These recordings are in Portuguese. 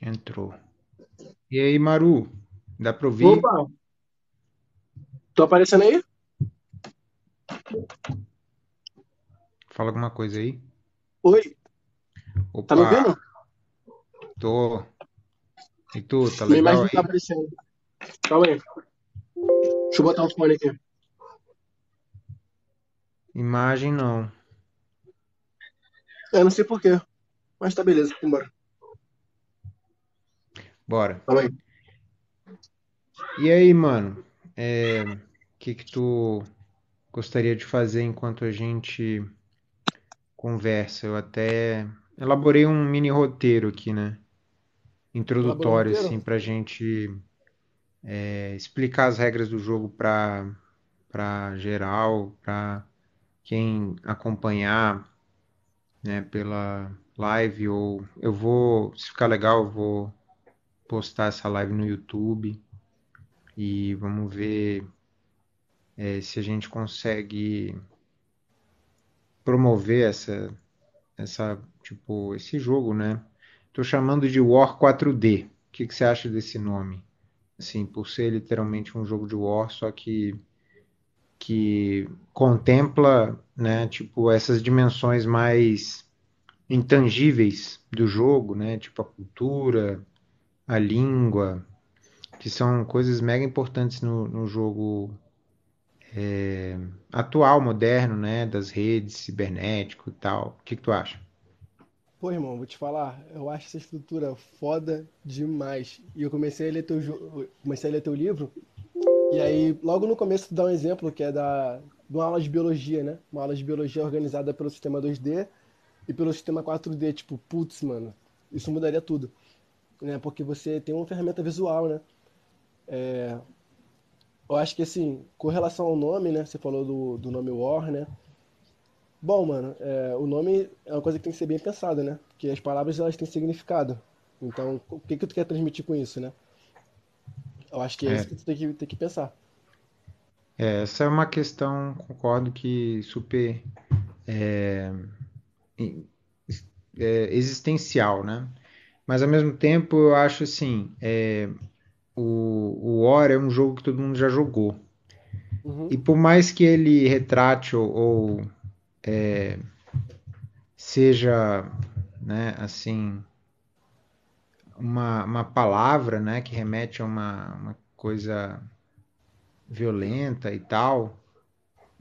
Entrou. E aí, Maru? Dá para ouvir? Opa! Tô aparecendo aí? Fala alguma coisa aí. Oi. Opa. Tá me ouvindo? Tô. E tu, tá Minha imagem tá aí? tá aparecendo. Calma aí. Deixa eu botar um fone aqui. Imagem não. Eu não sei porquê, mas tá beleza, embora. Bora. Fala aí. E aí, mano? O é, que que tu gostaria de fazer enquanto a gente conversa? Eu até elaborei um mini roteiro aqui, né? Introdutório, assim, pra gente é, explicar as regras do jogo pra, pra geral, pra quem acompanhar né, pela live, ou eu vou, se ficar legal, eu vou postar essa live no YouTube e vamos ver é, se a gente consegue promover essa, essa tipo, esse jogo, né? Estou chamando de War 4D. O que, que você acha desse nome? Assim, por ser literalmente um jogo de War, só que que contempla, né, tipo essas dimensões mais intangíveis do jogo, né, tipo a cultura, a língua, que são coisas mega importantes no, no jogo é, atual, moderno, né? Das redes, cibernético e tal. O que, que tu acha? Pô, irmão, vou te falar, eu acho essa estrutura foda demais. E eu comecei a ler teu, comecei a ler teu livro, e aí logo no começo tu dá um exemplo que é da de uma aula de biologia, né? Uma aula de biologia organizada pelo sistema 2D e pelo sistema 4D, tipo, putz, mano, isso mudaria tudo né? Porque você tem uma ferramenta visual, né? É, eu acho que, assim, com relação ao nome, né? Você falou do, do nome War, né? Bom, mano, é, o nome é uma coisa que tem que ser bem pensada, né? Porque as palavras, elas têm significado. Então, o que que tu quer transmitir com isso, né? Eu acho que é, é. isso que tu tem que, tem que pensar. É, essa é uma questão, concordo que super é, é existencial, né? Mas ao mesmo tempo, eu acho assim: é, o, o War é um jogo que todo mundo já jogou. Uhum. E por mais que ele retrate ou, ou é, seja, né, assim, uma, uma palavra, né, que remete a uma, uma coisa violenta e tal,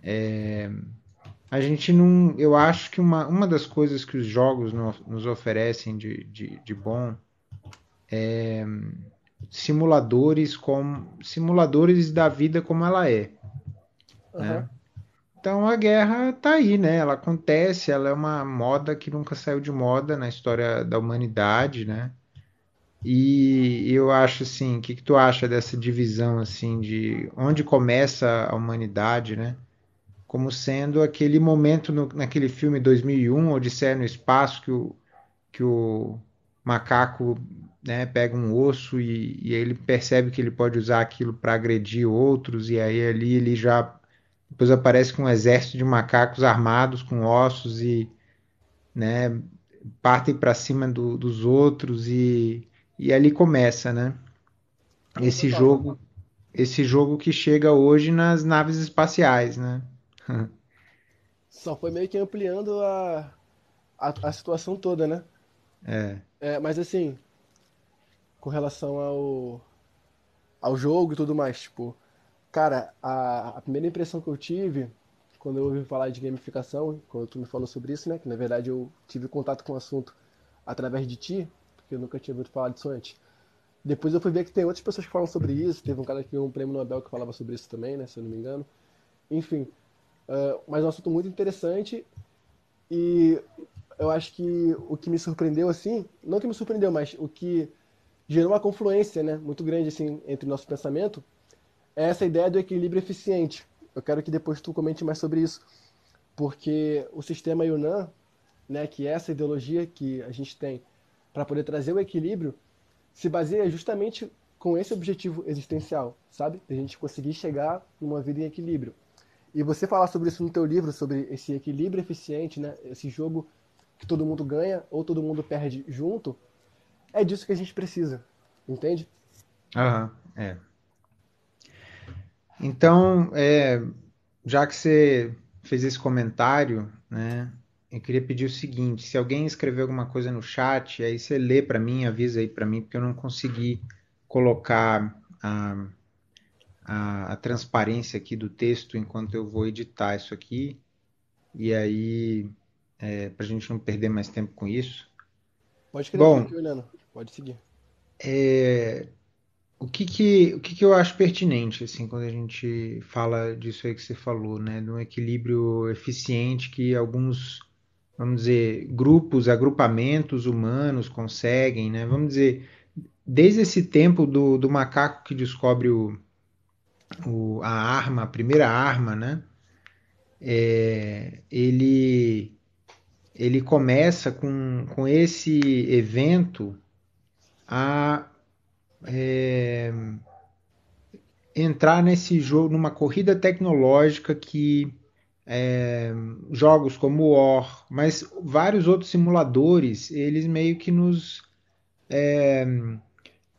é, a gente não. Eu acho que uma, uma das coisas que os jogos no, nos oferecem de, de, de bom é hum, simuladores como simuladores da vida como ela é. Uhum. Né? Então a guerra tá aí, né? Ela acontece, ela é uma moda que nunca saiu de moda na história da humanidade, né? E eu acho assim, o que, que tu acha dessa divisão assim de onde começa a humanidade, né? como sendo aquele momento no, naquele filme 2001, Odisseia no Espaço, que o, que o macaco né, pega um osso e, e ele percebe que ele pode usar aquilo para agredir outros, e aí ali ele já. Depois aparece com um exército de macacos armados com ossos e né, partem para cima do, dos outros e, e ali começa, né? Esse jogo, esse jogo que chega hoje nas naves espaciais, né? Só foi meio que ampliando a, a, a situação toda, né? É. é. Mas assim, com relação ao, ao jogo e tudo mais, tipo, cara, a, a primeira impressão que eu tive quando eu ouvi falar de gamificação, quando tu me falou sobre isso, né? Que na verdade eu tive contato com o assunto através de ti, porque eu nunca tinha ouvido falar disso antes. Depois eu fui ver que tem outras pessoas que falam sobre isso. Teve um cara que ganhou um prêmio Nobel que falava sobre isso também, né? Se eu não me engano. Enfim, eh, mas é um assunto muito interessante e eu acho que o que me surpreendeu, assim, não que me surpreendeu, mas o que gerou uma confluência né, muito grande assim, entre o nosso pensamento é essa ideia do equilíbrio eficiente. Eu quero que depois tu comente mais sobre isso, porque o sistema Yunnan, né, que é essa ideologia que a gente tem para poder trazer o equilíbrio, se baseia justamente com esse objetivo existencial, sabe? De a gente conseguir chegar numa vida em equilíbrio. E você falar sobre isso no teu livro, sobre esse equilíbrio eficiente, né? Esse jogo que todo mundo ganha ou todo mundo perde junto, é disso que a gente precisa, entende? Aham, uhum, é. Então, é, já que você fez esse comentário, né? Eu queria pedir o seguinte: se alguém escrever alguma coisa no chat, aí você lê para mim, avisa aí para mim, porque eu não consegui colocar a a, a transparência aqui do texto enquanto eu vou editar isso aqui. E aí, é, para a gente não perder mais tempo com isso. Pode crer, Bom, aqui, Pode seguir. É, o que que, o que que eu acho pertinente, assim, quando a gente fala disso aí que você falou, né? De um equilíbrio eficiente que alguns, vamos dizer, grupos, agrupamentos humanos conseguem, né? Vamos dizer, desde esse tempo do, do macaco que descobre o, o, a arma, a primeira arma, né? É, ele ele começa com, com esse evento a é, entrar nesse jogo, numa corrida tecnológica que é, jogos como Or, mas vários outros simuladores, eles meio que nos é,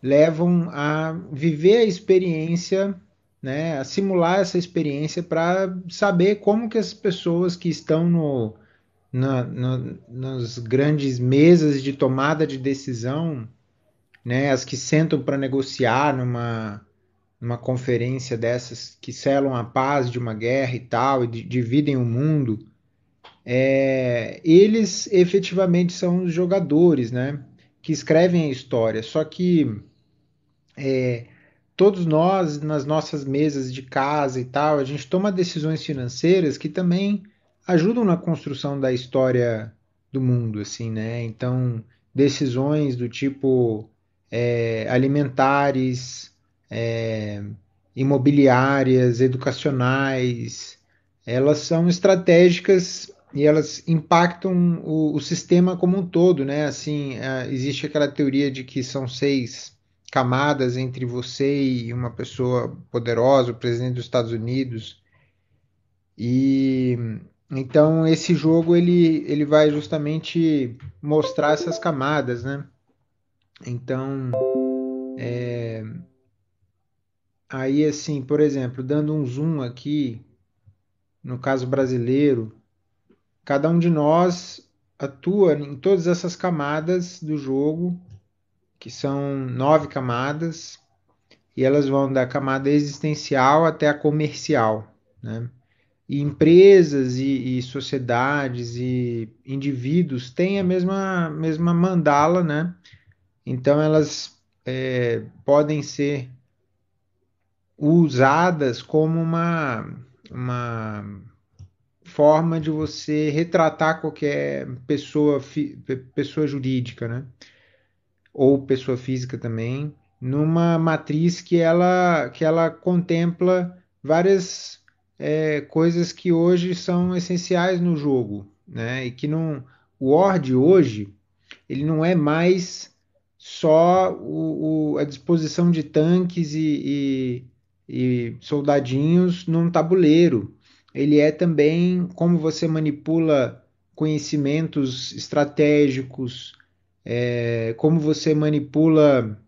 levam a viver a experiência né, a simular essa experiência para saber como que as pessoas que estão no, na, no, nas grandes mesas de tomada de decisão, né, as que sentam para negociar numa, numa conferência dessas que selam a paz de uma guerra e tal, e dividem o mundo, é, eles efetivamente são os jogadores, né, que escrevem a história. Só que é, todos nós, nas nossas mesas de casa e tal, a gente toma decisões financeiras que também ajudam na construção da história do mundo, assim, né? Então, decisões do tipo é, alimentares, é, imobiliárias, educacionais, elas são estratégicas e elas impactam o, o sistema como um todo, né? Assim, é, existe aquela teoria de que são seis camadas entre você e uma pessoa poderosa, o presidente dos Estados Unidos. E então esse jogo ele, ele vai justamente mostrar essas camadas, né? Então é... aí assim, por exemplo, dando um zoom aqui, no caso brasileiro, cada um de nós atua em todas essas camadas do jogo que são nove camadas, e elas vão da camada existencial até a comercial. Né? E empresas e, e, sociedades e indivíduos têm a mesma, mesma mandala, né? Então elas é, podem ser usadas como uma, uma forma de você retratar qualquer pessoa, pessoa jurídica, né? ou pessoa física também, numa matriz que ela, que ela contempla várias é, coisas que hoje são essenciais no jogo, né? E que não o Ord hoje ele não é mais só o, o, a disposição de tanques e, e, e soldadinhos num tabuleiro. Ele é também como você manipula conhecimentos estratégicos, é, como você manipula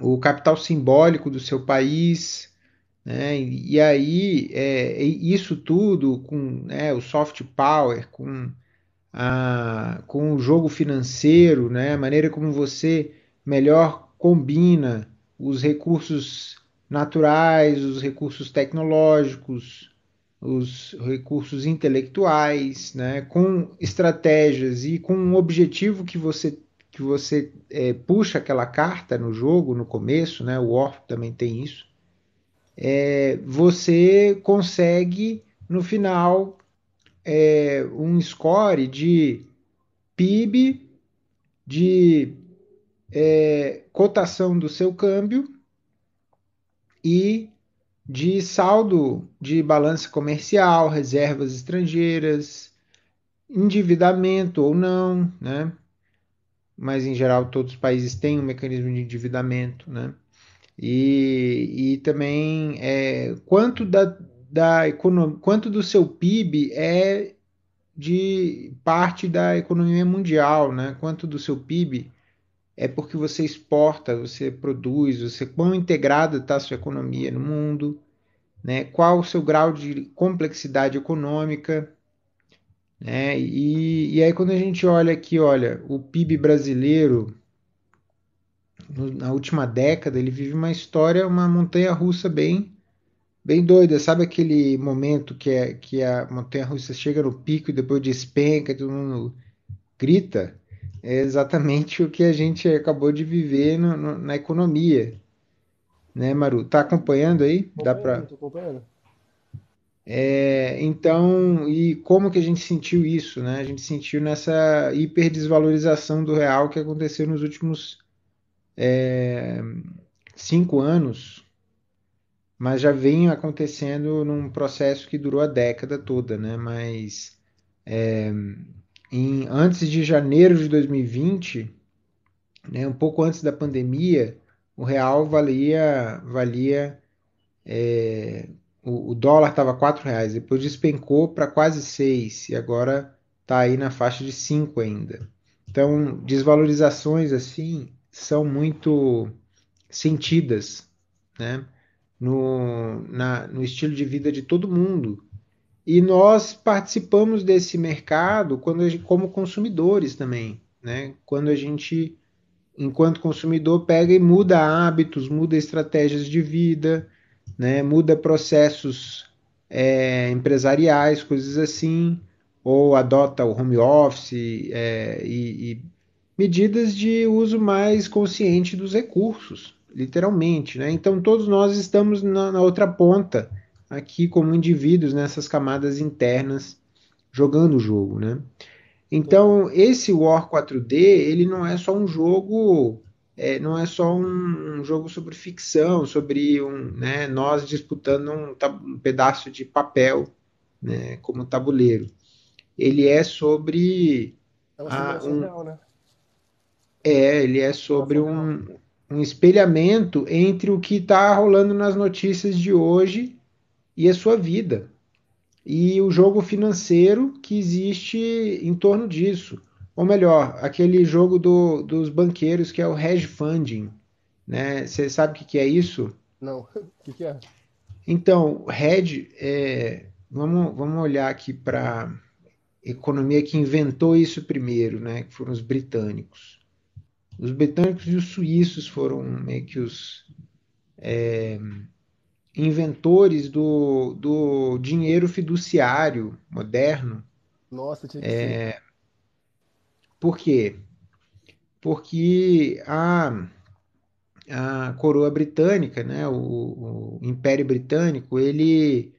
o capital simbólico do seu país. Né? E, e aí, é, isso tudo com né, o soft power, com, a, com o jogo financeiro, né? a maneira como você melhor combina os recursos naturais, os recursos tecnológicos, os recursos intelectuais, né, com estratégias e com um objetivo que você que você é, puxa aquela carta no jogo no começo, né, o Orp também tem isso. É, você consegue no final é, um score de PIB, de é, cotação do seu câmbio e de saldo de balança comercial, reservas estrangeiras, endividamento ou não, né? Mas em geral todos os países têm um mecanismo de endividamento, né? E, e também é, quanto da, da economia, quanto do seu PIB é de parte da economia mundial, né? Quanto do seu PIB é porque você exporta, você produz, você quão integrada está a sua economia no mundo, né? qual o seu grau de complexidade econômica. Né? E, e aí quando a gente olha aqui, olha, o PIB brasileiro na última década ele vive uma história, uma montanha russa bem bem doida. Sabe aquele momento que, é, que a montanha russa chega no pico e depois despenca e todo mundo grita? é exatamente o que a gente acabou de viver no, no, na economia. Né, Maru? Tá acompanhando aí? Dá para. É, então, e como que a gente sentiu isso? Né? A gente sentiu nessa hiperdesvalorização do real que aconteceu nos últimos é, cinco anos, mas já vem acontecendo num processo que durou a década toda, né? Mas é, em, antes de janeiro de 2020, né, um pouco antes da pandemia, o real valia valia é, o, o, dólar estava quatro reais, depois despencou para quase seis e agora está aí na faixa de cinco ainda. Então desvalorizações assim são muito sentidas, né? No, na, no estilo de vida de todo mundo. E nós participamos desse mercado quando gente, como consumidores também, né? Quando a gente, enquanto consumidor, pega e muda hábitos, muda estratégias de vida, né? Muda processos é, empresariais, coisas assim, ou adota o home office é, e, e medidas de uso mais consciente dos recursos, literalmente, né? Então todos nós estamos na, na outra ponta aqui como indivíduos nessas camadas internas jogando o jogo, né? Então esse War 4D ele não é só um jogo, é, não é só um, um, jogo sobre ficção, sobre um, né, nós disputando um, um pedaço de papel, né, como tabuleiro. Ele é sobre é uma a, um, real, né? É, ele é sobre um, um espelhamento entre o que está rolando nas notícias de hoje e a sua vida. E o jogo financeiro que existe em torno disso. Ou melhor, aquele jogo do, dos banqueiros que é o hedge funding. Né? Você sabe o que, que é isso? Não. O que, que, é? Então, hedge é. Vamos, vamos olhar aqui para economia que inventou isso primeiro, né? Que foram os britânicos. Os britânicos e os suíços foram meio que os é, inventores do, do dinheiro fiduciário moderno. Nossa, tinha que é, Por quê? Porque a, a coroa britânica, né, o, o Império Britânico, ele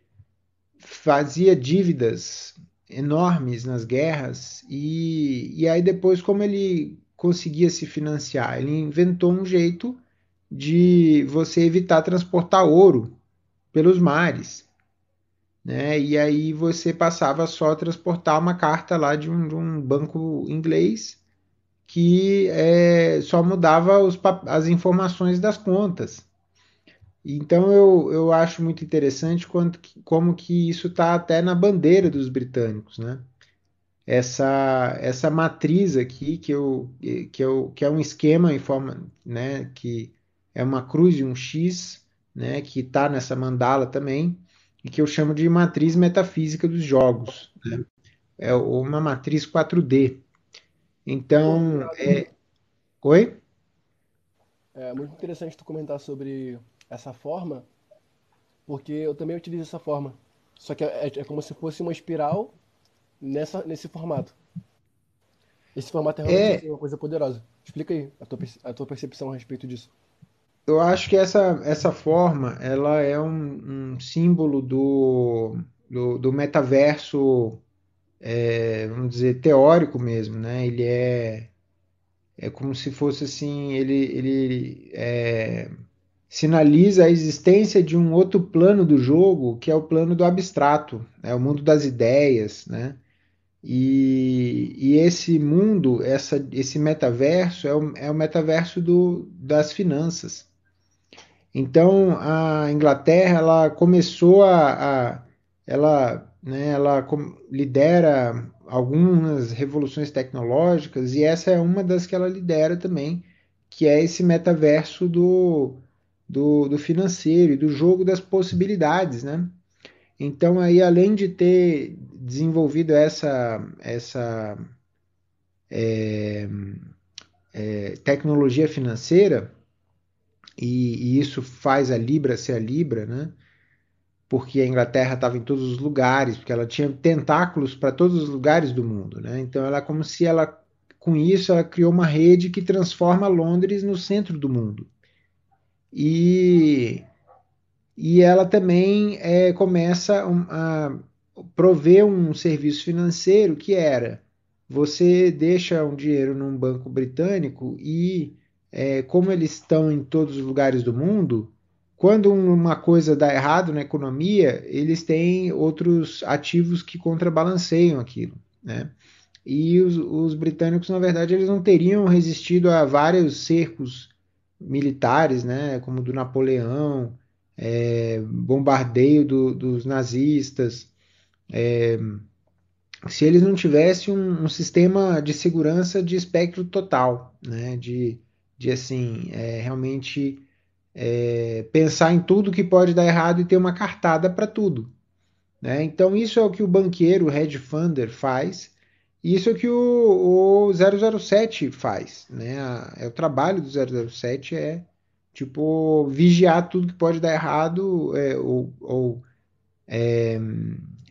fazia dívidas enormes nas guerras e, e aí depois como ele conseguia se financiar? Ele inventou um jeito de você evitar transportar ouro pelos mares. Né? E aí você passava só a transportar uma carta lá de um, de um banco inglês que é, só mudava os, as informações das contas. Então eu, eu acho muito interessante quanto que, como que isso está até na bandeira dos britânicos, né? Essa, essa matriz aqui que, eu, que, eu, que é um esquema em forma, né, que é uma cruz e um X né, que está nessa mandala também, e que eu chamo de matriz metafísica dos jogos. Né? É uma matriz 4D. Então, é... oi? É muito interessante tu comentar sobre essa forma, porque eu também utilizo essa forma. Só que é, é, é como se fosse uma espiral nessa, nesse formato. Esse formato é, é. realmente é... uma coisa poderosa. Explica aí a tua, a tua percepção a respeito disso eu acho que essa, essa forma ela é um, um símbolo do, do, do metaverso, é, vamos dizer, teórico mesmo, né? Ele é, é como se fosse assim, ele, ele é, sinaliza a existência de um outro plano do jogo, que é o plano do abstrato, é o mundo das ideias, né? E, e, esse mundo, essa, esse metaverso, é o, é o metaverso do, das finanças. Então a Inglaterra ela começou a, a ela, né, ela lidera algumas revoluções tecnológicas e essa é uma das que ela lidera também, que é esse metaverso do, do, do financeiro e do jogo das possibilidades, né? Então aí além de ter desenvolvido essa essa é, é, tecnologia financeira e, e isso faz a Libra ser a Libra, né? Porque a Inglaterra estava em todos os lugares, porque ela tinha tentáculos para todos os lugares do mundo, né? Então ela é como se ela com isso ela criou uma rede que transforma Londres no centro do mundo. E e ela também é, começa a prover um serviço financeiro que era você deixa um dinheiro num banco britânico e é, como eles estão em todos os lugares do mundo, quando uma coisa dá errado na economia, eles têm outros ativos que contrabalanceiam aquilo, né? E os, os, britânicos, na verdade, eles não teriam resistido a vários cercos militares, né? Como do Napoleão, é, bombardeio do, dos nazistas. É, se eles não tivessem um, um sistema de segurança de espectro total, né? De, de assim, é, realmente é, pensar em tudo que pode dar errado e ter uma cartada para tudo. Né? Então, isso é o que o banqueiro, o hedge funder, faz, e isso é o que o, o 007 faz. Né? A, é o trabalho do 007 é tipo vigiar tudo que pode dar errado é, ou, ou é,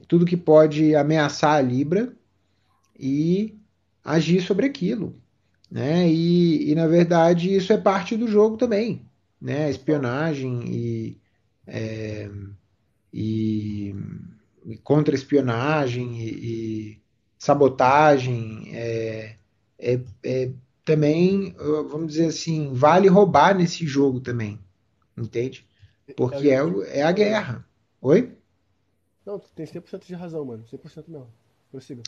tudo que pode ameaçar a Libra e agir sobre aquilo. Né? E, e, na verdade, isso é parte do jogo também. Né? Espionagem e, é, e, e contra-espionagem e, e, sabotagem é, é, é também, vamos dizer assim, vale roubar nesse jogo também, entende? Porque é, é a guerra. Oi? Não, tu tem 100% de razão, mano. 100% não Prossiga.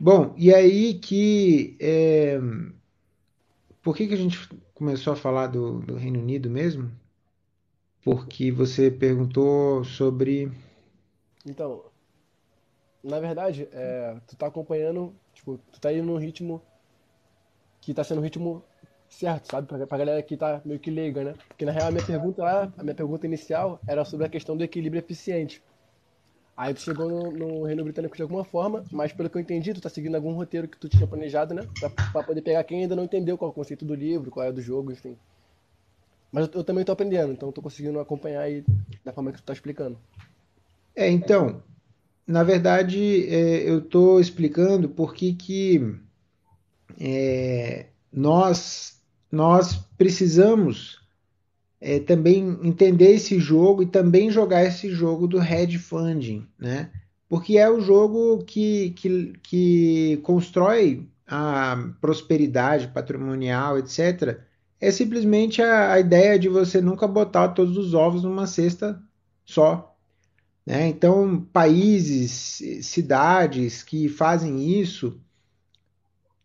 Bom, e aí que. É... Por que, que a gente começou a falar do, do Reino Unido mesmo? Porque você perguntou sobre. Então, na verdade, é, tu tá acompanhando, tipo, tu tá indo num ritmo que tá sendo um ritmo certo, sabe? Pra, pra galera que tá meio que leiga, né? Porque na real a minha pergunta lá, a minha pergunta inicial era sobre a questão do equilíbrio eficiente. Aí tu chegou no, no, Reino Britânico de alguma forma, mas pelo que eu entendi, tu tá seguindo algum roteiro que tu tinha planejado, né? Pra, pra poder pegar quem ainda não entendeu qual é o conceito do livro, qual é do jogo, enfim. Mas eu, eu também tô aprendendo, então tô conseguindo acompanhar aí da forma que tu tá explicando. É, então, na verdade, é, eu tô explicando por que que é, nós, nós precisamos é, também entender esse jogo e também jogar esse jogo do hedge funding, né? Porque é o jogo que, que, que constrói a prosperidade patrimonial, etc. É simplesmente a, a ideia de você nunca botar todos os ovos numa cesta só. Né? Então, países, cidades que fazem isso,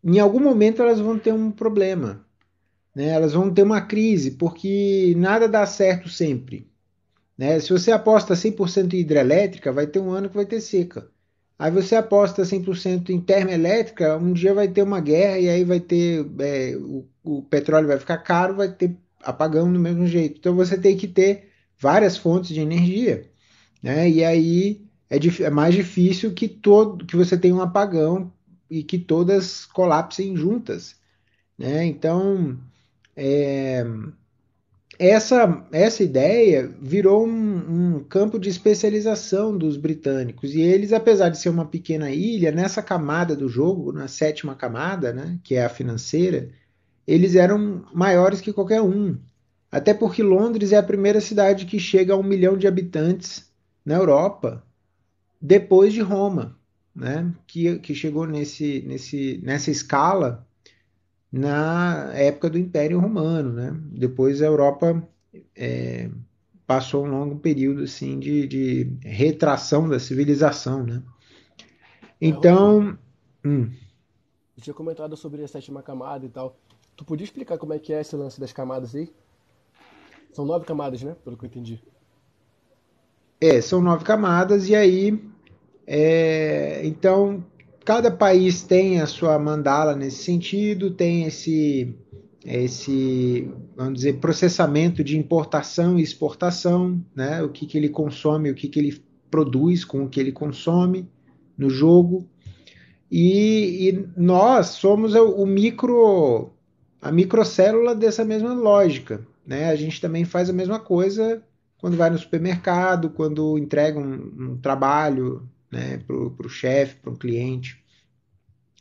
em algum momento elas vão ter um problema, né? Elas vão ter uma crise, porque nada dá certo sempre. Né? Se você aposta 100% em hidrelétrica, vai ter um ano que vai ter seca. Aí você aposta 100% em termoelétrica, um dia vai ter uma guerra e aí vai ter. É, o, o, petróleo vai ficar caro, vai ter apagão do mesmo jeito. Então você tem que ter várias fontes de energia. Né? E aí é, é mais difícil que, todo, que você tenha um apagão e que todas colapsem juntas. Né? Então é, essa, essa ideia virou um, um, campo de especialização dos britânicos. E eles, apesar de ser uma pequena ilha, nessa camada do jogo, na sétima camada, né, que é a financeira, eles eram maiores que qualquer um. Até porque Londres é a primeira cidade que chega a um milhão de habitantes na Europa, depois de Roma, né, que, que chegou nesse, nesse, nessa escala na época do Império Romano, né? Depois a Europa é, passou um longo período assim de, de retração da civilização, né? Então, hum. eu tinha comentado sobre a sétima camada e tal. Tu podia explicar como é que é esse lance das camadas aí? São nove camadas, né? Pelo que eu entendi. É, são nove camadas e aí, é, então Cada país tem a sua mandala nesse sentido, tem esse, esse vamos dizer, processamento de importação e exportação, né? o que, que ele consome, o que, que ele produz com o que ele consome no jogo. E, e nós somos o, micro, a microcélula dessa mesma lógica. Né? A gente também faz a mesma coisa quando vai no supermercado, quando entrega um, um trabalho, né, para o chefe, para o cliente.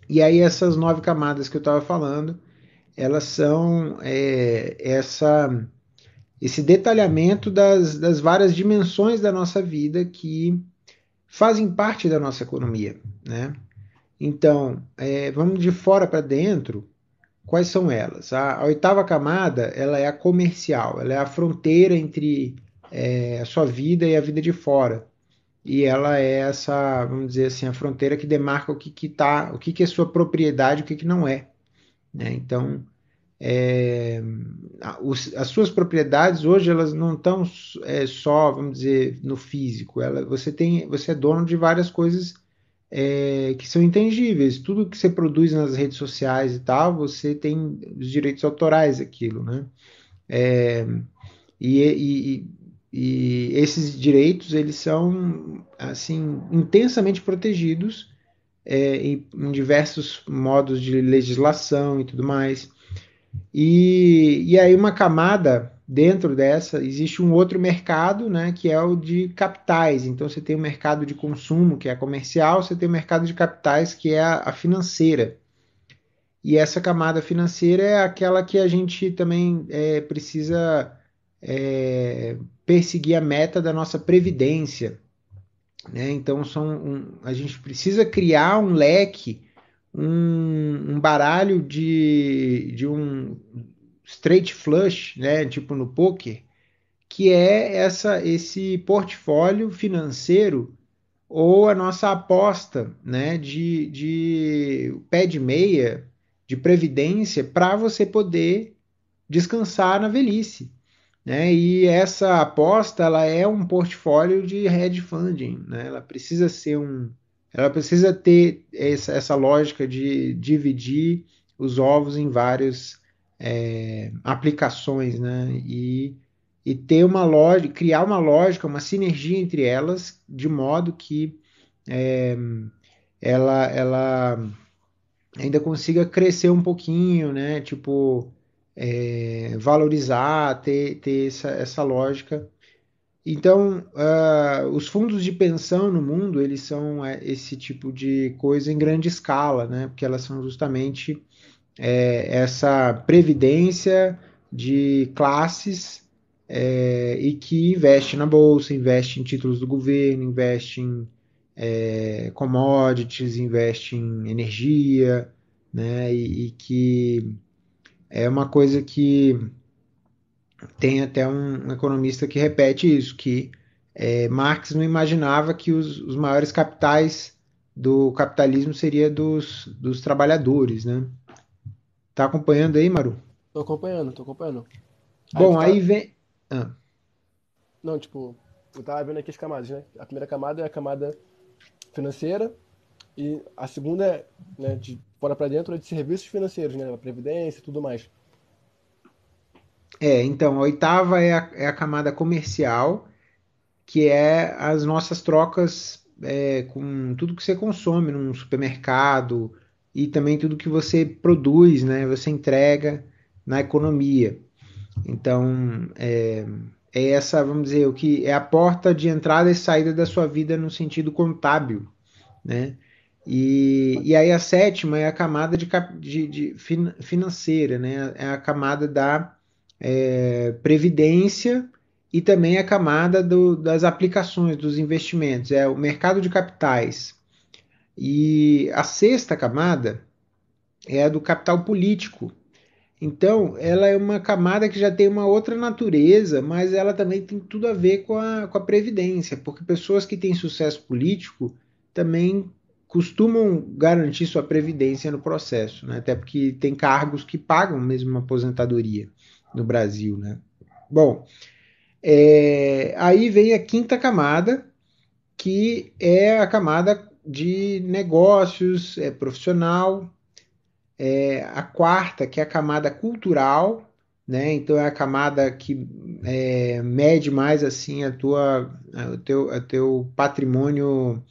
E aí essas nove camadas que eu estava falando, elas são é, essa esse detalhamento das, das várias dimensões da nossa vida que fazem parte da nossa economia. Né? Então, é, vamos de fora para dentro, quais são elas? A, a, oitava camada ela é a comercial, ela é a fronteira entre é, a sua vida e a vida de fora e ela é essa, vamos dizer assim, a fronteira que demarca o que, que, tá, o que, que é sua propriedade e o que, que não é. Né? Então, é, os, as suas propriedades hoje elas não estão é, só, vamos dizer, no físico. Ela, você, tem, você é dono de várias coisas é, que são intangíveis. Tudo que você produz nas redes sociais e tal, você tem os direitos autorais daquilo, né? É, e, e e esses direitos eles são assim intensamente protegidos é, em, em, diversos modos de legislação e tudo mais. E, e aí uma camada dentro dessa existe um outro mercado, né, que é o de capitais. Então você tem o mercado de consumo que é comercial, você tem o mercado de capitais que é a, a financeira. E essa camada financeira é aquela que a gente também é, precisa é, perseguir a meta da nossa previdência. Né? Então, são um, a gente precisa criar um leque, um, um baralho de, de um straight flush, né? tipo no poker, que é essa, esse portfólio financeiro ou a nossa aposta né? de, de pé de meia, de previdência, para você poder descansar na velhice. Né? E essa aposta ela é um portfólio de hedge funding, né? ela precisa ser um, ela precisa ter essa, essa lógica de dividir os ovos em várias é, aplicações, né? E, e ter uma lógica, criar uma lógica, uma sinergia entre elas, de modo que é, ela, ela ainda consiga crescer um pouquinho, né? Tipo, é, valorizar, ter, ter essa, essa lógica. Então, uh, os fundos de pensão no mundo, eles são é, esse tipo de coisa em grande escala, né? Porque elas são justamente é, essa previdência de classes é, e que investe na bolsa, investe em títulos do governo, investe em é, commodities, investe em energia, né? E, e que é uma coisa que tem até um economista que repete isso, que é, Marx não imaginava que os, os, maiores capitais do capitalismo seria dos, dos trabalhadores, né? Tá acompanhando aí, Maru? Tô acompanhando, tô acompanhando. Bom, tá- aí tá... vem... Ah. Não, tipo, eu tava vendo aqui as camadas, né? A primeira camada é a camada financeira, e a segunda é, né, de fora para dentro, é de serviços financeiros, né? Previdência e tudo mais. É, então, a oitava é a, é a camada comercial, que é as nossas trocas é, com tudo que você consome num supermercado e também tudo que você produz, né? Você entrega na economia. Então, é, é essa, vamos dizer, o que é a porta de entrada e saída da sua vida no sentido contábil, né? E, e aí a sétima é a camada de, de, de financeira, né? É a camada da é, previdência e também a camada do, das aplicações, dos investimentos, é o mercado de capitais. E a sexta camada é a do capital político. Então, ela é uma camada que já tem uma outra natureza, mas ela também tem tudo a ver com a, com a previdência, porque pessoas que têm sucesso político também costumam garantir sua previdência no processo, né? até porque tem cargos que pagam mesmo uma aposentadoria no Brasil. Né? Bom, é, aí vem a quinta camada, que é a camada de negócios, é, profissional, é, a quarta, que é a camada cultural, né? Então é a camada que é, mede mais assim a tua, a, o teu, a teu patrimônio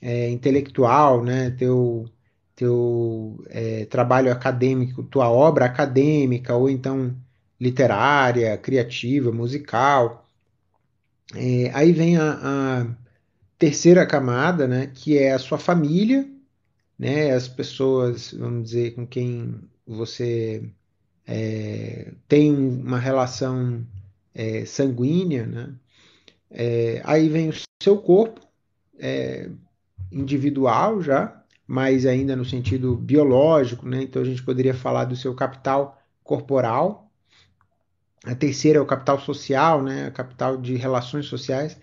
é, intelectual, né? Teu teu é, trabalho acadêmico, tua obra acadêmica ou então literária, criativa, musical. É, aí vem a, a, terceira camada, né, que é a sua família, né, as pessoas, vamos dizer, com quem você é, tem uma relação é, sanguínea, né? É, aí vem o seu corpo, é, individual já, mas ainda no sentido biológico, né? Então a gente poderia falar do seu capital corporal. A terceira é o capital social, né? capital de relações sociais.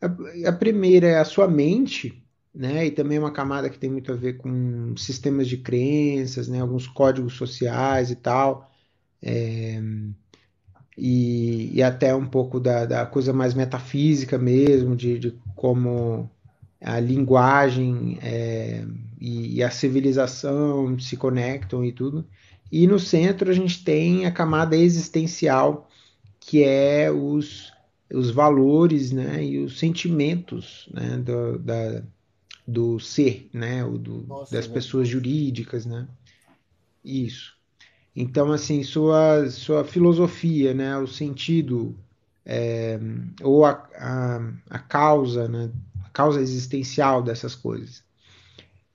A, a primeira é a sua mente, né? E também é uma camada que tem muito a ver com sistemas de crenças, né? Alguns códigos sociais e tal. É... E, e, até um pouco da, da coisa mais metafísica mesmo, de, de como a linguagem é, e, e, a civilização se conectam e tudo. E no centro a gente tem a camada existencial, que é os, os valores né, e os sentimentos né, do, da, do ser, né, do, Nossa, das né? pessoas jurídicas. Né? Isso. Então, assim, sua, sua filosofia, né, o sentido é, ou a, a, a causa né, causa existencial dessas coisas.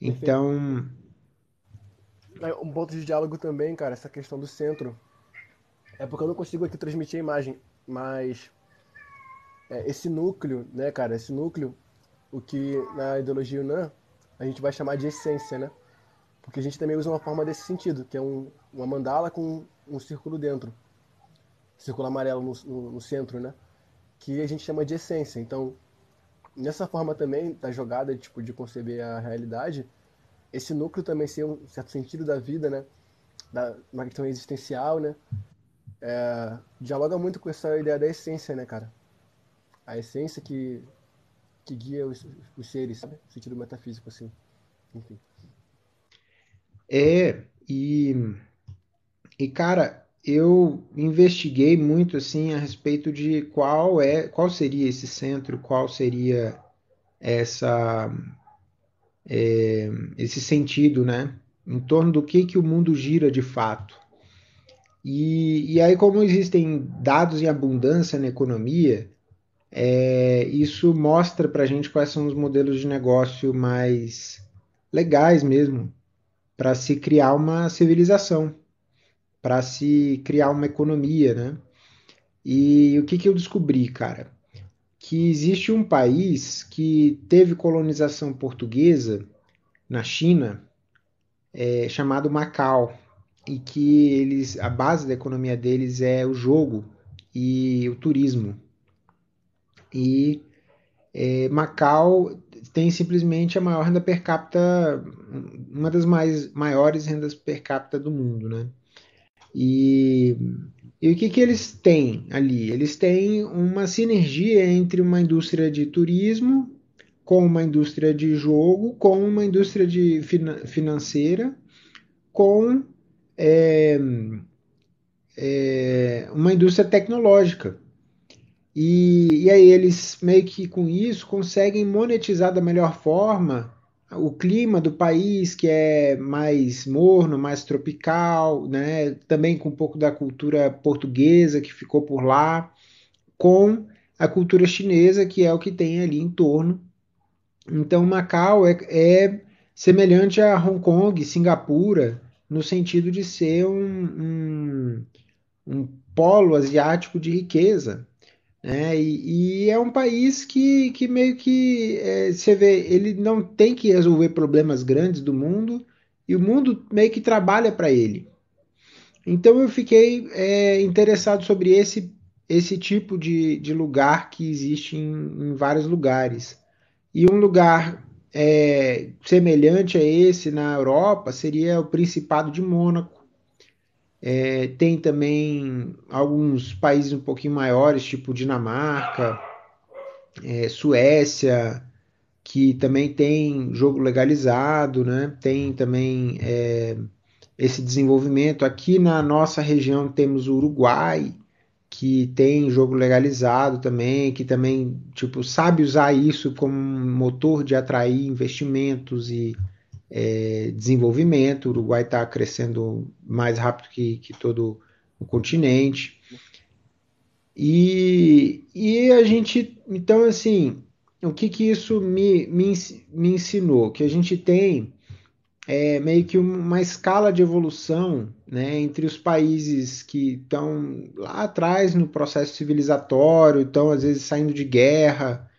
Então. É, um ponto de diálogo também, cara, essa questão do centro. É porque eu não consigo aqui transmitir a imagem, mas é, esse núcleo, né, cara, esse núcleo, o que na ideologia Yunnan a gente vai chamar de essência, né? Porque a gente também usa uma forma desse sentido, que é um, uma mandala com um círculo dentro, círculo amarelo no, no, no centro, né? Que a gente chama de essência. Então, nessa forma também da jogada tipo de conceber a realidade esse núcleo também ser um certo sentido da vida né da uma questão existencial né é, dialoga muito com essa ideia da essência né cara a essência que que guia os, os seres sabe sentido metafísico assim enfim é e e cara eu investiguei muito assim a respeito de qual é qual seria esse centro, qual seria essa é, esse sentido, né? Em torno do que que o mundo gira de fato. E, e aí, como existem dados em abundância na economia, é, isso mostra para a gente quais são os modelos de negócio mais legais mesmo para se criar uma civilização para se criar uma economia, né? E o que, que eu descobri, cara? Que existe um país que teve colonização portuguesa na China, é, chamado Macau, e que eles, a base da economia deles é o jogo e o turismo. E é, Macau tem simplesmente a maior renda per capita, uma das mais, maiores rendas per capita do mundo, né? E, e o que, que eles têm ali? Eles têm uma sinergia entre uma indústria de turismo, com uma indústria de jogo, com uma indústria de fina, financeira, com é, é, uma indústria tecnológica. E, e aí eles meio que com isso conseguem monetizar da melhor forma o clima do país, que é mais morno, mais tropical, né? também com um pouco da cultura portuguesa que ficou por lá, com a cultura chinesa, que é o que tem ali em torno. Então, Macau é, é semelhante a Hong Kong, Singapura, no sentido de ser um, um, um polo asiático de riqueza. Né? e, e, é um país que, que meio que é, você vê, ele não tem que resolver problemas grandes do mundo e o mundo meio que trabalha para ele. Então eu fiquei é, interessado sobre esse, esse tipo de, de lugar que existe em, em vários lugares. E um lugar é, semelhante a esse na Europa seria o Principado de Mônaco é, tem também alguns países um pouquinho maiores, tipo Dinamarca, é, Suécia, que também tem jogo legalizado, né? tem também é, esse desenvolvimento. Aqui na nossa região temos o Uruguai, que tem jogo legalizado também, que também tipo, sabe usar isso como motor de atrair investimentos e é, desenvolvimento, o Uruguai está crescendo mais rápido que, que todo o continente. E, e a gente, então, assim, o que, que isso me, me, me ensinou? Que a gente tem é, meio que uma escala de evolução né, entre os países que estão lá atrás no processo civilizatório, estão às vezes saindo de guerra,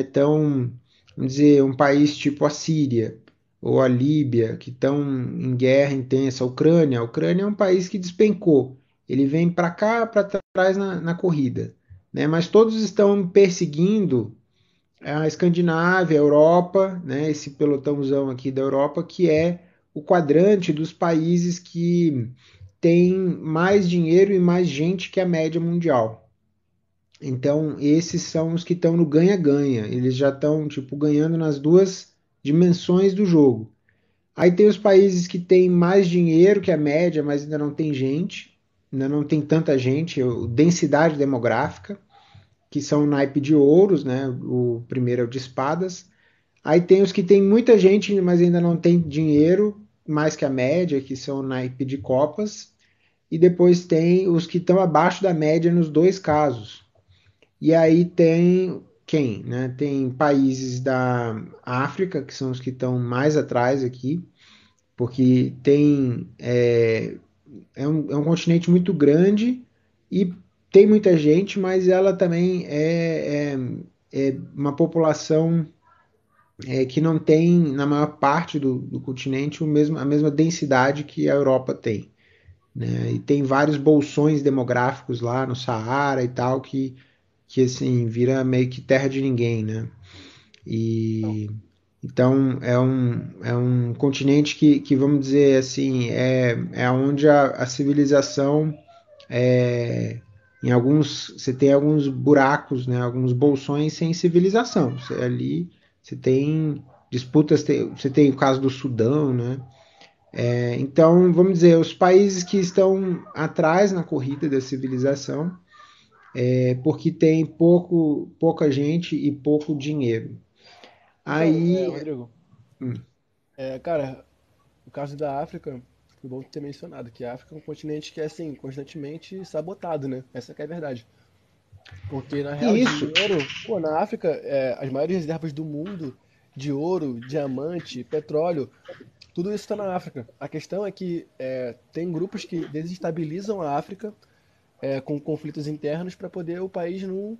estão, né, vamos dizer, um país tipo a Síria, ou a Líbia, que estão em guerra intensa, a Ucrânia. A Ucrânia é um país que despencou. Ele vem para cá, para trás na, na corrida. Né? Mas todos estão perseguindo a Escandinávia, a Europa, né? esse pelotãozão aqui da Europa, que é o quadrante dos países que tem mais dinheiro e mais gente que a média mundial. Então, esses são os que estão no ganha-ganha. Eles já estão, tipo, ganhando nas duas dimensões do jogo. Aí tem os países que têm mais dinheiro que a média, mas ainda não tem gente, ainda não tem tanta gente, densidade demográfica, que são o naipe de ouros, né? O primeiro é o de espadas. Aí tem os que têm muita gente, mas ainda não tem dinheiro, mais que a média, que são o naipe de copas. E depois tem os que estão abaixo da média nos dois casos. E aí tem quem? Né? Tem países da África, que são os que estão mais atrás aqui, porque tem é, é, um, é um continente muito grande e tem muita gente, mas ela também é, é, é uma população é, que não tem, na maior parte do, do continente, o mesmo, a mesma densidade que a Europa tem. Né? E tem vários bolsões demográficos lá no Saara e tal que que assim vira meio que terra de ninguém, né? E então é um, é um continente que, que vamos dizer assim é, é onde a, a civilização é, em alguns você tem alguns buracos, né? Alguns bolsões sem civilização. Você, ali você tem disputas, tem, você tem o caso do Sudão, né? É, então, vamos dizer, os países que estão atrás na corrida da civilização, é, porque tem pouco, pouca gente e pouco dinheiro. Então, Aí. É, Rodrigo. Hum. É, cara, o caso da África, foi é bom ter mencionado, que a África é um continente que é assim, constantemente sabotado, né? Essa é a verdade. Porque na real, Isso. dinheiro, pô, na África, é, as maiores reservas do mundo de ouro, diamante, petróleo, tudo isso está na África. A questão é que é, tem grupos que desestabilizam a África é, com conflitos internos para poder o país não,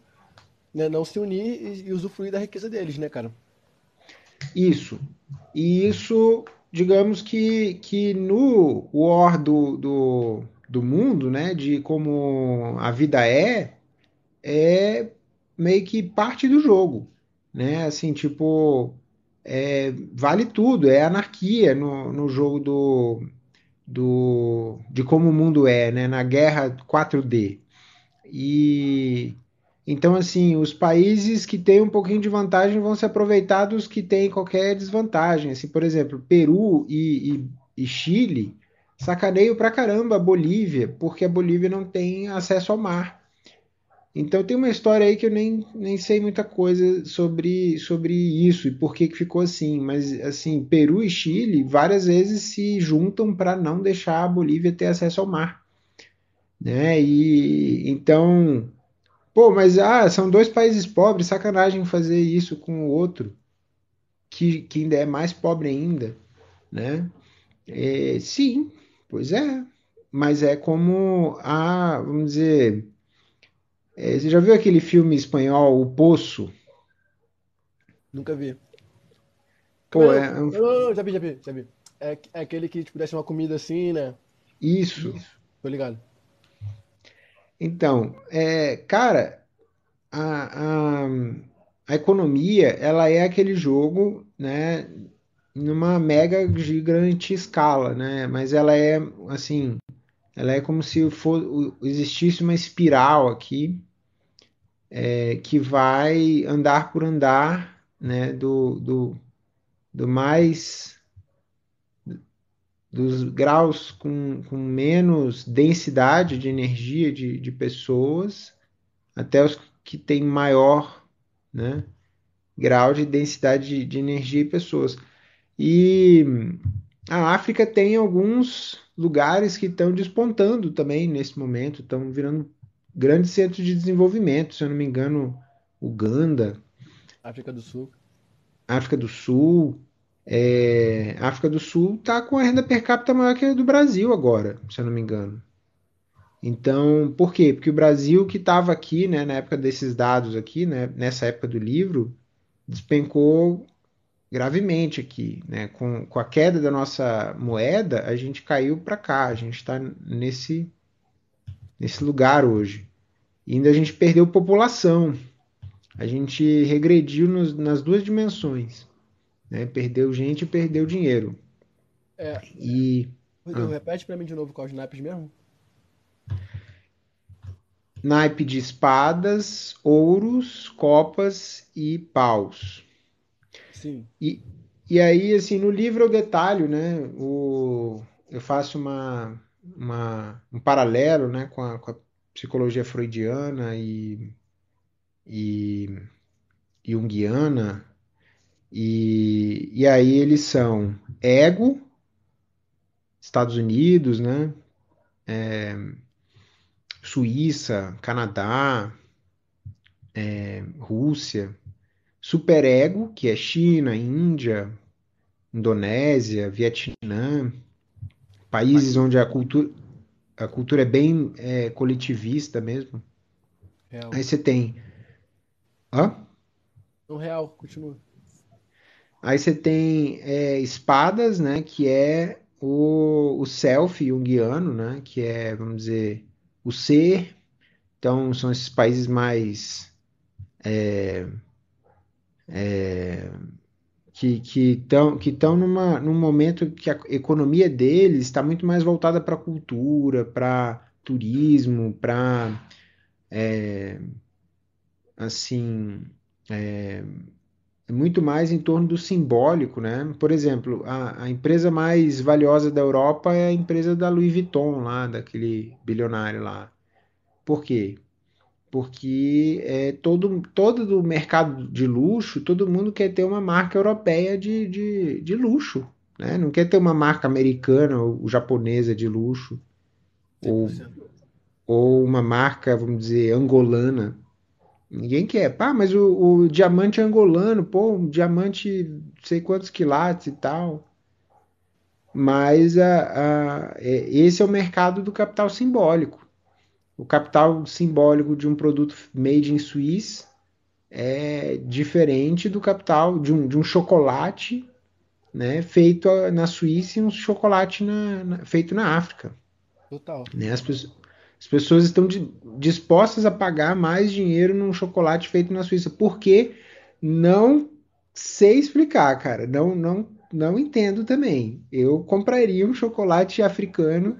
né, não se unir e, e usufruir da riqueza deles, né, cara? Isso. E isso, digamos que, que no war do, do, do mundo, né, de como a vida é, é meio que parte do jogo, né? Assim, tipo, é, vale tudo, é anarquia no, no jogo do, do, de como o mundo é, né? Na guerra 4D. E então, assim, os países que têm um pouquinho de vantagem vão se aproveitar dos que têm qualquer desvantagem. Assim, por exemplo, Peru e, e, e Chile sacaneio pra caramba a Bolívia, porque a Bolívia não tem acesso ao mar. Então tem uma história aí que eu nem, nem sei muita coisa sobre, sobre isso e por que, que ficou assim, mas assim, Peru e Chile várias vezes se juntam para não deixar a Bolívia ter acesso ao mar, né? E então, pô, mas ah, são dois países pobres, sacanagem fazer isso com o outro que, que ainda é mais pobre ainda, né? É, sim, pois é, mas é como a, vamos dizer, é, você já viu aquele filme espanhol, O Poço? Nunca vi. Pô, é. é um... já vi, já vi, já vi. É, é aquele que tipo, desce uma comida assim, né? Isso. Isso. Tô ligado. Então, é, cara, a, a, a economia, ela é aquele jogo, né? numa mega gigante escala, né? Mas ela é assim ela é como se for, existisse uma espiral aqui é, que vai andar por andar, né, do, do, do mais dos graus com, com menos densidade de energia de, de pessoas até os que têm maior né, grau de densidade de, de energia e pessoas. E a África tem alguns lugares que estão despontando também nesse momento, estão virando grandes centros de desenvolvimento, se eu não me engano, Uganda. África do Sul. África do Sul. É, África do Sul está com a renda per capita maior que a do Brasil agora, se eu não me engano. Então, por quê? Porque o Brasil que estava aqui, né, na época desses dados aqui, né, nessa época do livro, despencou gravemente aqui. Né? Com, com a queda da nossa moeda, a gente caiu para cá, a gente está nesse, nesse lugar hoje. E ainda a gente perdeu população, a gente regrediu nos, nas duas dimensões. Né? Perdeu gente e perdeu dinheiro. É, e... Rodrigo, ah. repete para mim de novo qual de naipes mesmo? Naipe de espadas, ouros, copas e paus. Sim. E, e aí, assim, no livro eu detalho, né? O, eu faço uma, uma, um paralelo né, com, a, com a psicologia freudiana e, e junguiana. E, e aí eles são ego, Estados Unidos, né? É, Suíça, Canadá, é, Rússia. Superego, que é China, Índia, Indonésia, Vietnã, países onde a cultura, a cultura é bem é, coletivista mesmo. Real. Aí você tem. Hã? No real, continua. Aí você tem é, espadas, né? Que é o, o self junguiano, né? Que é, vamos dizer, o ser. Então, são esses países mais. É, é, que estão que tão numa, num momento que a economia deles está muito mais voltada para cultura, para turismo, para é, assim é, muito mais em torno do simbólico, né? Por exemplo, a, a empresa mais valiosa da Europa é a empresa da Louis Vuitton lá, daquele bilionário lá. Por quê? porque é, todo, todo o mercado de luxo, todo mundo quer ter uma marca europeia de, de, de luxo, né? não quer ter uma marca americana ou japonesa de luxo, ou, ou uma marca, vamos dizer, angolana. Ninguém quer. Pá, mas o, o diamante angolano, pô, um diamante sei quantos quilates e tal. Mas a, a, é, esse é o mercado do capital simbólico o capital simbólico de um produto made in Suíça é diferente do capital de um, de um chocolate né, feito na Suíça e um chocolate na, na, feito na África. Total. Né, as, as, pessoas estão de, dispostas a pagar mais dinheiro num chocolate feito na Suíça. porque Não sei explicar, cara. Não, não, não entendo também. Eu compraria um chocolate africano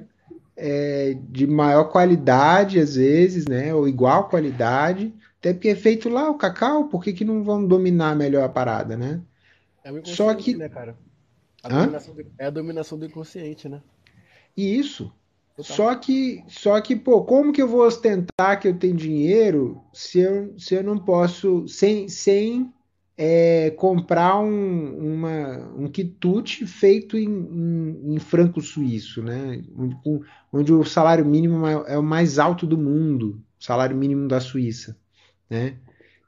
é, de maior qualidade, às vezes, né? Ou igual qualidade. Até porque é feito lá o cacau, por que, que não vão dominar melhor a parada, né? É o Só que. Né, cara? A dominação do... É a dominação do inconsciente, né? E isso. Total. Só que, só que, pô, como que eu vou ostentar que eu tenho dinheiro se eu, se eu não posso, sem, sem é, comprar um, uma, um quitute feito em, em, em franco suíço, né? Onde, onde, o salário mínimo é, é o mais alto do mundo, o salário mínimo da Suíça, né?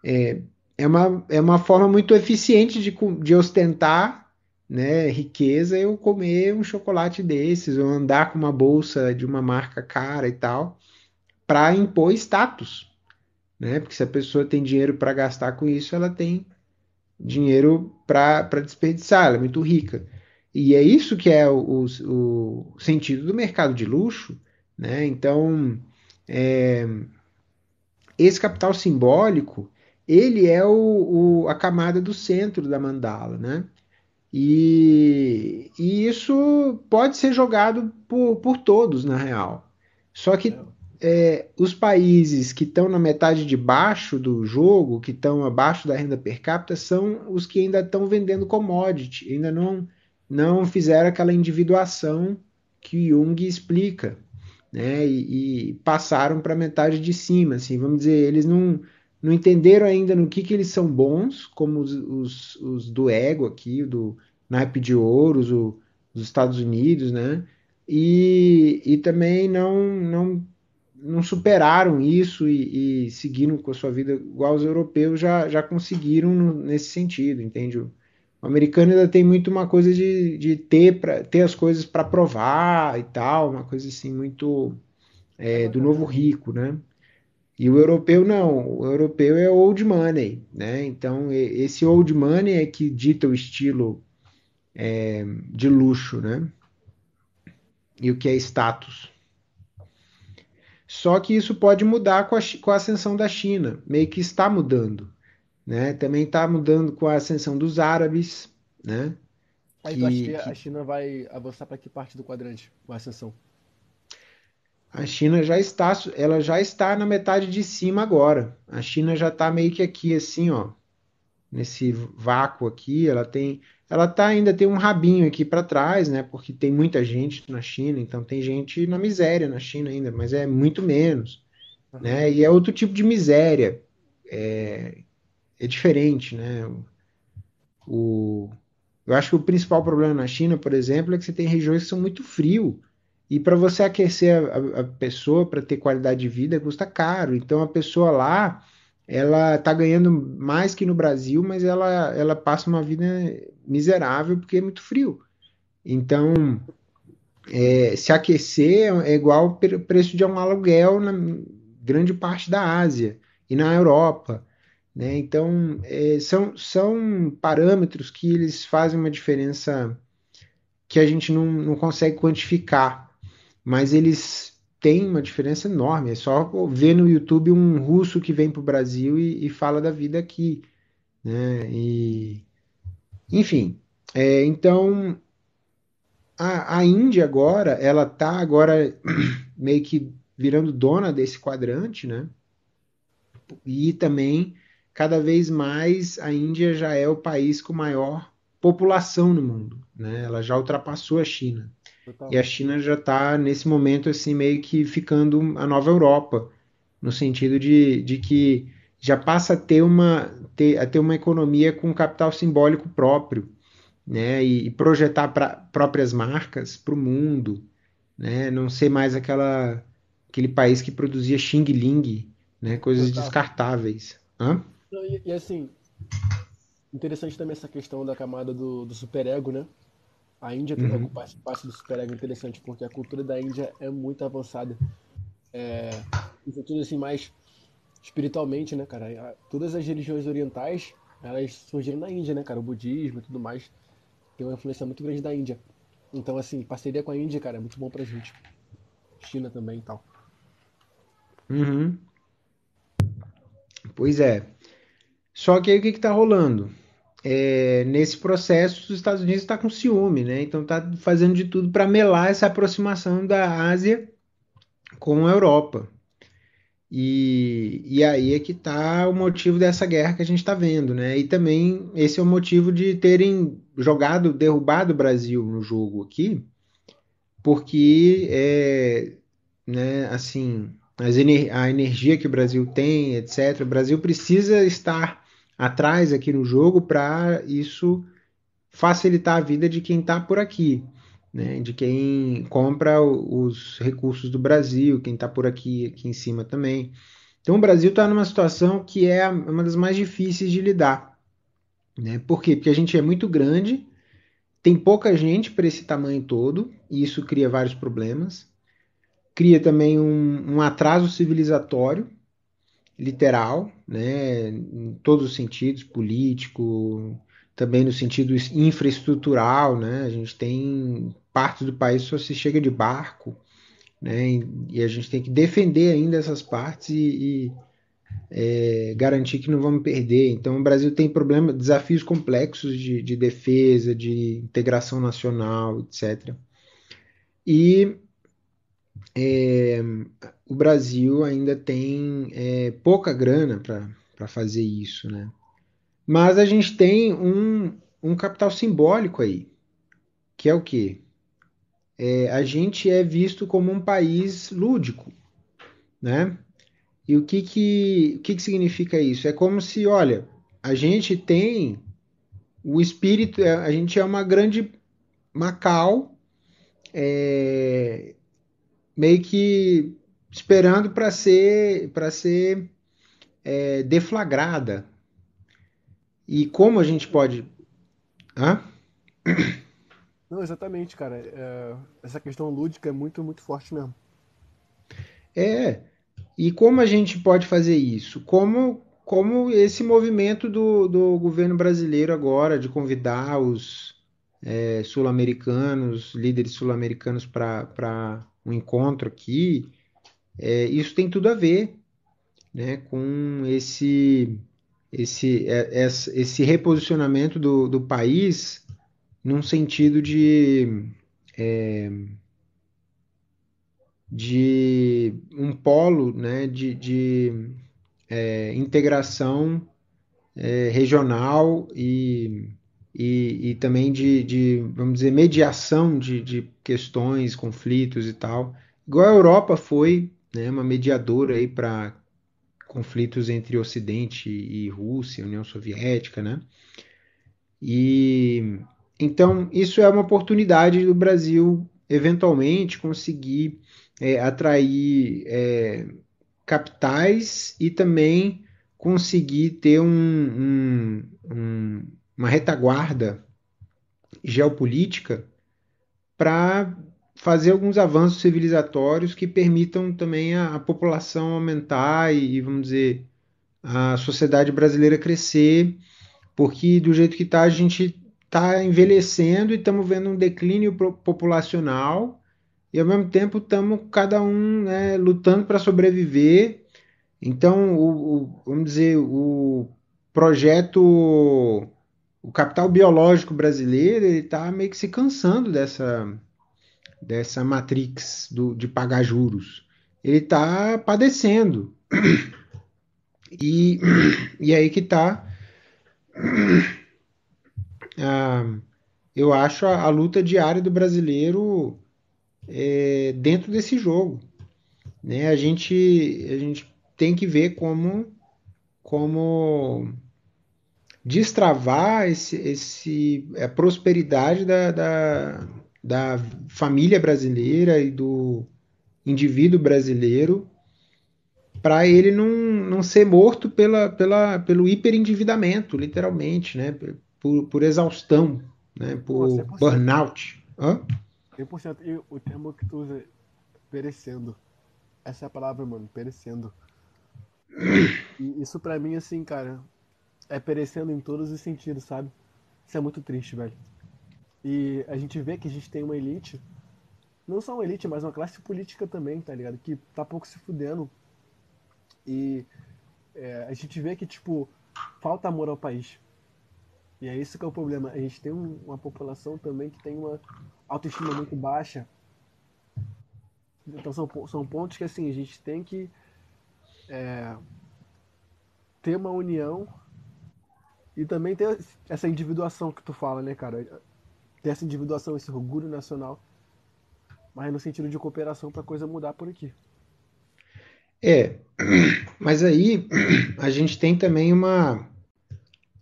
É, é, uma, é uma forma muito eficiente de, de ostentar né, riqueza eu comer um chocolate desses, ou andar com uma bolsa de uma marca cara e tal, para impor status, né? Porque se a pessoa tem dinheiro para gastar com isso, ela tem dinheiro para desperdiçar, ela é muito rica. E é isso que é o, o, o sentido do mercado de luxo. Né? Então, é, esse capital simbólico, ele é o, a camada do centro da mandala. Né? E, e isso pode ser jogado por, por todos, na real. Só que é é, os países que estão na metade de baixo do jogo, que estão abaixo da renda per capita, são os que ainda estão vendendo commodity, ainda não, não fizeram aquela individuação que Jung explica, né? E, e passaram para a metade de cima, assim, vamos dizer, eles não, não entenderam ainda no que, que eles são bons, como os, os, os do ego aqui, do naipe de ouros, o, os Estados Unidos, né? E, e também não, não não superaram isso e, e, seguiram com a sua vida igual os europeus já, já conseguiram nesse sentido, entende? O americano ainda tem muito uma coisa de, de ter, pra, ter as coisas para provar e tal, uma coisa assim muito é, do novo rico, né? E o europeu não, o europeu é old money, né? Então esse old money é que dita o estilo é, de luxo, né? E o que é status. Só que isso pode mudar com a, com a ascensão da China, meio que está mudando. Né? Também está mudando com a ascensão dos árabes. Né? Aí que, que, a China vai avançar para que parte do quadrante com a ascensão? A China já está, ela já está na metade de cima agora. A China já está meio que aqui assim, ó, nesse vácuo aqui. Ela tem ela tá ainda tem um rabinho aqui para trás, né? Porque tem muita gente na China, então tem gente na miséria na China ainda, mas é muito menos, né? E é outro tipo de miséria, é, é diferente, né? O, eu acho que o principal problema na China, por exemplo, é que você tem regiões que são muito frio e para você aquecer a, a pessoa para ter qualidade de vida custa caro. Então a pessoa lá ela está ganhando mais que no Brasil, mas ela, ela passa uma vida miserável porque é muito frio. Então, é, se aquecer é igual o preço de um aluguel na grande parte da Ásia e na Europa. Né? Então, é, são, são parâmetros que eles fazem uma diferença que a gente não, não consegue quantificar, mas eles tem uma diferença enorme. É só ver no YouTube um russo que vem para o Brasil e, e, fala da vida aqui. Né? E, enfim, é, então a, a Índia agora, ela está agora meio que virando dona desse quadrante, né? E também, cada vez mais, a Índia já é o país com maior população no mundo, né? Ela já ultrapassou a China. E a China já está, nesse momento, assim, meio que ficando a nova Europa, no sentido de, de que já passa a ter, uma, ter, a ter uma economia com capital simbólico próprio, né? E, e projetar pra, próprias marcas para o mundo, né? Não ser mais aquela, aquele país que produzia Xing Ling, né? Coisas Total. descartáveis. Hã? E, e assim, interessante também essa questão da camada do, do superego, né? A Índia tem é uhum. um parte do super interessante, porque a cultura da Índia é muito avançada. É, isso tudo assim, mais espiritualmente, né, cara? Todas as religiões orientais, elas surgiram na Índia, né, cara? O budismo e tudo mais tem uma influência muito grande da Índia. Então, assim, parceria com a Índia, cara, é muito bom pra gente. China também e tal. Uhum. Pois é. Só que aí o que, que tá rolando? é, nesse processo, os Estados Unidos está com ciúme, né? Então está fazendo de tudo para melar essa aproximação da Ásia com a Europa. E, e aí é que está o motivo dessa guerra que a gente está vendo, né? E também esse é o motivo de terem jogado, derrubado o Brasil no jogo aqui, porque é, né, assim, ener a energia que o Brasil tem, etc. O Brasil precisa estar atrás aqui no jogo para isso facilitar a vida de quem está por aqui, né? de quem compra os recursos do Brasil, quem está por aqui, aqui em cima também. Então o Brasil está numa situação que é uma das mais difíceis de lidar. Né? Por quê? Porque a gente é muito grande, tem pouca gente para esse tamanho todo, e isso cria vários problemas. Cria também um, um atraso civilizatório, literal, né, em todos os sentidos, político, também no sentido infraestrutural, né, a gente tem partes do país só se chega de barco, né, e a gente tem que defender ainda essas partes e, e é, garantir que não vamos perder. Então o Brasil tem problemas, desafios complexos de, de defesa, de integração nacional, etc. E é, o Brasil ainda tem é, pouca grana para fazer isso, né? Mas a gente tem um, um capital simbólico aí, que é o quê? É, a gente é visto como um país lúdico, né? E o que que, o que que significa isso? É como se, olha, a gente tem o espírito, a gente é uma grande Macau, é, meio que esperando para ser para ser é, deflagrada. E como a gente pode. Hã? Não, exatamente, cara. É, essa questão lúdica é muito, muito forte mesmo. É. E como a gente pode fazer isso? Como, como esse movimento do, do governo brasileiro agora de convidar os é, sul-americanos, líderes sul-americanos para um encontro aqui, é, isso tem tudo a ver né, com esse, esse, é, esse reposicionamento do, do país num sentido de, é, de um polo né, de, de é, integração é, regional e e, e também de, de, vamos dizer, mediação de, de questões, conflitos e tal. Igual a Europa foi né, uma mediadora aí para conflitos entre Ocidente e Rússia, União Soviética, né? E então isso é uma oportunidade do Brasil eventualmente conseguir é, atrair é, capitais e também conseguir ter um, um, um uma retaguarda geopolítica para fazer alguns avanços civilizatórios que permitam também a, a população aumentar e, e, vamos dizer, a sociedade brasileira crescer, porque do jeito que está, a gente está envelhecendo e estamos vendo um declínio populacional e, ao mesmo tempo, estamos cada um né, lutando para sobreviver. Então, o, o, vamos dizer, o projeto o capital biológico brasileiro ele está meio que se cansando dessa dessa matrix do, de pagar juros. Ele está padecendo. E, e aí que está, ah, eu acho, a, a, luta diária do brasileiro é, dentro desse jogo. Né? A, gente, a gente tem que ver como, como destravar esse, esse, a eh, prosperidade da, da, da família brasileira e do indivíduo brasileiro para ele não, não ser morto pela, pela, pelo hiperendividamento, literalmente, né? por, por exaustão, né? por 100%. burnout. Hã? 100%. E o termo que tu usa, perecendo. Essa é a palavra, mano, perecendo. E isso para mim, assim, cara, é perecendo em todos os sentidos, sabe? Isso é muito triste, velho. E a gente vê que a gente tem uma elite, não só uma elite, mas uma classe política também, tá ligado? Que tá pouco se fudendo. E é, a gente vê que, tipo, falta amor ao país. E é isso que é o problema. A gente tem um, uma população também que tem uma autoestima muito baixa. Então são, são pontos que, assim, a gente tem que é, ter uma união e também tem essa individuação que tu fala, né, cara? Tem essa individuação, esse orgulho nacional, mas no sentido de cooperação para a coisa mudar por aqui. É, mas aí a gente tem também uma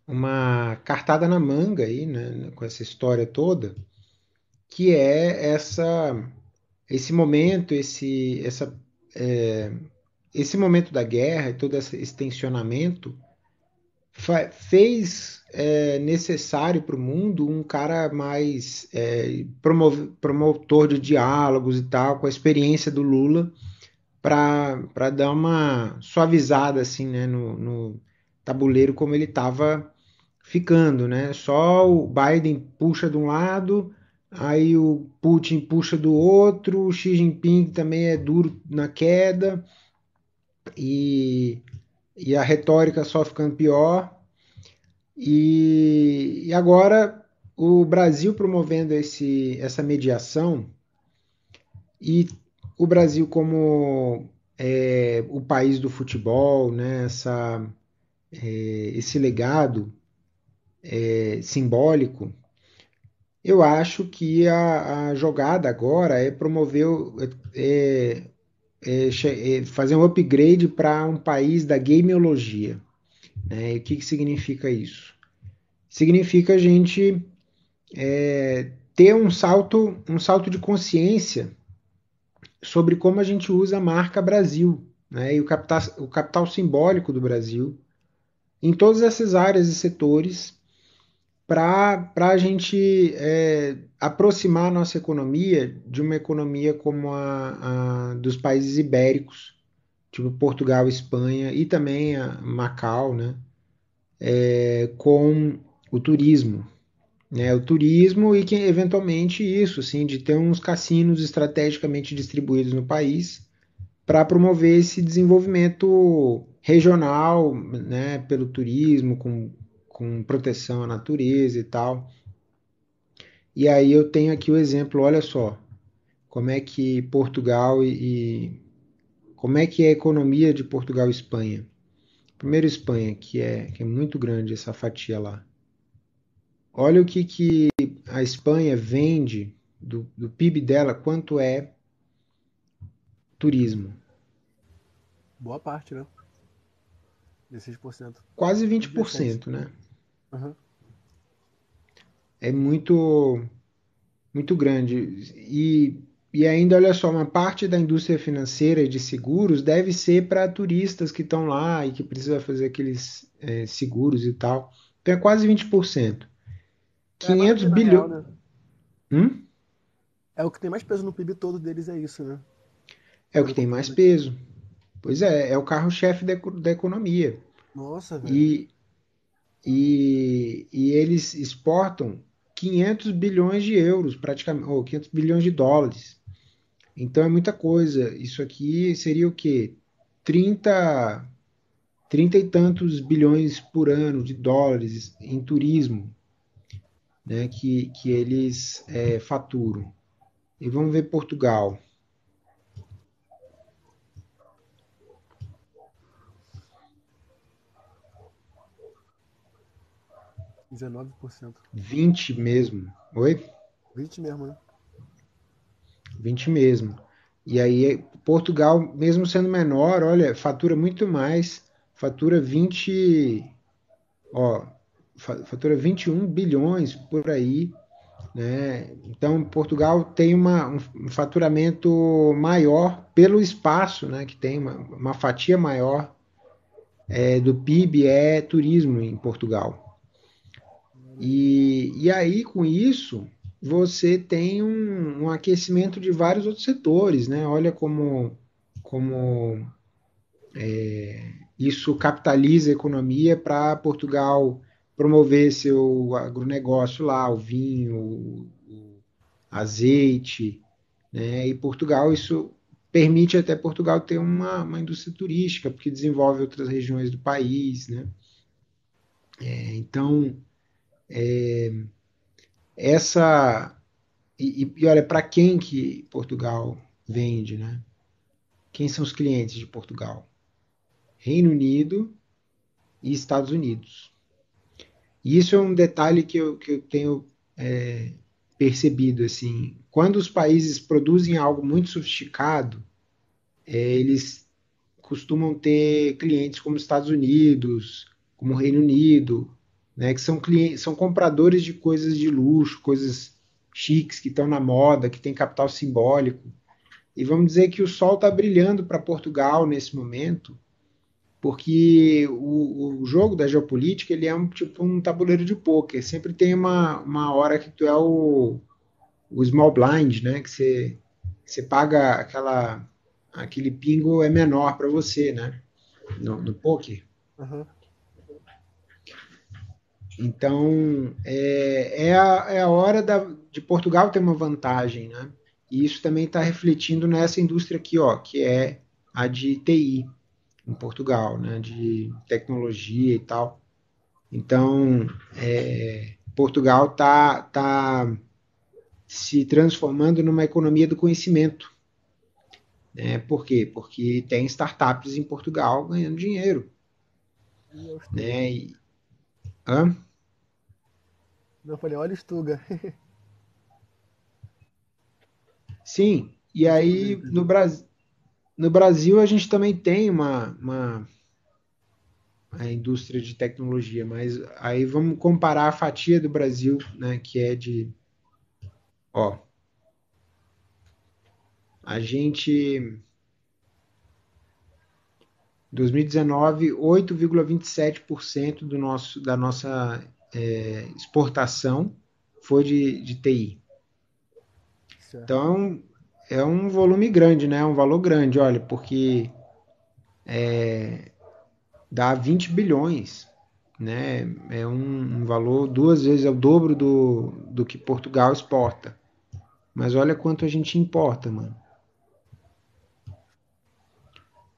uma cartada na manga aí, né, com essa história toda, que é essa esse momento, esse essa é, esse momento da guerra e todo esse tensionamento fez é, necessário para o mundo um cara mais é, promotor de diálogos e tal, com a experiência do Lula, para dar uma suavizada assim, né, no, no tabuleiro como ele estava ficando. Né? Só o Biden puxa de um lado, aí o Putin puxa do outro, o Xi Jinping também é duro na queda. E e a retórica só ficando pior. E, e agora o Brasil promovendo esse, essa mediação e o Brasil como é, o país do futebol, né, essa, é, esse legado é, simbólico, eu acho que a, a, jogada agora é promover é, é, é, fazer um upgrade para um país da gameologia. Né? E o que, que significa isso? Significa a gente é, ter um salto, um salto de consciência sobre como a gente usa a marca Brasil né? e o capital, o capital simbólico do Brasil em todas essas áreas e setores para a gente é, aproximar a nossa economia de uma economia como a, a, dos países ibéricos, tipo Portugal, Espanha e também Macau, né? É, com o turismo, né? O turismo e que eventualmente isso, assim, de ter uns cassinos estrategicamente distribuídos no país para promover esse desenvolvimento regional, né? Pelo turismo, com com proteção à natureza e tal. E aí eu tenho aqui o exemplo, olha só, como é que Portugal e, e como é que é a economia de Portugal e Espanha. Primeiro Espanha, que é, que é muito grande essa fatia lá. Olha o que, que a Espanha vende do, do PIB dela, quanto é turismo. Boa parte, né? 16%. Quase 20%, 16%. né? Uhum. É muito, muito grande. E, e ainda, olha só, uma parte da indústria financeira de seguros deve ser para turistas que estão lá e que precisam fazer aqueles é, seguros e tal. Então é quase 20%. 500 é bilhões. Né? Hum? É o que tem mais peso no PIB todo deles, é isso, né? É o que tem mais peso. Pois é, é o carro-chefe da, da, economia. Nossa, velho. E, e, e eles exportam 500 bilhões de euros, praticamente, ou 500 bilhões de dólares. Então é muita coisa. Isso aqui seria o quê? 30, 30 e tantos bilhões por ano de dólares em turismo né, que, que eles é, faturam. E vamos ver Portugal. 19%. 20 mesmo. Oi? 20 mesmo, né? 20 mesmo. E aí, Portugal, mesmo sendo menor, olha, fatura muito mais, fatura 20, ó, fatura 21 bilhões por aí, né? Então, Portugal tem uma, um faturamento maior pelo espaço, né? Que tem uma, uma fatia maior é, do PIB é turismo em Portugal. E, e aí, com isso, você tem um, um aquecimento de vários outros setores, né? Olha como, como é, isso capitaliza a economia para Portugal promover seu agronegócio lá, o vinho, o, o azeite, né? E Portugal, isso permite até Portugal ter uma, uma indústria turística, porque desenvolve outras regiões do país, né? É, então, é, essa e, e olha para quem que Portugal vende, né? Quem são os clientes de Portugal? Reino Unido e Estados Unidos. E isso é um detalhe que eu, que eu tenho é, percebido assim. Quando os países produzem algo muito sofisticado, é, eles costumam ter clientes como Estados Unidos, como Reino Unido, né, que são, clientes, são compradores de coisas de luxo, coisas chiques que estão na moda, que tem capital simbólico. E vamos dizer que o sol está brilhando para Portugal nesse momento, porque o, o, jogo da geopolítica ele é um tipo um tabuleiro de poker. Sempre tem uma, uma hora que tu é o, o small blind, né? Que você, você paga aquela aquele pingo é menor para você, né? No, no poker. Uhum. Então, é, é, a, é a hora da, de Portugal ter uma vantagem, né? E isso também está refletindo nessa indústria aqui, ó, que é a de TI em Portugal, né? De tecnologia e tal. Então, é, Portugal está tá se transformando numa economia do conhecimento. Né? Por quê? Porque tem startups em Portugal ganhando dinheiro. Né? E, Hã? Não, eu falei, olha o Stuga. Sim, e aí no Brasil, no Brasil a gente também tem uma, uma indústria de tecnologia, mas aí vamos comparar a fatia do Brasil, né, que é de ó. A gente em 2019, 8,27% do nosso, da nossa é, exportação foi de, de TI. Certo. Então, é um volume grande, né? um valor grande, olha, porque é, dá 20 bilhões. Né? É um, um, valor duas vezes é o dobro do, do que Portugal exporta. Mas olha quanto a gente importa, mano.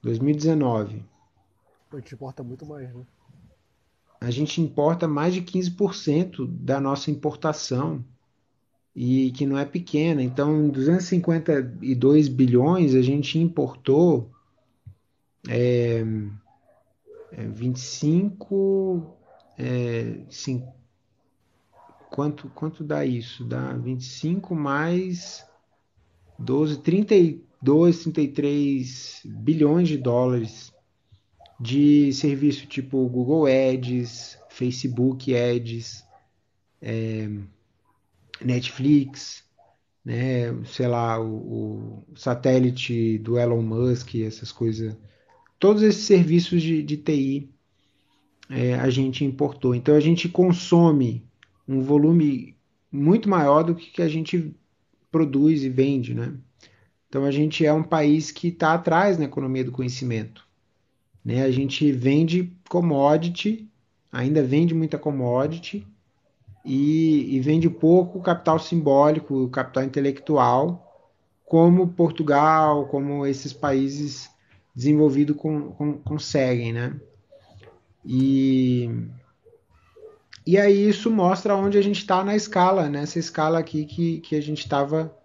2019. A gente importa muito mais, né? A gente importa mais de 15% da nossa importação e que não é pequena. Então, 252 bilhões a gente importou é, é 25 é, sim, quanto quanto dá isso? Dá 25 mais 12, 30 2,33 bilhões de dólares de serviço tipo Google Ads, Facebook Ads, é, Netflix, né, sei lá, o, o, satélite do Elon Musk, essas coisas. Todos esses serviços de, de TI é, a gente importou. Então a gente consome um volume muito maior do que a gente produz e vende, né? Então a gente é um país que está atrás na economia do conhecimento. Né? A gente vende commodity, ainda vende muita commodity, e, e vende pouco capital simbólico, capital intelectual, como Portugal, como esses países desenvolvidos com, com, conseguem. Né? E, e aí isso mostra onde a gente está na escala, nessa escala aqui que, que a gente estava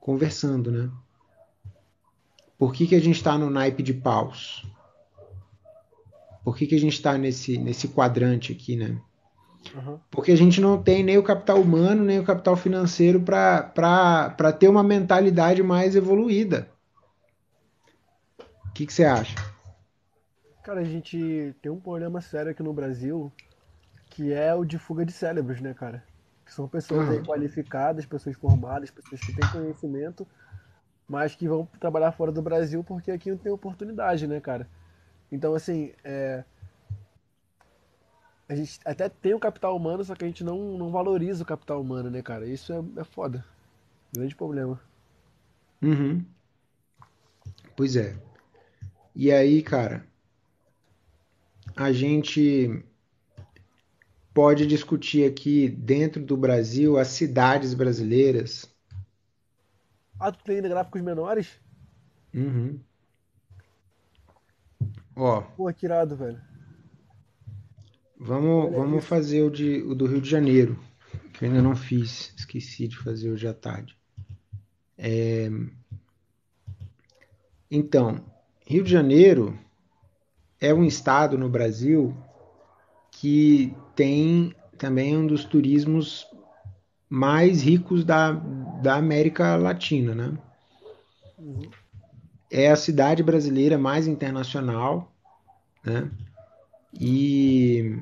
conversando. Né? Por que, que a gente está no naipe de paus? Por que, que a gente está nesse, nesse quadrante aqui, né? Uhum. Porque a gente não tem nem o capital humano, nem o capital financeiro para ter uma mentalidade mais evoluída. O que, você acha? Cara, a gente tem um problema sério aqui no Brasil, que é o de fuga de cérebros, né, cara? Que são pessoas uhum. qualificadas, pessoas formadas, pessoas que têm conhecimento, mas que vão trabalhar fora do Brasil porque aqui não tem oportunidade, né, cara? Então, assim, é... a gente até tem o capital humano, só que a gente não, não valoriza o capital humano, né, cara? Isso é, é foda. Grande problema. Uhum. Pois é. E aí, cara, a gente pode discutir aqui dentro do Brasil as cidades brasileiras ah, tu tem ainda gráficos menores? Uhum. Ó. Pô, que irado, velho. Vamos, Olha vamos fazer o, de, o do Rio de Janeiro, que eu ainda não fiz. Esqueci de fazer hoje à tarde. É... Então, Rio de Janeiro é um estado no Brasil que tem também um dos turismos mais ricos da, da América Latina, né? É a cidade brasileira mais internacional, né? E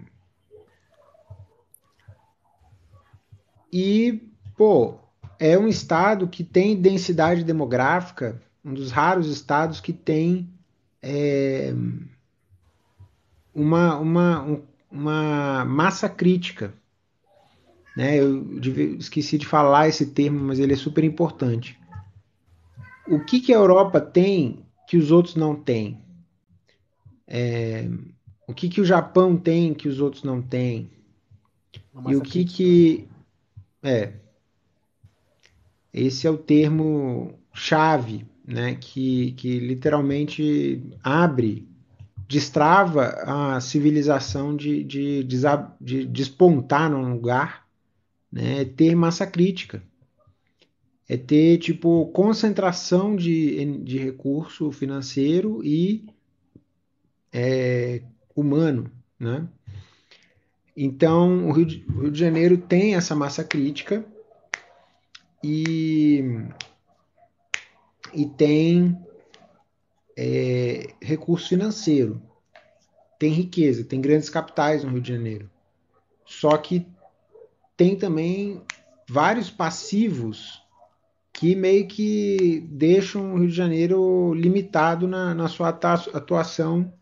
e pô, é um estado que tem densidade demográfica, um dos raros estados que tem é, uma, uma, um, uma massa crítica né? Eu esqueci de falar esse termo, mas ele é super importante. O que, que a Europa tem que os outros não têm? É, o que, que o Japão tem que os outros não têm? E o que que. Né? É. Esse é o termo chave, né? Que, que literalmente abre, destrava a civilização de, de, de, de despontar num lugar né? É ter massa crítica. É ter, tipo, concentração de, de recurso financeiro e é, humano, né? Então, o Rio, de, o Rio de Janeiro tem essa massa crítica e, e tem é, recurso financeiro, tem riqueza, tem grandes capitais no Rio de Janeiro. Só que tem também vários passivos que meio que deixam o Rio de Janeiro limitado na, na sua atuação,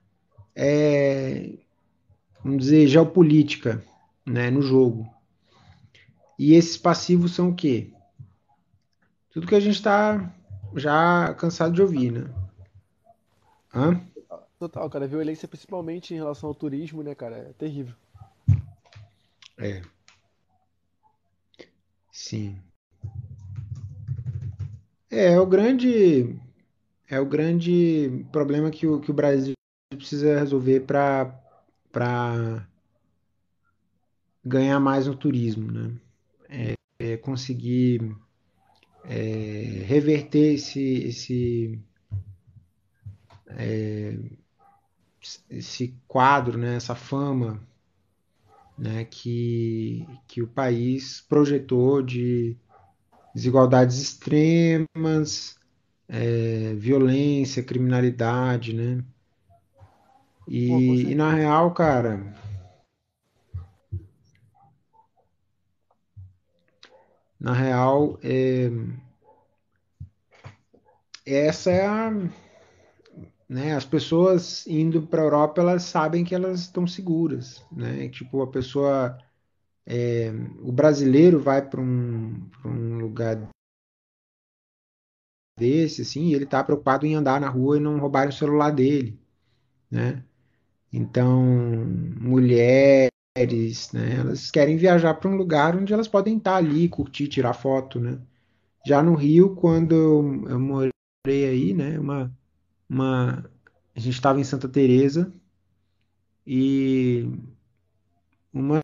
é, vamos dizer, geopolítica né, no jogo. E esses passivos são o quê? Tudo que a gente está já cansado de ouvir, né? Hã? Total, cara, violência principalmente em relação ao turismo, né, cara? É terrível. É. Sim. É, é o grande é o grande problema que o, que o Brasil precisa resolver para para ganhar mais no turismo, né? É, é conseguir é, reverter esse esse é, esse quadro, né? Essa fama né, que, que o país projetou de desigualdades extremas, é, violência, criminalidade, né? E, e na real, cara, na real, é, essa é a né? As pessoas indo para a Europa, elas sabem que elas estão seguras, né? Tipo, a pessoa, é, o brasileiro vai para um, um lugar desse, assim, e ele está preocupado em andar na rua e não roubar o celular dele, né? Então, mulheres, né? Elas querem viajar para um lugar onde elas podem estar tá ali, curtir, tirar foto, né? Já no Rio, quando eu, eu morei aí, né? Uma uma a gente estava em Santa Teresa e uma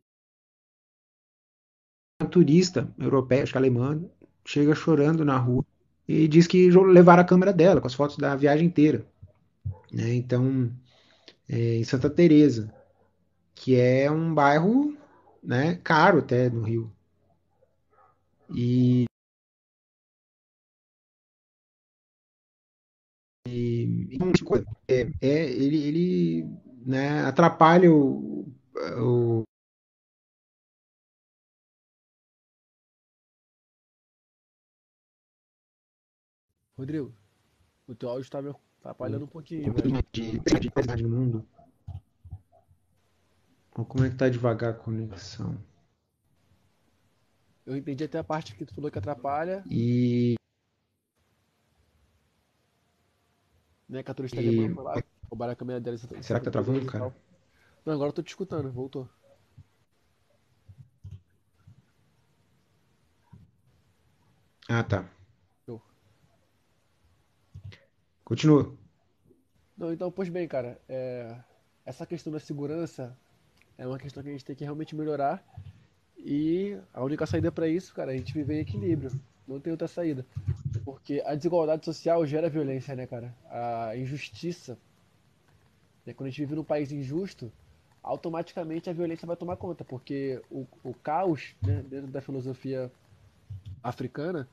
turista europeia, acho que alemã, chega chorando na rua e diz que levaram a câmera dela com as fotos da viagem inteira. Né? Então, é, em Santa Teresa, que é um bairro né, caro até no Rio. E E, tipo, é, é, ele, ele né, atrapalha o, o Rodrigo, o teu áudio está me atrapalhando um pouquinho. De, no mundo. Como é que tá devagar a conexão? Eu entendi até a parte que tu falou que atrapalha. E Né? Que a turista e... foi lá, roubaram a câmera dela. Será que tá travando, cara? Não, agora eu tô te escutando, voltou. Ah, tá. Eu. Continua. Não, então, pois bem, cara, é... essa questão da segurança é uma questão que a gente tem que realmente melhorar. E a única saída para isso, cara, é a gente viver em equilíbrio. Não tem outra saída. Porque a desigualdade social gera violência, né, cara? A injustiça. Né? Quando a gente vive num país injusto, automaticamente a violência vai tomar conta, porque o, o caos, né, dentro da filosofia africana,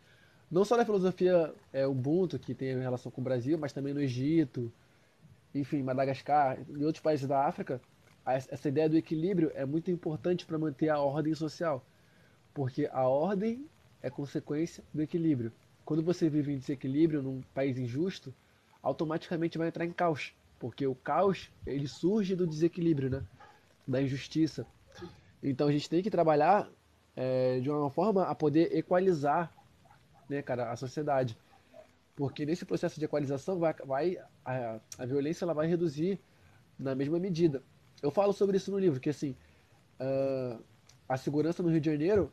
não só da filosofia é, Ubuntu, que tem relação com o Brasil, mas também no Egito, enfim, Madagascar e outros países da África, essa ideia do equilíbrio é muito importante para manter a ordem social, porque a ordem é consequência do equilíbrio. Quando você vive em desequilíbrio num país injusto, automaticamente vai entrar em caos, porque o caos ele surge do desequilíbrio, né? Da injustiça. Então a gente tem que trabalhar é, de uma forma a poder equalizar, né, cara, a sociedade, porque nesse processo de equalização vai, vai a, a violência ela vai reduzir na mesma medida. Eu falo sobre isso no livro, que assim uh, a segurança no Rio de Janeiro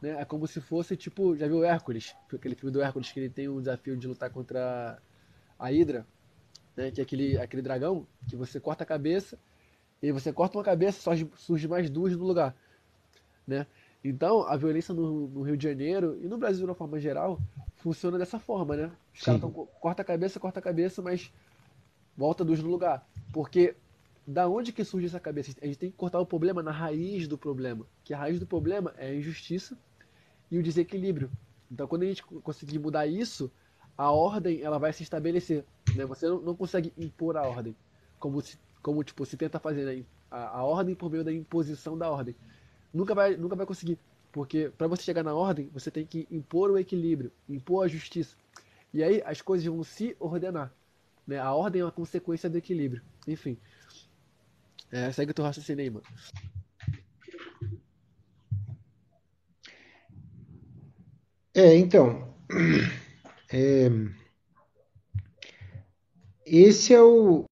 né? É como se fosse, tipo, já viu Hércules? Aquele filme do Hércules que ele tem o desafio de lutar contra a Hidra, né? Que é aquele, aquele dragão que você corta a cabeça, e você corta uma cabeça só surge mais duas no lugar, né? Então, a violência no, no, Rio de Janeiro e no Brasil de uma forma geral funciona dessa forma, né? Os caras cortam corta a cabeça, corta a cabeça, mas volta duas no lugar. Porque da onde que surge essa cabeça? A gente tem que cortar o problema na raiz do problema, que a raiz do problema é a injustiça e o desequilíbrio. Então, quando a gente conseguir mudar isso, a ordem ela vai se estabelecer. Né? Você não, não consegue impor a ordem, como se, como tipo se tenta fazer né? a, a, ordem por meio da imposição da ordem. Nunca vai, nunca vai conseguir, porque para você chegar na ordem você tem que impor o equilíbrio, impor a justiça. E aí as coisas vão se ordenar. Né? A ordem é uma consequência do equilíbrio. Enfim. É, segue o teu raciocínio aí, mano. É, então. É, esse, é o,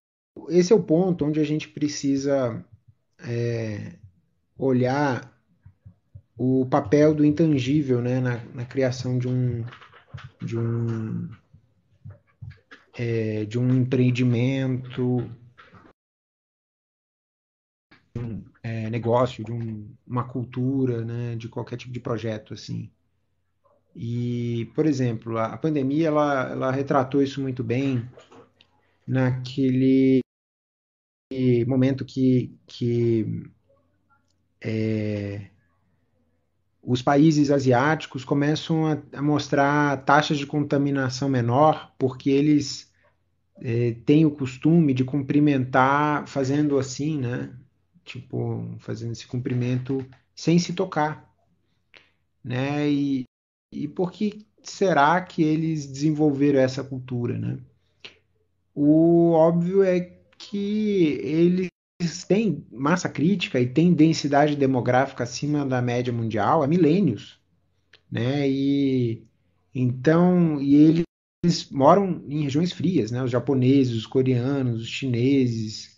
esse é o ponto onde a gente precisa é, olhar o papel do intangível né, na, na criação de um, de um, é, de um empreendimento, É, negócio, de um, uma cultura, né, de qualquer tipo de projeto assim. E, por exemplo, a, a pandemia ela, ela retratou isso muito bem naquele momento que, que é, os países asiáticos começam a, a, mostrar taxas de contaminação menor, porque eles é, têm o costume de cumprimentar fazendo assim, né? tipo, fazendo esse cumprimento sem se tocar, né? E, e por que será que eles desenvolveram essa cultura, né? O óbvio é que eles têm massa crítica e têm densidade demográfica acima da média mundial há milênios, né? E então, e eles, eles moram em regiões frias, né? Os japoneses, os coreanos, os chineses,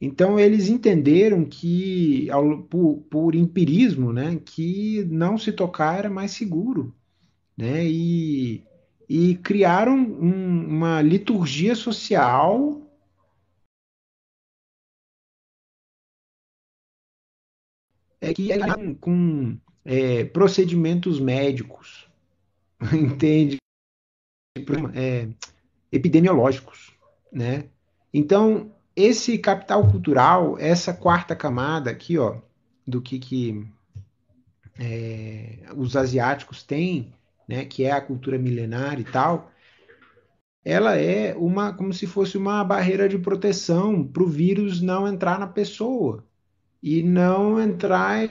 então eles entenderam que, ao, por, por, empirismo, né, que não se tocar era mais seguro, né, e, e criaram um, uma liturgia social é que é com é, procedimentos médicos, entende? É, epidemiológicos, né? Então esse capital cultural, essa quarta camada aqui, ó, do que, que é, os asiáticos têm, né, que é a cultura milenar e tal, ela é uma como se fosse uma barreira de proteção para o vírus não entrar na pessoa e não entrar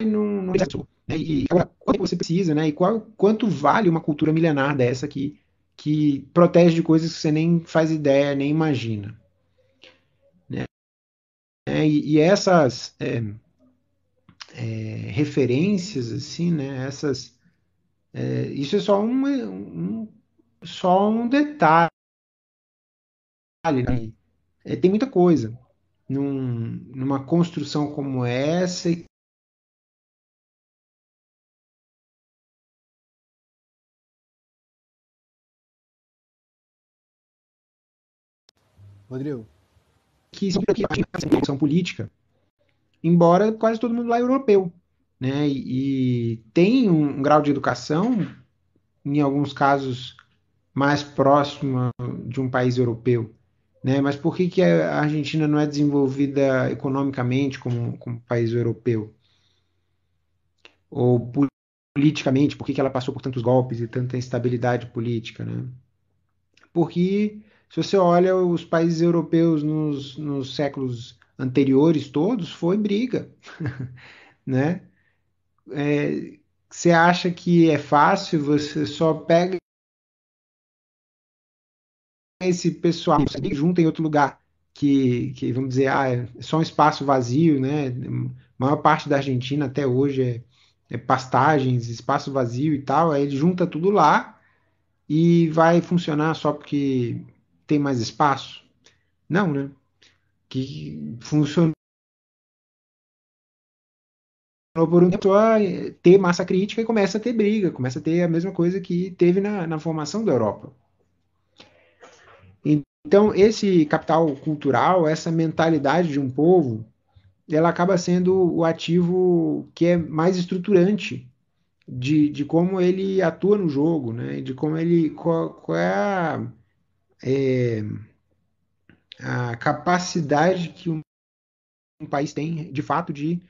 num, num... Né? E agora, quanto você precisa, né? E qual, quanto vale uma cultura milenar dessa que, que protege de coisas que você nem faz ideia, nem imagina. Né? É, e, e essas é, é, referências, assim, né? Essas, é, isso é só um, só um detalhe. Né? É, tem muita coisa. Num, numa construção como essa Rodrigo. Que são, é são política, embora quase todo mundo lá é europeu. Né? E, e tem um, um grau de educação, em alguns casos, mais próximo de um país europeu. Né? Mas por que, que a Argentina não é desenvolvida economicamente como, como um país europeu? Ou politicamente, por que, que ela passou por tantos golpes e tanta instabilidade política? Né? Porque se você olha os países europeus nos, nos séculos anteriores todos, foi briga, né? É, você acha que é fácil, você só pega esse pessoal, e junta em outro lugar, que, que vamos dizer, ah, é só um espaço vazio, né? A maior parte da Argentina até hoje é, é pastagens, espaço vazio e tal, aí ele junta tudo lá e vai funcionar só porque tem mais espaço? Não, né? Que funcionou por um tempo a ah, ter massa crítica e começa a ter briga, começa a ter a mesma coisa que teve na, na formação da Europa. Então, esse capital cultural, essa mentalidade de um povo, ela acaba sendo o ativo que é mais estruturante de, de como ele atua no jogo, né? De como ele qual, qual é a, é, a capacidade que um, um, país tem, de fato, de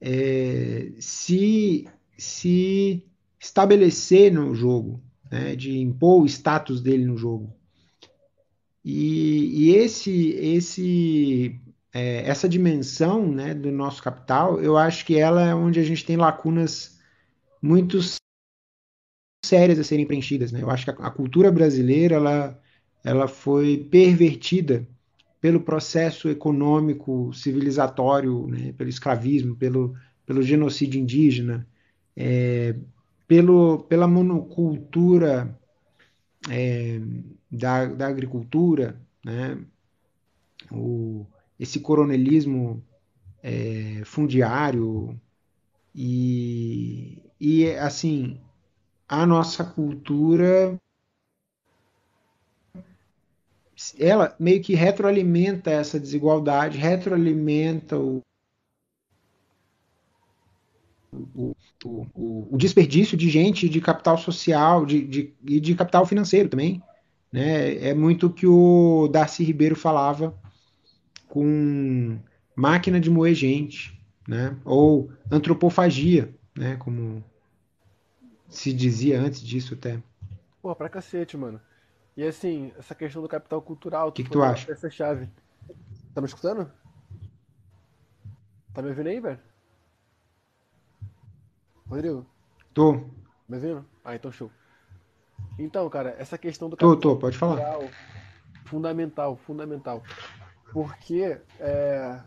é, se, se estabelecer no jogo, né, de impor o status dele no jogo. E, e esse, esse, é, essa dimensão né, do nosso capital, eu acho que ela é onde a gente tem lacunas muito sérias a serem preenchidas. Né? Eu acho que a, a cultura brasileira ela, ela foi pervertida pelo processo econômico civilizatório, né, pelo escravismo, pelo, pelo genocídio indígena, é, pelo, pela monocultura é, da, da agricultura, né, o, esse coronelismo é, fundiário e, e assim a nossa cultura ela meio que retroalimenta essa desigualdade, retroalimenta o, o, o, o desperdício de gente, de capital social de, de, e de capital financeiro também. Né? É muito o que o Darcy Ribeiro falava com máquina de moer gente, né? ou antropofagia, né? como se dizia antes disso até. Pô, pra cacete, mano. E assim, essa questão do capital cultural. O que, que tipo, tu acha? Essa chave. Tá me escutando? Tá me ouvindo aí, velho? Rodrigo? Tô. Me ouvindo? Ah, então show. Então, cara, essa questão do capital tô, tô, pode falar. Cultural, fundamental, fundamental. Porque é,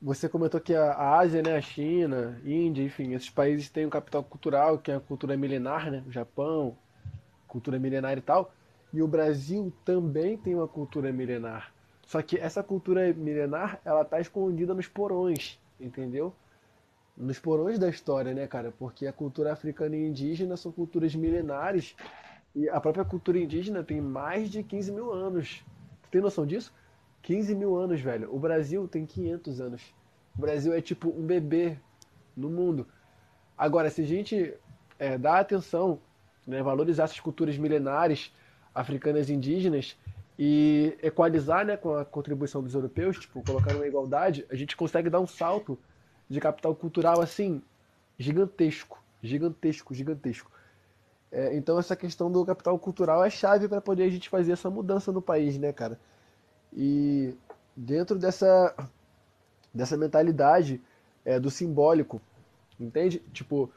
você comentou que a Ásia, né, a China, Índia, enfim, esses países têm um capital cultural, que é a cultura é milenar, né, o Japão, cultura milenar e tal. E o Brasil também tem uma cultura milenar. Só que essa cultura milenar, ela tá escondida nos porões, entendeu? Nos porões da história, né, cara? Porque a cultura africana e indígena são culturas milenares. E a própria cultura indígena tem mais de 15 mil anos. Tu tem noção disso? 15 mil anos, velho. O Brasil tem 500 anos. O Brasil é tipo um bebê no mundo. Agora, se a gente é, dá atenção né? valorizar essas culturas milenares africanas e indígenas e equalizar né, com a contribuição dos europeus, tipo, colocar uma igualdade, a gente consegue dar um salto de capital cultural assim gigantesco, gigantesco, gigantesco. É, então essa questão do capital cultural é chave para poder a gente fazer essa mudança no país, né, cara? E dentro dessa dessa mentalidade é, do simbólico, entende? Tipo,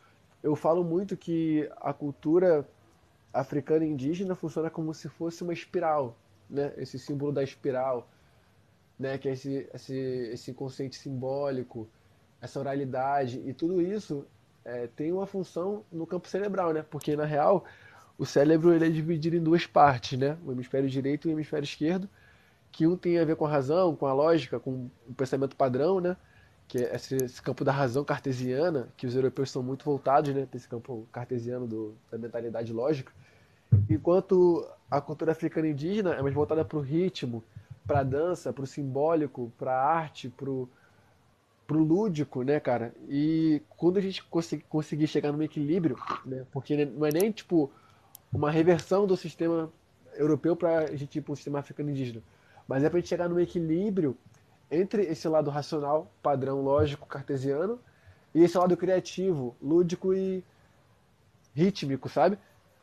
eu falo muito que a cultura africana indígena funciona como se fosse uma espiral, né? Esse símbolo da espiral, né? Que é esse, esse, esse conceito simbólico, essa oralidade e tudo isso é, tem uma função no campo cerebral, né? Porque na real o cérebro ele é dividido em duas partes, né? O hemisfério direito e o hemisfério esquerdo, que um tem a ver com a razão, com a lógica, com o pensamento padrão, né? que é esse, esse, campo da razão cartesiana, que os europeus são muito voltados, né, para esse campo cartesiano do, da mentalidade lógica, enquanto a cultura africana indígena é mais voltada para o ritmo, para a dança, para o simbólico, para a arte, para o pro lúdico, né, cara? E quando a gente conseguir, conseguir chegar num equilíbrio, né, porque não é nem tipo uma reversão do sistema europeu para a gente ir para o sistema africano indígena, mas é para a gente chegar num equilíbrio entre esse lado racional, padrão, lógico, cartesiano, e esse lado criativo, lúdico e rítmico, sabe?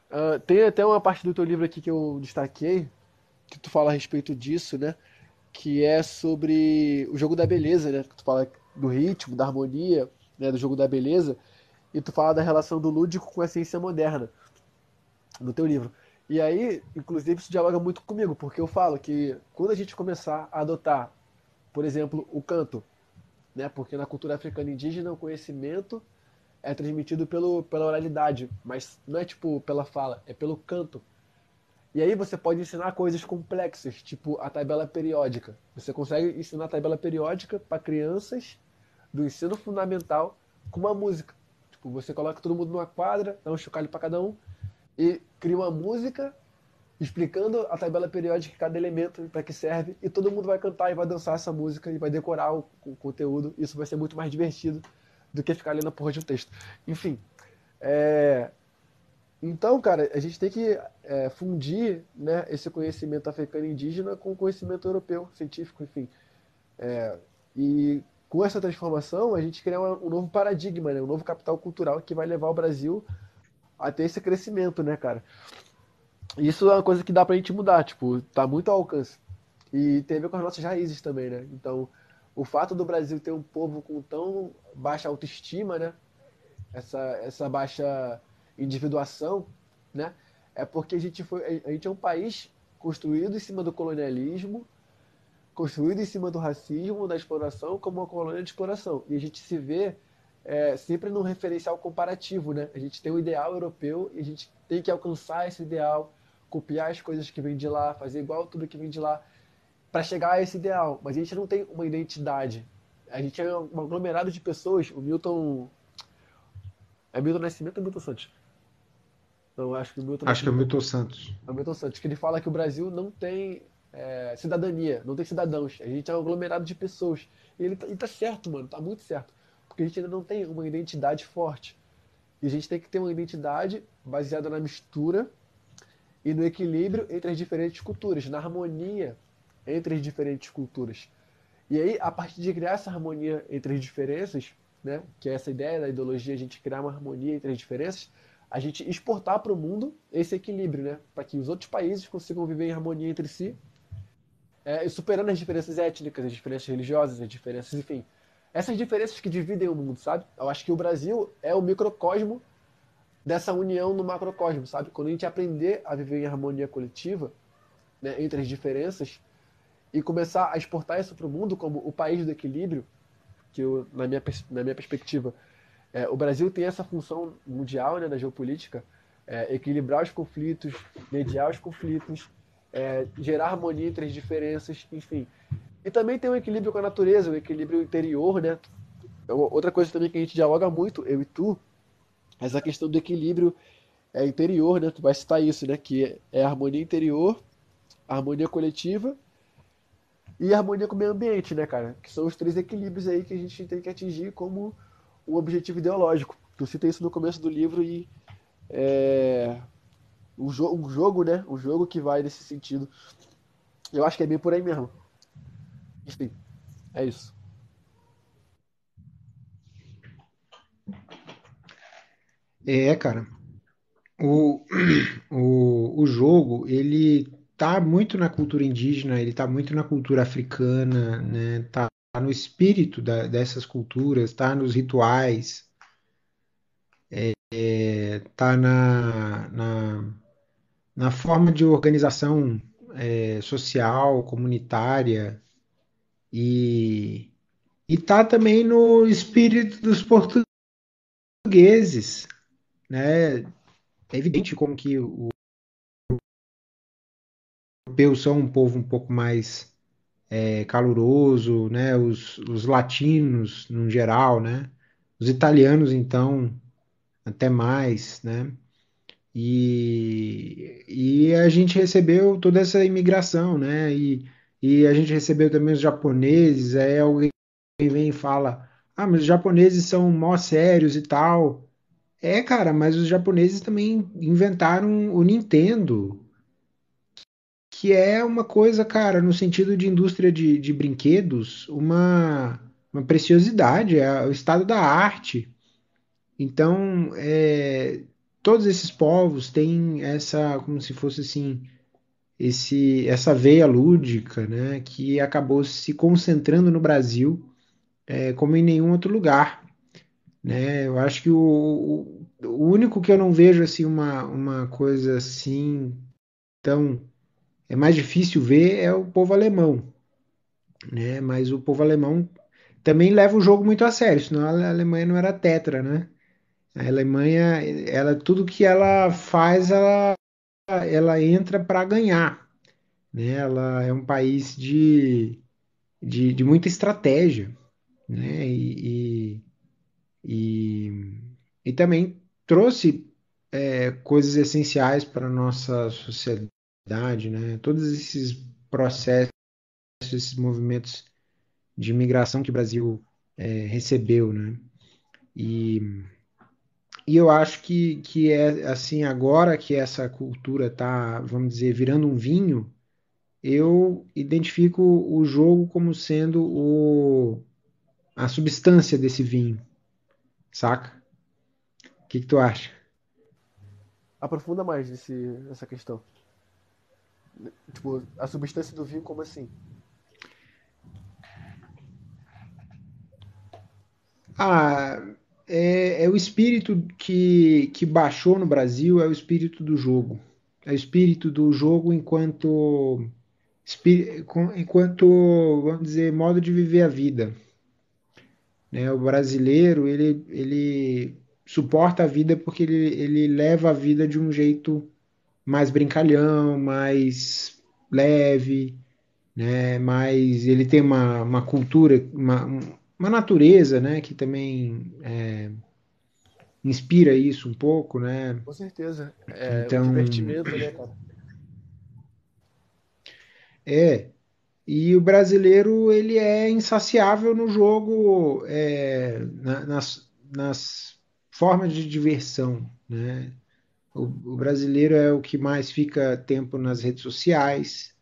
Uh, tem até uma parte do teu livro aqui que eu destaquei, que tu fala a respeito disso, né? Que é sobre o jogo da beleza, né? Que tu fala do ritmo, da harmonia, né? do jogo da beleza, e tu fala da relação do lúdico com a ciência moderna, no teu livro. E aí, inclusive, isso dialoga muito comigo, porque eu falo que quando a gente começar a adotar por exemplo, o canto, né? Porque na cultura africana indígena o conhecimento é transmitido pelo, pela oralidade, mas não é tipo pela fala, é pelo canto. E aí você pode ensinar coisas complexas, tipo a tabela periódica. Você consegue ensinar a tabela periódica para crianças do ensino fundamental com uma música. Tipo, você coloca todo mundo numa quadra, dá um chocalho para cada um e cria uma música explicando a tabela periódica, cada elemento, para que serve, e todo mundo vai cantar e vai dançar essa música e vai decorar o, o conteúdo. Isso vai ser muito mais divertido do que ficar lendo a porra de um texto. Enfim. É... Então, cara, a gente tem que é, fundir né, esse conhecimento africano indígena com o conhecimento europeu, científico, enfim. É, e com essa transformação, a gente cria um, um novo paradigma, né, um novo capital cultural que vai levar o Brasil a ter esse crescimento, né, cara? isso é uma coisa que dá pra gente mudar, tipo, tá muito ao alcance. E tem a ver com as nossas raízes também, né? Então, o fato do Brasil ter um povo com tão baixa autoestima, né? Essa, essa baixa individuação, né? É porque a gente, foi, a gente é um país construído em cima do colonialismo, construído em cima do racismo, da exploração, como uma colônia de exploração. E a gente se vê é, sempre num referencial comparativo, né? A gente tem o um ideal europeu e a gente tem que alcançar esse ideal copiar as coisas que vem de lá, fazer igual tudo que vem de lá, para chegar a esse ideal. Mas a gente não tem uma identidade. A gente é um aglomerado de pessoas. O Milton. É Milton Nascimento ou Milton Santos? Não, acho que o Milton. Acho Nascimento... que é o Milton Santos. É o Milton Santos, que ele fala que o Brasil não tem é, cidadania, não tem cidadãos. A gente é um aglomerado de pessoas. E ele, ele tá, tá certo, mano, tá muito certo. Porque a gente ainda não tem uma identidade forte. E a gente tem que ter uma identidade baseada na mistura e no equilíbrio entre as diferentes culturas, na harmonia entre as diferentes culturas. E aí, a partir de criar essa harmonia entre as diferenças, né, que é essa ideia da ideologia, a gente criar uma harmonia entre as diferenças, a gente exportar para o mundo esse equilíbrio, né, para que os outros países consigam viver em harmonia entre si, é, superando as diferenças étnicas, as diferenças religiosas, as diferenças, enfim, essas diferenças que dividem o mundo, sabe? Eu acho que o Brasil é o microcosmo dessa união no macrocosmo, sabe? Quando a gente aprender a viver em harmonia coletiva, né, entre as diferenças, e começar a exportar isso para o mundo como o país do equilíbrio, que eu, na, minha, na minha perspectiva, é, o Brasil tem essa função mundial né, geopolítica, é, equilibrar os conflitos, mediar os conflitos, é, gerar harmonia entre as diferenças, enfim. E também tem um equilíbrio com a natureza, um equilíbrio interior, né? Outra coisa também que a gente dialoga muito, eu e tu, mas a questão do equilíbrio é interior, né? Tu vai citar isso, né? Que é a harmonia interior, a harmonia coletiva e a harmonia com o meio ambiente, né, cara? Que são os três equilíbrios aí que a gente tem que atingir como um objetivo ideológico. Tu cita isso no começo do livro e é um, jo um jogo, né? Um jogo que vai nesse sentido. Eu acho que é bem por aí mesmo. Enfim, é isso. É, cara. O, o, o jogo, ele tá muito na cultura indígena, ele tá muito na cultura africana, né? Tá no espírito da, dessas culturas, tá nos rituais, é, é, tá na, na, na forma de organização é, social, comunitária e e tá também no espírito dos portugueses, né? É evidente como que o europeus são um povo um pouco mais é, caloroso, né? Os, os latinos, no geral, né? Os italianos, então, até mais, né? E, e a gente recebeu toda essa imigração, né? E, e a gente recebeu também os japoneses, aí alguém vem e fala, ah, mas os japoneses são mó sérios e tal. É, cara, mas os japoneses também inventaram o Nintendo, que é uma coisa, cara, no sentido de indústria de, de brinquedos, uma, uma preciosidade, é o estado da arte. Então, é, todos esses povos têm essa, como se fosse assim, esse, essa veia lúdica, né, que acabou se concentrando no Brasil é, como em nenhum outro lugar. Né? Eu acho que o, o único que eu não vejo assim uma, uma coisa assim tão é mais difícil ver é o povo alemão, né? Mas o povo alemão também leva o jogo muito a sério, senão a Alemanha não era tetra, né? A Alemanha, ela tudo que ela faz, ela ela entra para ganhar, né? Ela é um país de de, de muita estratégia, né? E, e e, e também trouxe é, coisas essenciais para a nossa sociedade, né? Todos esses processos, esses movimentos de migração que o Brasil é, recebeu, né? E, e eu acho que, que é assim, agora que essa cultura está, vamos dizer, virando um vinho, eu identifico o jogo como sendo o, a substância desse vinho. Saca? O que, que tu acha? Aprofunda mais nesse, nessa questão. Tipo, a substância do vinho, como assim? Ah, é, é, o espírito que, que baixou no Brasil, é o espírito do jogo. É o espírito do jogo enquanto, enquanto, vamos dizer, modo de viver a vida. Né? O brasileiro, ele, ele suporta a vida porque ele, ele leva a vida de um jeito mais brincalhão, mais leve, né? mas ele tem uma, uma cultura, uma, uma natureza né? que também é, inspira isso um pouco. Né? Com certeza. É, então... divertimento, né, cara? É, e o brasileiro ele é insaciável no jogo, é, na, nas, nas formas de diversão. Né? O, o, brasileiro é o que mais fica tempo nas redes sociais.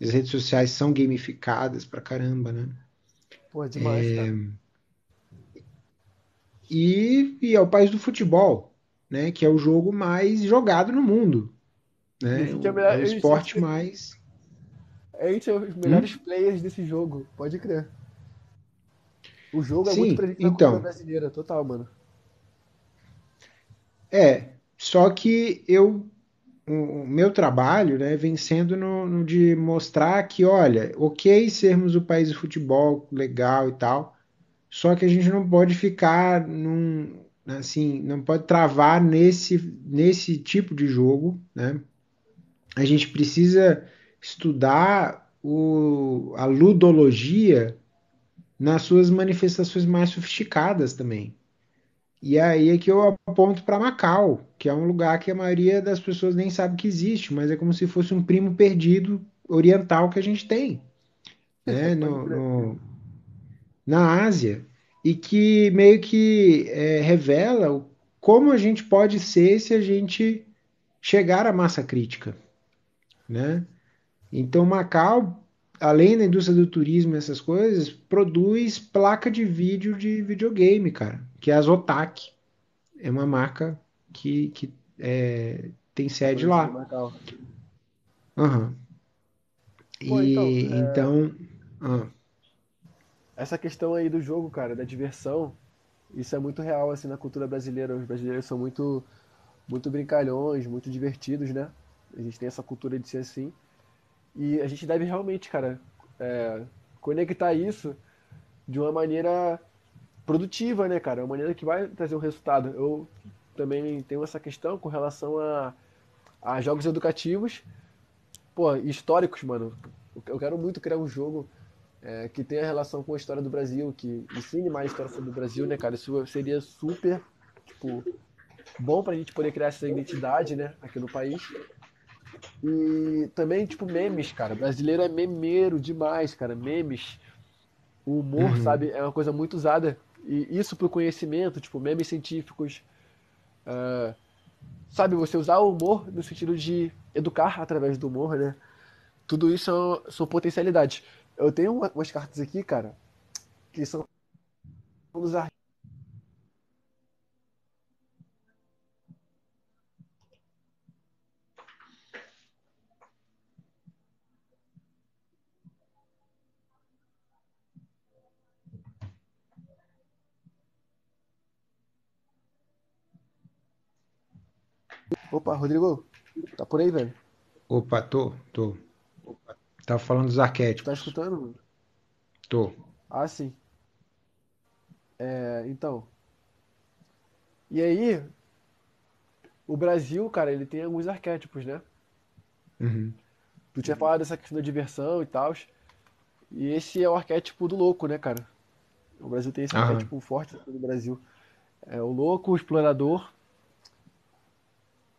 As redes sociais são gamificadas pra caramba, né? Pô, é demais, é... E, e é o país do futebol, né? Que é o jogo mais jogado no mundo. Né? É é o esporte mais é a gente é os melhores hum? players desse jogo, pode crer. O jogo é Sim, muito presente na então, brasileira, total, mano. É, só que eu o meu trabalho né, vem sendo no, no, de mostrar que, olha, ok sermos o país de futebol legal e tal, só que a gente não pode ficar num, assim, não pode travar nesse, nesse tipo de jogo, né? A gente precisa estudar o, a ludologia nas suas manifestações mais sofisticadas também. E aí é que eu aponto para Macau, que é um lugar que a maioria das pessoas nem sabe que existe, mas é como se fosse um primo perdido oriental que a gente tem né, no, no, na Ásia, e que meio que é, revela como a gente pode ser se a gente chegar à massa crítica. Né? Então, Macau, além da indústria do turismo e essas coisas, produz placa de vídeo de videogame, cara, que é a Zotac. É uma marca que, que é, tem sede lá. Macau. Uhum. e então. É, então... É... Essa questão aí do jogo, cara, da diversão, isso é muito real assim na cultura brasileira. Os brasileiros são muito muito brincalhões, muito divertidos, né? A gente tem essa cultura de ser assim. E a gente deve realmente, cara, é, conectar isso de uma maneira produtiva, né, cara? É uma maneira que vai trazer um resultado. Eu também tenho essa questão com relação a, a jogos educativos, pô, históricos, mano. Eu quero muito criar um jogo é, que tenha relação com a história do Brasil, que ensine mais a história do Brasil, né, cara? Isso seria super, tipo, bom pra gente poder criar essa identidade, né, aqui no país. E também, tipo, memes, cara. Brasileiro é memeiro demais, cara. Memes. O humor, uhum. sabe, é uma coisa muito usada. E isso pro conhecimento, tipo, memes científicos. Uh, sabe, você usar o humor no sentido de educar através do humor, né? Tudo isso são, é são potencialidades. Eu tenho umas cartas aqui, cara, que são dos artistas Opa, Rodrigo, tá por aí, velho? Opa, tô, tô. Opa. Tá Tava falando dos arquétipos. Tá escutando? Mano? Tô. Ah, sim. É, então. E aí, o Brasil, cara, ele tem alguns arquétipos, né? Uhum. Tu tinha falado dessa questão da diversão e tal. E esse é o arquétipo do louco, né, cara? O Brasil tem esse Aham. arquétipo forte no Brasil. É o louco, o explorador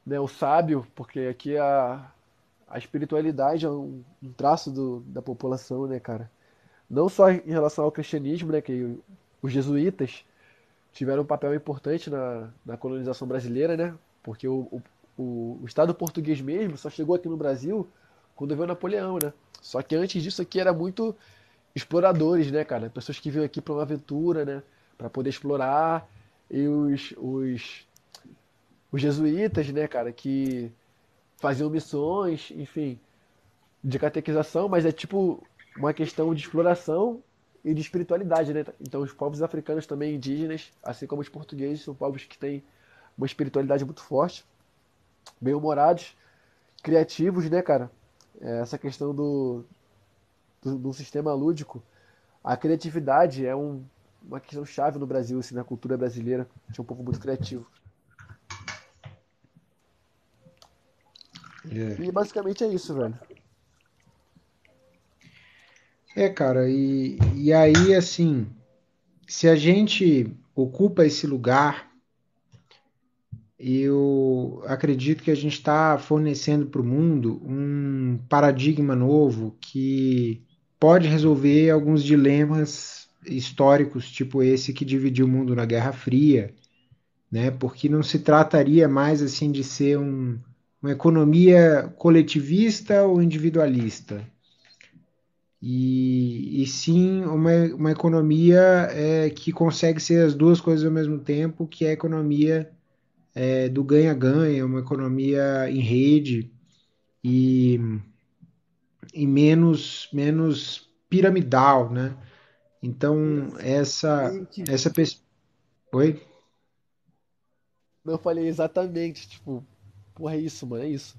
né, o sábio, porque aqui a, a espiritualidade é um, um traço do, da população, né, cara? Não só em relação ao cristianismo, né, que os jesuítas tiveram um papel importante na, na colonização brasileira, né? Porque o, o, o Estado português mesmo só chegou aqui no Brasil quando veio Napoleão, né? Só que antes disso aqui era muito exploradores, né, cara? Pessoas que vinham aqui para uma aventura, né? Para poder explorar. E os, os os jesuítas, né, cara, que faziam missões, enfim, de catequização, mas é tipo uma questão de exploração e de espiritualidade, né? Então os povos africanos também indígenas, assim como os portugueses, são povos que têm uma espiritualidade muito forte, bem humorados, criativos, né, cara? É, essa questão do, do, do sistema lúdico, a criatividade é um, uma questão chave no Brasil, assim, na cultura brasileira, de é um povo muito criativo. É. E basicamente é isso, velho. É, cara, e, e aí, assim, se a gente ocupa esse lugar, eu acredito que a gente está fornecendo para o mundo um paradigma novo que pode resolver alguns dilemas históricos, tipo esse que dividiu o mundo na Guerra Fria, né? Porque não se trataria mais assim de ser um uma economia coletivista ou individualista. E, e sim uma, uma economia é, que consegue ser as duas coisas ao mesmo tempo, que é a economia é, do ganha-ganha, uma economia em rede e, e menos, menos piramidal, né? Então, essa, essa... Oi? Não, eu falei exatamente, tipo, Porra, é isso, mano, é isso.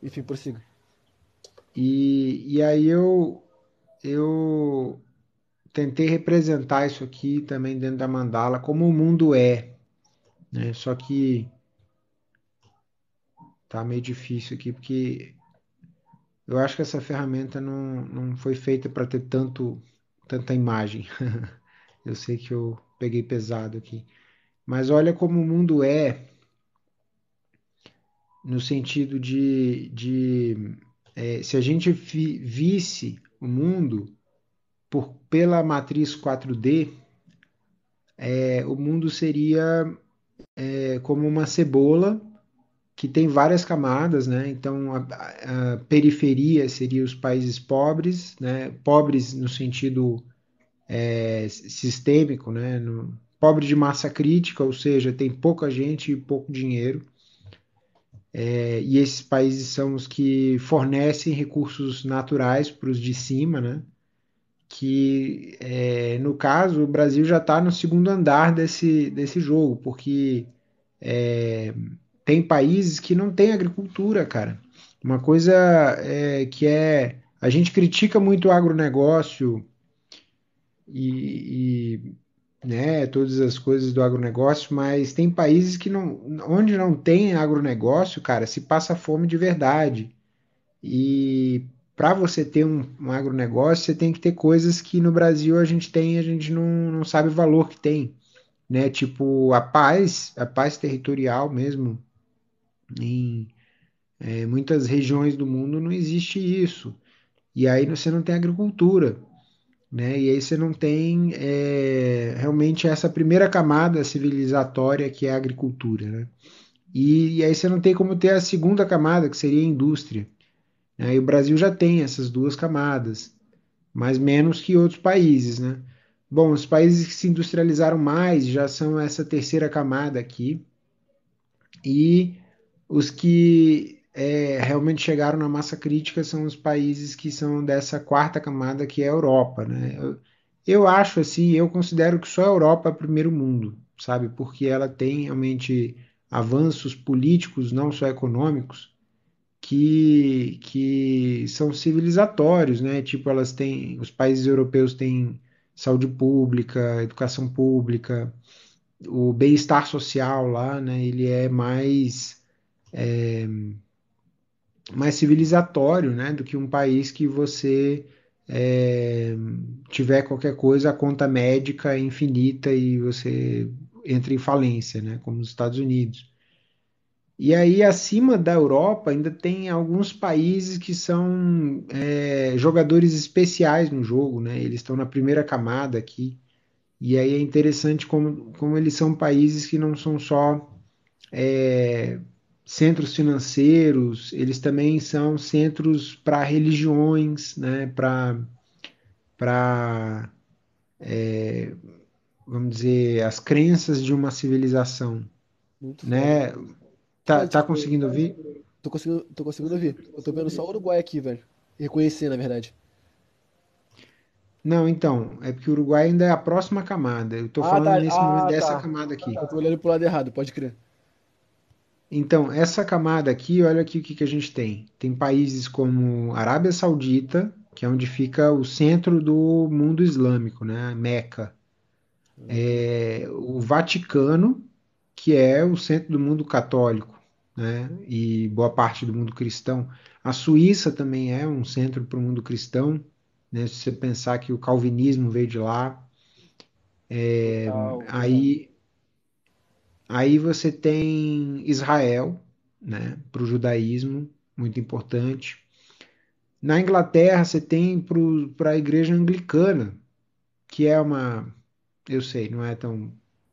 Enfim, prossiga. E, e aí eu, eu tentei representar isso aqui também dentro da mandala, como o mundo é. Né? Só que tá meio difícil aqui, porque eu acho que essa ferramenta não, não foi feita para ter tanto tanta imagem. eu sei que eu peguei pesado aqui. Mas olha como o mundo é no sentido de, de é, se a gente vi, visse o mundo por, pela matriz 4D, é, o mundo seria é, como uma cebola que tem várias camadas, né? Então a, a, periferia seria os países pobres, né? Pobres no sentido é, sistêmico, né? No, pobre de massa crítica, ou seja, tem pouca gente e pouco dinheiro. É, e esses países são os que fornecem recursos naturais para os de cima, né? Que é, no caso o Brasil já está no segundo andar desse, desse jogo, porque é, tem países que não têm agricultura, cara. Uma coisa é, que é. A gente critica muito o agronegócio e, e né, todas as coisas do agronegócio, mas tem países que não, onde não tem agronegócio, cara, se passa fome de verdade. E para você ter um, um, agronegócio, você tem que ter coisas que no Brasil a gente tem, a gente não, não sabe o valor que tem, né? Tipo a paz, a paz territorial mesmo. Em é, muitas regiões do mundo não existe isso. E aí você não tem agricultura. Né? E aí você não tem é, realmente essa primeira camada civilizatória que é a agricultura. Né? E, e, aí você não tem como ter a segunda camada, que seria a indústria. Né? E o Brasil já tem essas duas camadas, mas menos que outros países. Né? Bom, os países que se industrializaram mais já são essa terceira camada aqui. E os que é, realmente chegaram na massa crítica são os países que são dessa quarta camada que é a Europa, né? Eu, eu acho assim, eu considero que só a Europa é primeiro mundo, sabe? Porque ela tem realmente avanços políticos, não só econômicos, que, que são civilizatórios, né? Tipo, elas têm, os países europeus têm saúde pública, educação pública, o bem-estar social lá, né? Ele é mais é, mais civilizatório, né, do que um país que você é, tiver qualquer coisa, a conta médica é infinita e você entra em falência, né, como os Estados Unidos. E aí, acima da Europa, ainda tem alguns países que são é, jogadores especiais no jogo, né? Eles estão na primeira camada aqui. E aí é interessante como, como eles são países que não são só é, centros financeiros, eles também são centros para religiões, né? para, é, vamos dizer, as crenças de uma civilização. Muito né? Tá, tá tipo, conseguindo ouvir? Tô conseguindo, tô conseguindo ouvir. Eu tô vendo só o Uruguai aqui, velho. Reconhecer, na verdade. Não, então, é porque o Uruguai ainda é a próxima camada. Eu tô ah, falando tá. nesse ah, momento tá. dessa camada aqui. Eu tô olhando pro lado errado, pode crer. Então, essa camada aqui, olha aqui o que, que a gente tem. Tem países como Arábia Saudita, que é onde fica o centro do mundo islâmico, né? Meca. É, o Vaticano, que é o centro do mundo católico, né? E boa parte do mundo cristão. A Suíça também é um centro para o mundo cristão, né? Se você pensar que o calvinismo veio de lá. É, aí Aí você tem Israel, né, para o judaísmo, muito importante. Na Inglaterra você tem para a igreja anglicana, que é uma, eu sei, não é tão,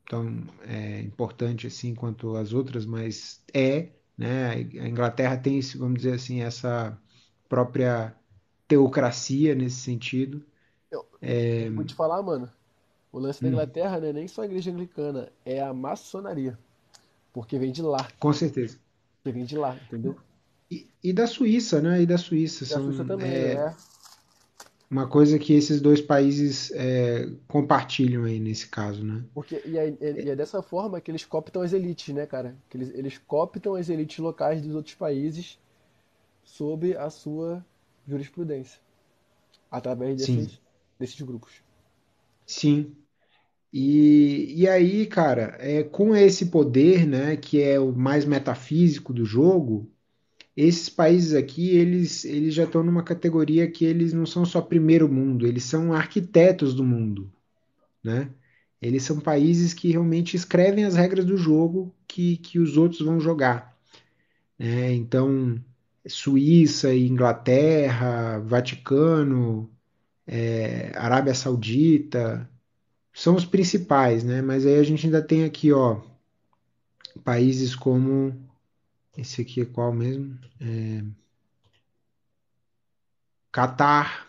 tão é, importante assim quanto as outras, mas é, né? A Inglaterra tem, vamos dizer assim, essa própria teocracia nesse sentido. Eu, é... Vou te falar, mano. O lance da hum. Inglaterra hum. não é nem só a igreja anglicana, é a maçonaria. Porque vem de lá. Com certeza. Porque vem de lá, entendeu? E, e da Suíça, né? E da Suíça. E são, Suíça também, é, é, Uma coisa que esses dois países é, compartilham aí nesse caso, né? Porque, e, é, e é dessa forma que eles cooptam as elites, né, cara? Que eles, eles cooptam as elites locais dos outros países sob a sua jurisprudência. Através desses, Sim. desses grupos. Sim. E, e aí, cara, é, com esse poder, né, que é o mais metafísico do jogo, esses países aqui, eles, eles já estão numa categoria que eles não são só primeiro mundo, eles são arquitetos do mundo, né? Eles são países que realmente escrevem as regras do jogo que, que os outros vão jogar. Né? Então, Suíça, Inglaterra, Vaticano, é, Arábia Saudita, são os principais, né? Mas aí a gente ainda tem aqui, ó, países como esse aqui é qual mesmo? É... Catar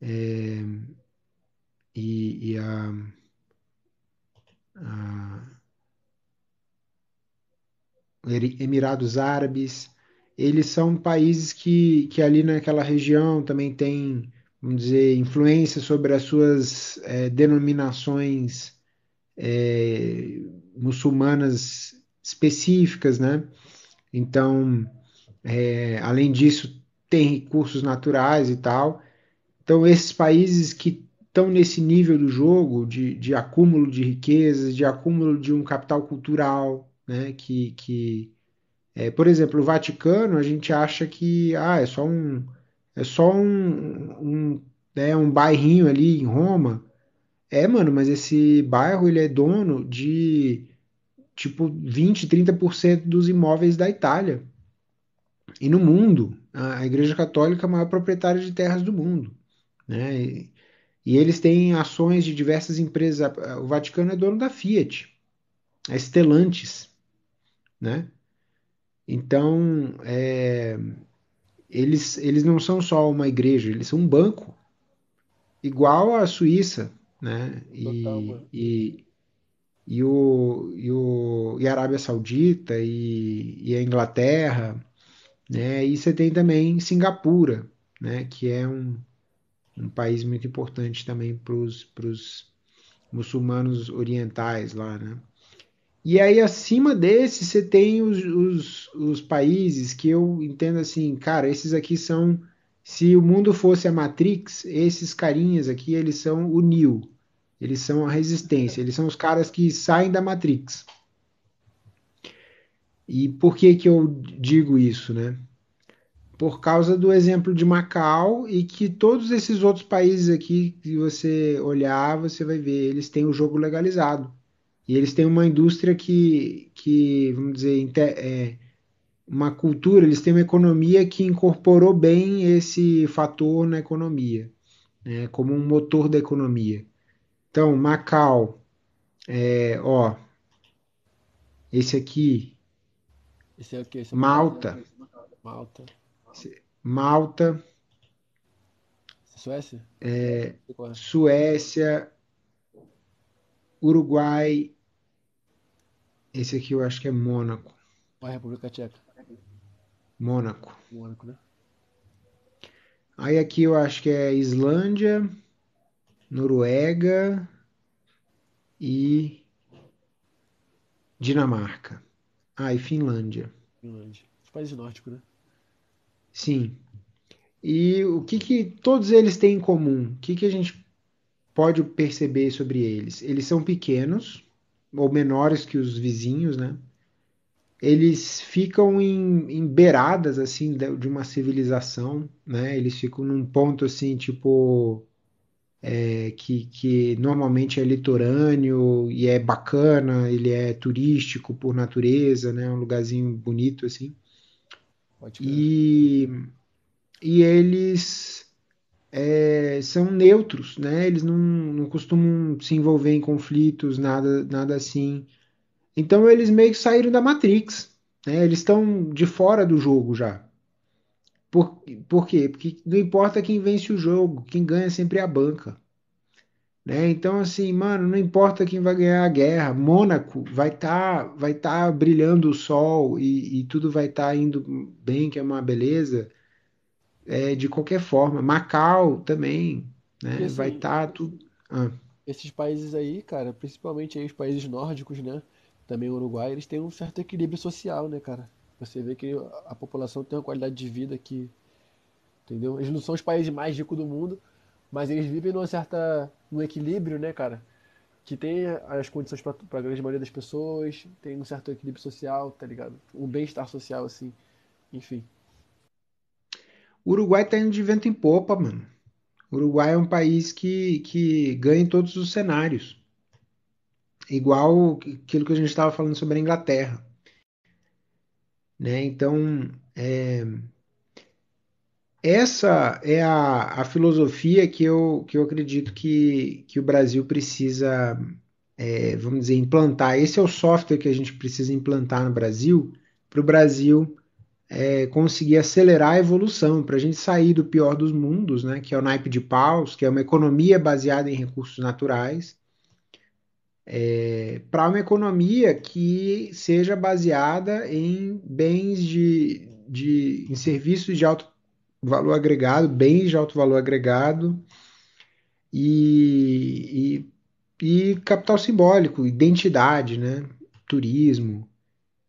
é... e, e a... a, Emirados Árabes, eles são países que, que ali naquela região também tem vamos dizer, influência sobre as suas é, denominações é, muçulmanas específicas, né? Então, é, além disso, tem recursos naturais e tal. Então, esses países que estão nesse nível do jogo de, de acúmulo de riquezas, de acúmulo de um capital cultural, né? Que, que por exemplo, o Vaticano, a gente acha que ah, é só um é só um, um, né, um bairrinho ali em Roma. É, mano, mas esse bairro ele é dono de tipo 20, 30% dos imóveis da Itália. E no mundo, a Igreja Católica é a maior proprietária de terras do mundo. Né? E, e eles têm ações de diversas empresas. O Vaticano é dono da Fiat, a Stellantis. Né? Então, é, eles, eles não são só uma igreja, eles são um banco. Igual à Suíça, né? E, Total, e, e, o, e, o, e a Arábia Saudita e, e a Inglaterra, né? E você tem também Singapura, né? Que é um, um país muito importante também para os muçulmanos orientais lá, né? E aí, acima desse, você tem os, os, os, países que eu entendo assim, cara, esses aqui são. Se o mundo fosse a Matrix, esses carinhas aqui, eles são o Neo. Eles são a resistência. Eles são os caras que saem da Matrix. E por que, que eu digo isso, né? Por causa do exemplo de Macau e que todos esses outros países aqui que você olhar, você vai ver, eles têm o jogo legalizado e eles têm uma indústria que, que vamos dizer, é, uma cultura, eles têm uma economia que incorporou bem esse fator na economia, né, como um motor da economia. Então, Macau, é, ó, esse aqui, esse é o Esse é Malta, Malta, Malta, Suécia, é, é Suécia, Uruguai, esse aqui eu acho que é Mônaco. Ou República Tcheca. Mônaco. Mônaco, né? Aí aqui eu acho que é Islândia, Noruega e Dinamarca. Ah, e Finlândia. Finlândia. Os países nórdicos, né? Sim. E o que, que todos eles têm em comum? O que, que a gente pode perceber sobre eles? Eles são pequenos, ou menores que os vizinhos, né? Eles ficam em, em beiradas assim de uma civilização, né? Eles ficam num ponto assim tipo é, que, que normalmente é litorâneo e é bacana, ele é turístico por natureza, né? Um lugarzinho bonito assim. Ótimo. E e eles é, são neutros, né? Eles não, não costumam se envolver em conflitos, nada, nada assim. Então eles meio que saíram da Matrix, né? Eles estão de fora do jogo já. Por, por quê? Porque não importa quem vence o jogo, quem ganha sempre é a banca. Né? Então, assim, mano, não importa quem vai ganhar a guerra, Mônaco vai estar tá, vai tá brilhando o sol e, e tudo vai estar tá indo bem, que é uma beleza é, de qualquer forma. Macau também, né? Assim, vai estar tá tudo. Ah. Esses países aí, cara, principalmente aí os países nórdicos, né? Também o Uruguai, eles têm um certo equilíbrio social, né, cara? Você vê que a população tem uma qualidade de vida que. Entendeu? Eles não são os países mais ricos do mundo, mas eles vivem numa certa. num equilíbrio, né, cara? que tem as condições para a grande maioria das pessoas, tem um certo equilíbrio social, tá ligado? Um bem-estar social, assim. Enfim. Uruguai está indo de vento em popa, mano. Uruguai é um país que, que ganha em todos os cenários. Igual aquilo que a gente estava falando sobre a Inglaterra. Né? Então, é... essa é a, a filosofia que eu, que eu acredito que, que o Brasil precisa, é, vamos dizer, implantar. Esse é o software que a gente precisa implantar no Brasil, para o Brasil é, conseguir acelerar a evolução, para a gente sair do pior dos mundos, né, que é o naipe de paus, que é uma economia baseada em recursos naturais, é, para uma economia que seja baseada em bens de, de em serviços de alto valor agregado, bens de alto valor agregado e, e, e capital simbólico, identidade, né, turismo,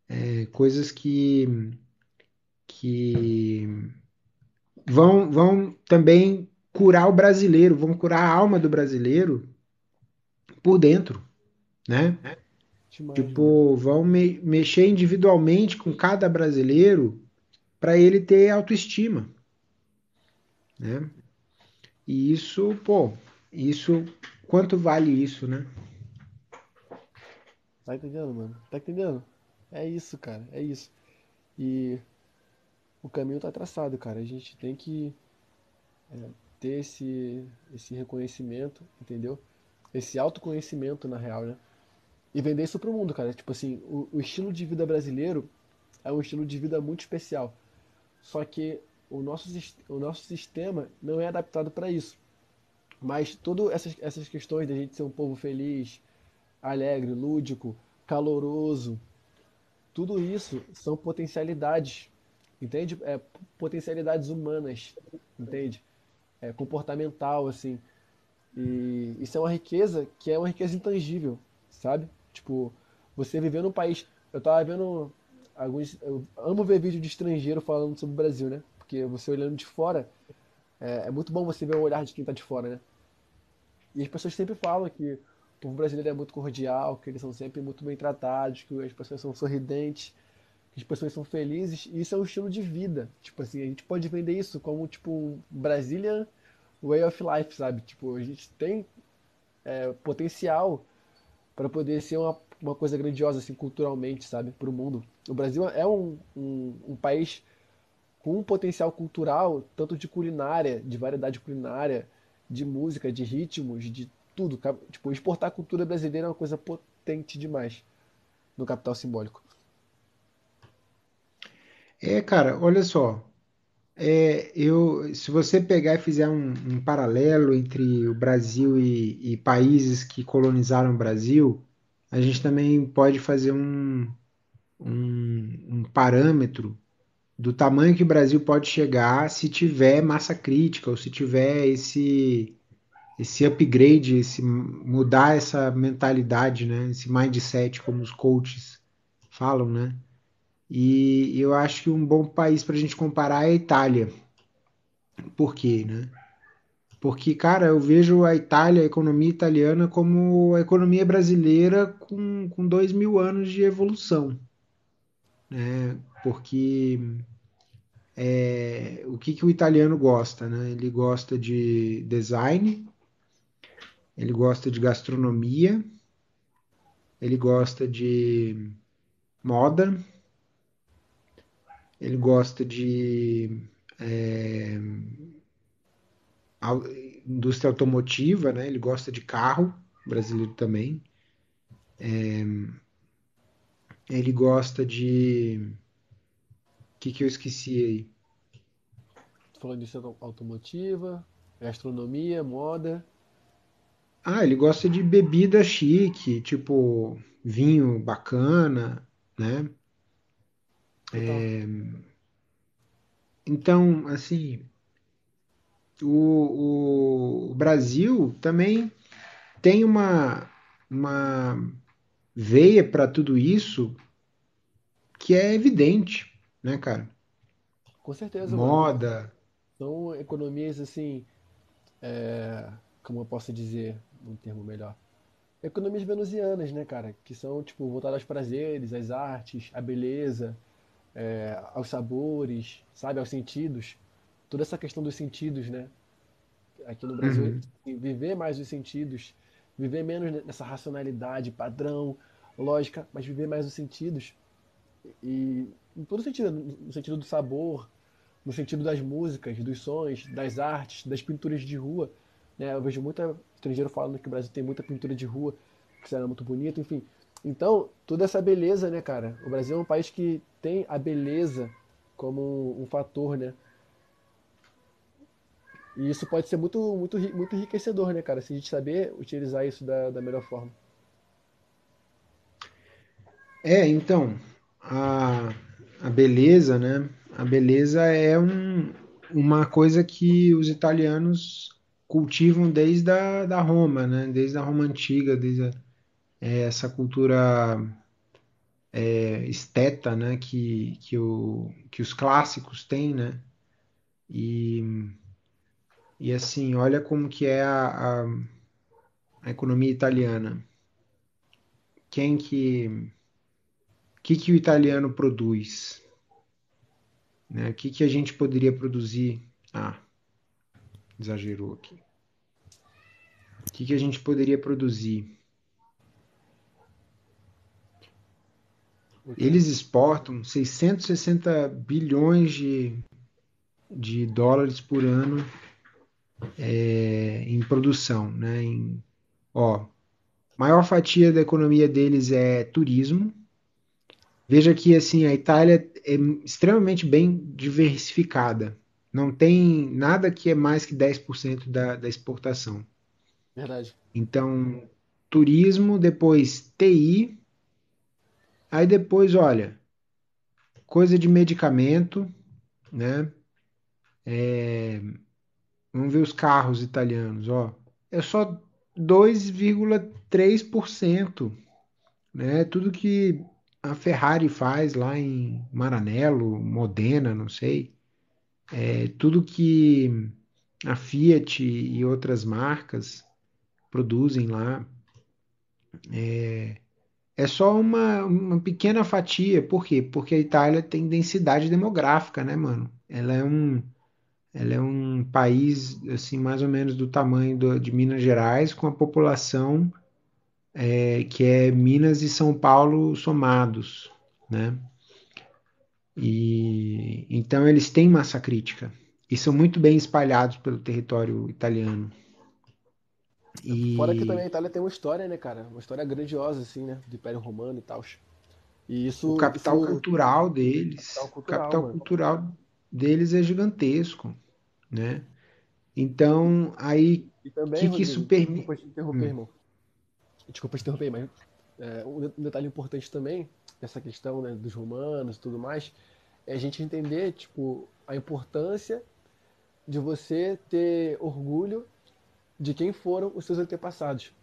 é, coisas que que vão, vão também curar o brasileiro, vão curar a alma do brasileiro por dentro, né? tipo, vão me mexer individualmente com cada brasileiro para ele ter autoestima, né? E isso, pô, isso, quanto vale isso, né? Tá entendendo, mano? Tá entendendo? É isso, cara, é isso. E o caminho está traçado, cara. A gente tem que é, ter esse, esse reconhecimento, entendeu? Esse autoconhecimento, na real, né? E vender isso pro mundo, cara. Tipo assim, o, o estilo de vida brasileiro é um estilo de vida muito especial. Só que o nosso, o nosso sistema não é adaptado para isso. Mas todas essas, essas questões da gente ser um povo feliz, alegre, lúdico, caloroso, tudo isso são potencialidades entende? É, potencialidades humanas, entende? É, comportamental, assim. E isso é uma riqueza que é uma riqueza intangível, sabe? Tipo, você viver num país. Eu tava vendo alguns. Eu amo ver vídeo de estrangeiro falando sobre o Brasil, né? Porque você olhando de fora, é, é muito bom você ver o olhar de quem tá de fora, né? E as pessoas sempre falam que o povo brasileiro é muito cordial, que eles são sempre muito bem tratados, que as pessoas são sorridentes as pessoas são felizes, isso é um estilo de vida. Tipo assim, a gente pode vender isso como, tipo, um Brazilian way of life, sabe? Tipo, a gente tem é, potencial para poder ser uma, uma coisa grandiosa, assim, culturalmente, sabe? Para o mundo. O Brasil é um, um, um país com um potencial cultural, tanto de culinária, de variedade culinária, de música, de ritmos, de tudo. Tipo, exportar a cultura brasileira é uma coisa potente demais no capital simbólico. É, cara, olha só. É, eu, se você pegar e fizer um, um paralelo entre o Brasil e, e países que colonizaram o Brasil, a gente também pode fazer um, um, um, parâmetro do tamanho que o Brasil pode chegar se tiver massa crítica ou se tiver esse esse upgrade, esse mudar essa mentalidade, né? Esse mindset como os coaches falam, né? E eu acho que um bom país para a gente comparar é a Itália. Por quê, né? Porque, cara, eu vejo a Itália, a economia italiana, como a economia brasileira com, com dois mil anos de evolução. Né? Porque é, o que, que o italiano gosta? Né? Ele gosta de design, ele gosta de gastronomia, ele gosta de moda, ele gosta de é, indústria automotiva, né? Ele gosta de carro brasileiro também. É, ele gosta de. O que, que eu esqueci aí? Falando de indústria automotiva, gastronomia, moda. Ah, ele gosta de bebida chique, tipo vinho bacana, né? Então. É, então, assim, o, o, Brasil também tem uma, uma veia para tudo isso que é evidente, né, cara? Com certeza. Moda. Mano. São economias assim, é, como eu posso dizer um termo melhor? Economias venusianas, né, cara? Que são, tipo, voltadas aos prazeres, às artes, à beleza é, aos sabores, sabe, aos sentidos, toda essa questão dos sentidos, né? Aqui no Brasil, uhum. Assim, viver mais os sentidos, viver menos nessa racionalidade, padrão, lógica, mas viver mais os sentidos e em todo sentido, no sentido do sabor, no sentido das músicas, dos sons, das artes, das pinturas de rua. Né? Eu vejo muito estrangeiro falando que o Brasil tem muita pintura de rua, que será muito bonito, enfim. Então, toda essa beleza, né, cara? O Brasil é um país que tem a beleza como um fator, né? E isso pode ser muito, muito, muito enriquecedor, né, cara? Se a gente saber utilizar isso da, da melhor forma. É, então, a, a beleza, né? A beleza é um, uma coisa que os italianos cultivam desde a da Roma, né? Desde a Roma antiga, desde a é essa cultura é, esteta né, que, que, o, que os clássicos têm, né? E, e assim, olha como que é a, a, a economia italiana. Quem que... O que, que o italiano produz? Né? O que, que a gente poderia produzir? Ah, exagerou aqui. O que, que a gente poderia produzir? Eles exportam 660 bilhões de, de dólares por ano é, em produção. Né? Em, ó, maior fatia da economia deles é turismo. Veja que assim a Itália é extremamente bem diversificada. Não tem nada que é mais que 10% da, da exportação. Verdade. Então, turismo, depois TI, Aí depois, olha, coisa de medicamento, né? É, vamos ver os carros italianos, ó. É só 2,3%, né? Tudo que a Ferrari faz lá em Maranello, Modena, não sei. É, tudo que a Fiat e outras marcas produzem lá. É, é só uma, uma pequena fatia. Por quê? Porque a Itália tem densidade demográfica, né, mano? Ela é um, ela é um país, assim, mais ou menos do tamanho do, de Minas Gerais, com a população é, que é Minas e São Paulo somados, né? E, então eles têm massa crítica e são muito bem espalhados pelo território italiano. E... Fora que também a Itália tem uma história, né, cara? Uma história grandiosa, assim, né? Do Império Romano e tal. E isso. O capital isso... cultural deles. Capital cultural, o capital cultural deles é gigantesco, né? Então, aí. O que, que isso permite. Desculpa te interromper, hum. irmão. Desculpa te interromper, mas. É, um detalhe importante também, dessa questão né, dos romanos e tudo mais, é a gente entender, tipo, a importância de você ter orgulho de quem foram os seus antepassados.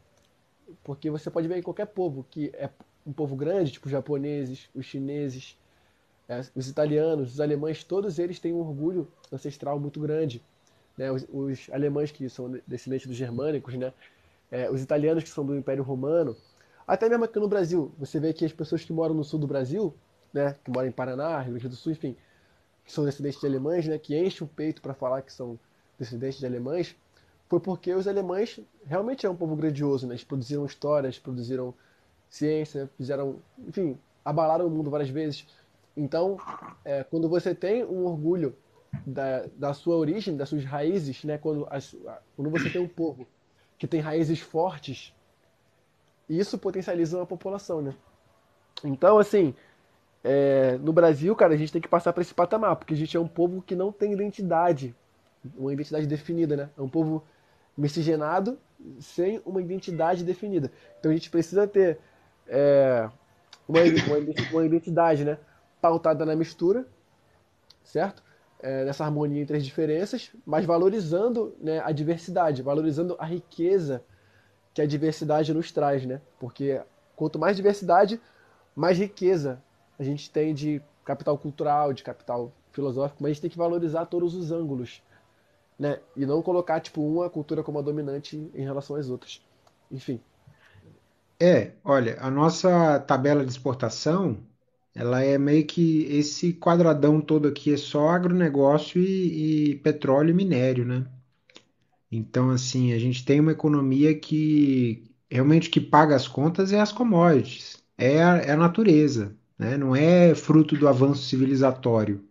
Porque você pode ver em qualquer povo que é um povo grande, tipo os japoneses, os chineses, é, os italianos, os alemães, todos eles têm um orgulho ancestral muito grande. Né? Os, os, alemães que são descendentes dos germânicos, né? É, os italianos que são do Império Romano, até mesmo aqui no Brasil, você vê que as pessoas que moram no sul do Brasil, né? que moram em Paraná, Rio Grande do Sul, enfim, que são descendentes de alemães, né? que enchem o peito para falar que são descendentes de alemães, foi porque os alemães realmente eram um povo grandioso, né? Eles produziram histórias, produziram ciência, fizeram, enfim, abalaram o mundo várias vezes. Então, é, quando você tem um orgulho da, da sua origem, das suas raízes, né? Quando, as, quando você tem um povo que tem raízes fortes, isso potencializa uma população, né? Então, assim, é, no Brasil, cara, a gente tem que passar para esse patamar, porque a gente é um povo que não tem identidade, uma identidade definida, né? É um povo miscigenado sem uma identidade definida. Então a gente precisa ter é, uma, uma, identidade né, pautada na mistura, certo? É, nessa harmonia entre as diferenças, mas valorizando né, a diversidade, valorizando a riqueza que a diversidade nos traz, né? Porque quanto mais diversidade, mais riqueza a gente tem de capital cultural, de capital filosófico, mas a gente tem que valorizar todos os ângulos né? E não colocar, tipo, uma cultura como a dominante em relação às outras. Enfim. É, olha, a nossa tabela de exportação, ela é meio que esse quadradão todo aqui é só agronegócio e, e petróleo e minério, né? Então, assim, a gente tem uma economia que realmente que paga as contas é as commodities, é a, é a natureza, né? não é fruto do avanço civilizatório.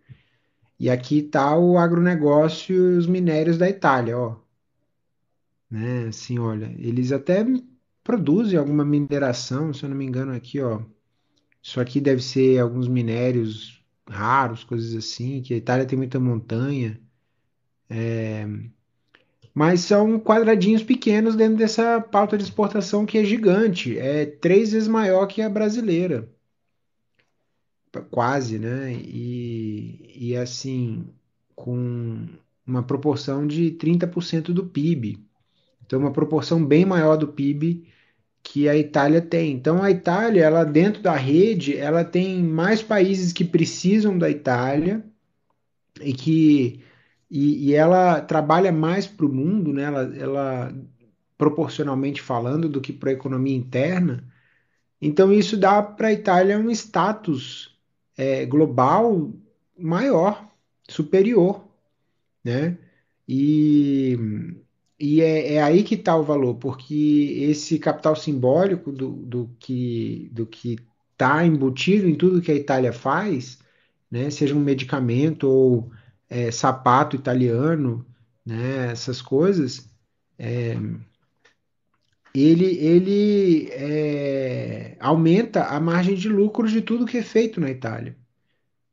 E aqui está o agronegócio e os minérios da Itália, ó. Né? Assim, olha, eles até produzem alguma mineração, se eu não me engano, aqui, ó. Isso aqui deve ser alguns minérios raros, coisas assim, que a Itália tem muita montanha. É... Mas são quadradinhos pequenos dentro dessa pauta de exportação que é gigante, é três vezes maior que a brasileira quase, né? E, e assim, com uma proporção de 30% do PIB. Então, uma proporção bem maior do PIB que a Itália tem. Então, a Itália, ela dentro da rede, ela tem mais países que precisam da Itália e que e, e ela trabalha mais para o mundo, né? Ela, ela proporcionalmente falando do que para a economia interna. Então, isso dá para a Itália um status é, global maior, superior, né? E, e é, é aí que está o valor, porque esse capital simbólico do, do que do que está embutido em tudo que a Itália faz, né? Seja um medicamento ou é, sapato italiano, né? Essas coisas. É, ele, ele é, aumenta a margem de lucro de tudo que é feito na Itália,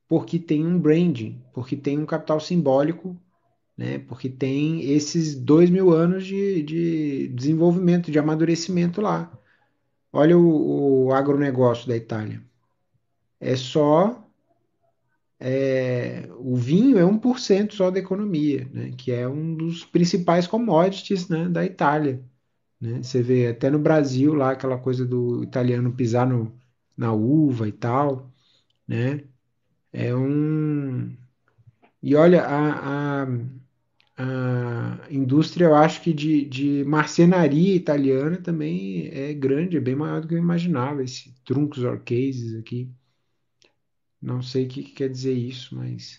porque tem um branding, porque tem um capital simbólico, né? porque tem esses dois mil anos de, de desenvolvimento, de amadurecimento lá. Olha o, o agronegócio da Itália. É só. É, o vinho é 1% só da economia, né? que é um dos principais commodities né, da Itália né? Você vê até no Brasil lá aquela coisa do italiano pisar no, na uva e tal, né? É um e olha a, a, a indústria, eu acho que de, de marcenaria italiana também é grande, é bem maior do que eu imaginava. Esse truncos orcases aqui, não sei o que, que quer dizer isso, mas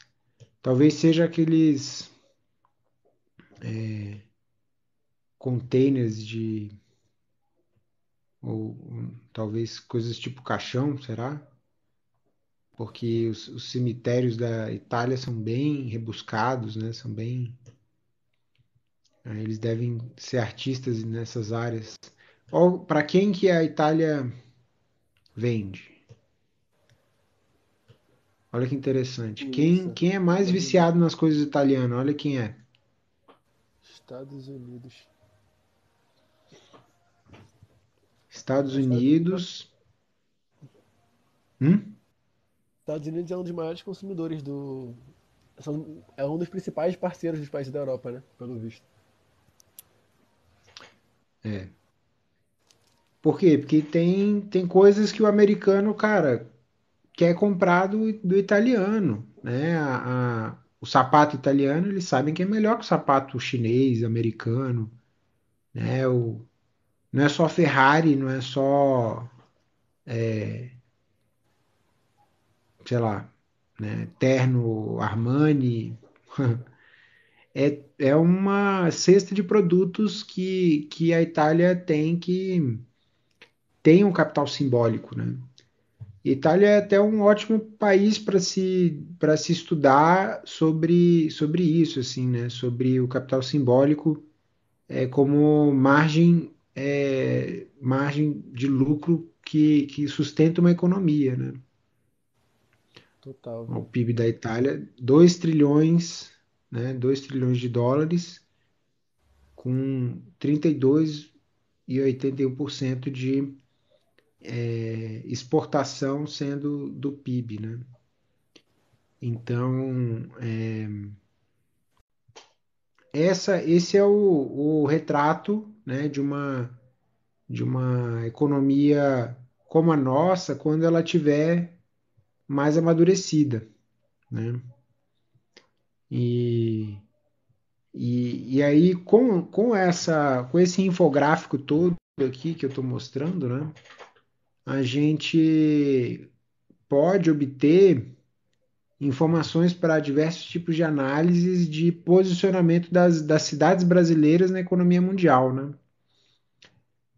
talvez seja aqueles é, containers de. Ou hum, talvez coisas tipo caixão, será? Porque os, os cemitérios da Itália são bem rebuscados, né? São bem. Eh, eles devem ser artistas nessas áreas. Para quem que a Itália vende? Olha que interessante. Quem, quem é mais viciado nas coisas italianas? Olha quem é. Estados Unidos. Estados Unidos. Hum? Estados Unidos é um dos maiores consumidores do. é um dos principais parceiros dos países da Europa, né? Pelo visto. É. Por quê? Porque tem, tem coisas que o americano, cara, quer comprar do, do italiano, né? A, a, o sapato italiano, eles sabem que é melhor que o sapato chinês, americano, né? O, não é só Ferrari, não é só. É, sei lá, né, Terno, Armani. é, é uma cesta de produtos que, que a Itália tem que tem um capital simbólico, né? Itália é até um ótimo país para se para se estudar sobre sobre isso assim, né? Sobre o capital simbólico é, como margem é, margem de lucro que, que sustenta uma economia. Né? Total. O PIB da Itália, 2 trilhões, né, 2 trilhões de dólares, com 32,81% de é, exportação sendo do PIB. Né? Então, é, essa, esse é o, o retrato né, de uma de uma economia como a nossa quando ela tiver mais amadurecida, né? E, e, e aí com, com essa com esse infográfico todo aqui que eu estou mostrando, né? A gente pode obter informações para diversos tipos de análises de posicionamento das, das cidades brasileiras na economia mundial, né?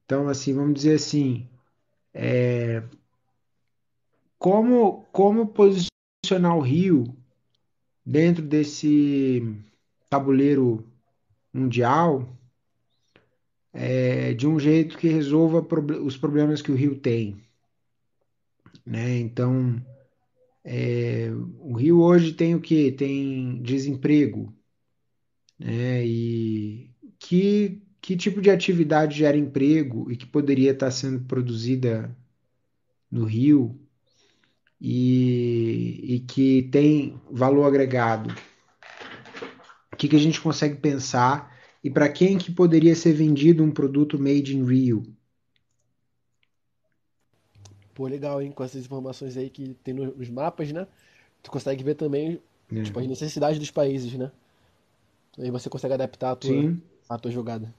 Então, assim, vamos dizer assim, é, como, como posicionar o Rio dentro desse tabuleiro mundial é, de um jeito que resolva os problemas que o Rio tem, né? Então, é, o Rio hoje tem o que? Tem desemprego. Né? E que, que tipo de atividade gera emprego e que poderia estar sendo produzida no Rio e, e que tem valor agregado? O que, que a gente consegue pensar e para quem que poderia ser vendido um produto made in Rio? pô, legal, hein? Com essas informações aí que tem nos mapas, né? Tu consegue ver também uhum. tipo, as necessidades dos países, né? Aí você consegue adaptar a tua, Sim. a tua jogada.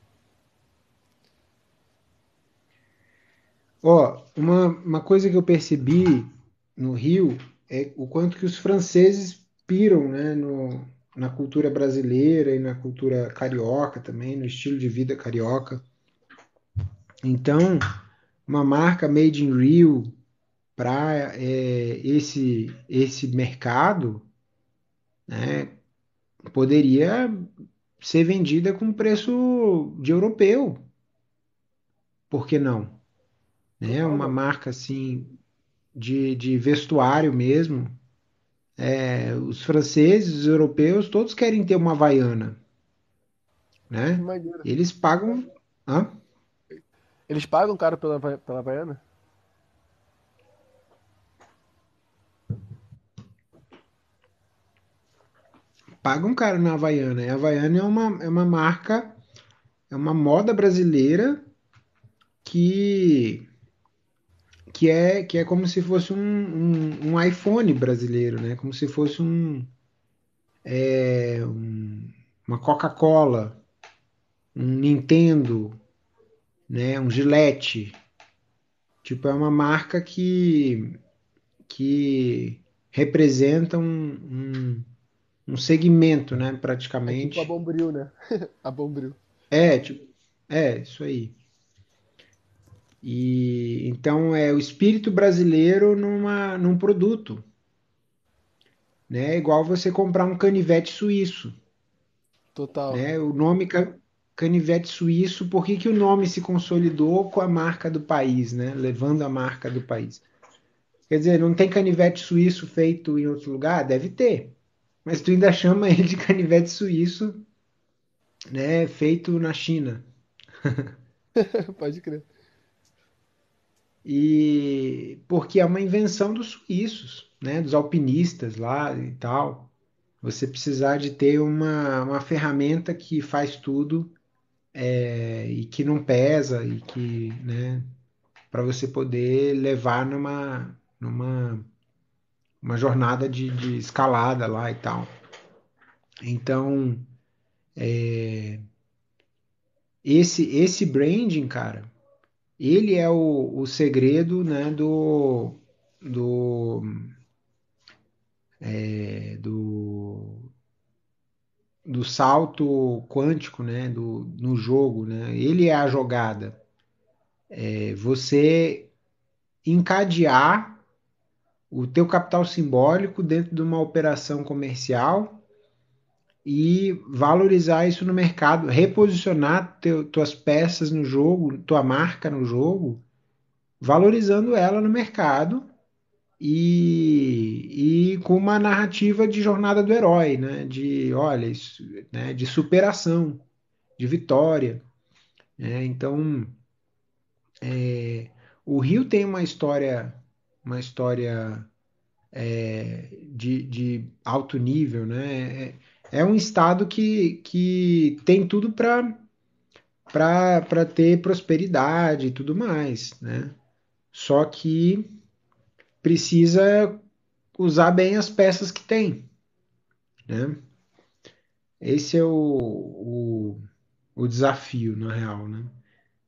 Ó, uma, uma coisa que eu percebi no Rio é o quanto que os franceses piram, né, no, na cultura brasileira e na cultura carioca também, no estilo de vida carioca. Então, uma marca made in Rio para é, esse, esse mercado né, poderia ser vendida com preço de europeu. Por que não? Né, uma marca assim de, de vestuário mesmo. É, os franceses, os europeus, todos querem ter uma havaiana. Né? Eles pagam. Hã? Eles pagam caro pela, pela Havaiana? Pagam caro na Havaiana. a Havaiana é uma, é uma marca, é uma moda brasileira que que é que é como se fosse um, um, um iPhone brasileiro, né? Como se fosse um, é, um uma Coca-Cola, um Nintendo, né? Um Gillette. Tipo, é uma marca que, que representa um, um, um segmento, né? Praticamente. É tipo a Bombril, né? a Bombril. É, tipo, é, isso aí. E então é o espírito brasileiro numa, num produto. Né? Igual você comprar um canivete suíço. Total. Né? O nome canivete suíço, por que, que o nome se consolidou com a marca do país, né? levando a marca do país. Quer dizer, não tem canivete suíço feito em outro lugar? Deve ter. Mas tu ainda chama ele de canivete suíço né, feito na China. Pode crer. E porque é uma invenção dos suíços, né, dos alpinistas lá e tal. Você precisar de ter uma, uma ferramenta que faz tudo é, e que não pesa e que, né, para você poder levar numa numa uma jornada de, de escalada lá e tal. Então, é, esse esse branding, cara, ele é o, o segredo, né, do salto quântico né, do, no jogo, né? ele é a jogada. É você encadear o teu capital simbólico dentro de uma operação comercial e valorizar isso no mercado, reposicionar teu, tuas peças no jogo, tua marca no jogo, valorizando ela no mercado e, e, com uma narrativa de jornada do herói, né? de olha, isso, né? de superação, de vitória. Né? Então, é, o Rio tem uma história, uma história é, de, de, alto nível, né? É, é, um estado que, que tem tudo para para ter prosperidade e tudo mais, né? Só que precisa usar bem as peças que tem. Né? Esse é o, o, o desafio, na real. Né?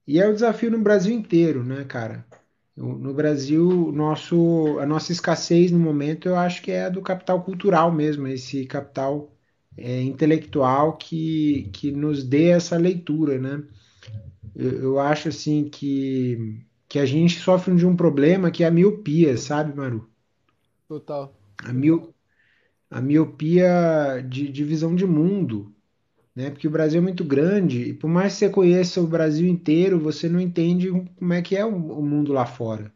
E é o desafio no Brasil inteiro, né, cara? No Brasil, nosso, a nossa escassez no momento, eu acho que é a do capital cultural mesmo, esse capital é, intelectual que, que nos dê essa leitura, né? Eu, eu acho assim que que a gente sofre de um problema que é a miopia, sabe, Maru? Total. A, mio, a miopia de, de visão de mundo, né? Porque o Brasil é muito grande e por mais que você conheça o Brasil inteiro, você não entende como é que é o, o mundo lá fora.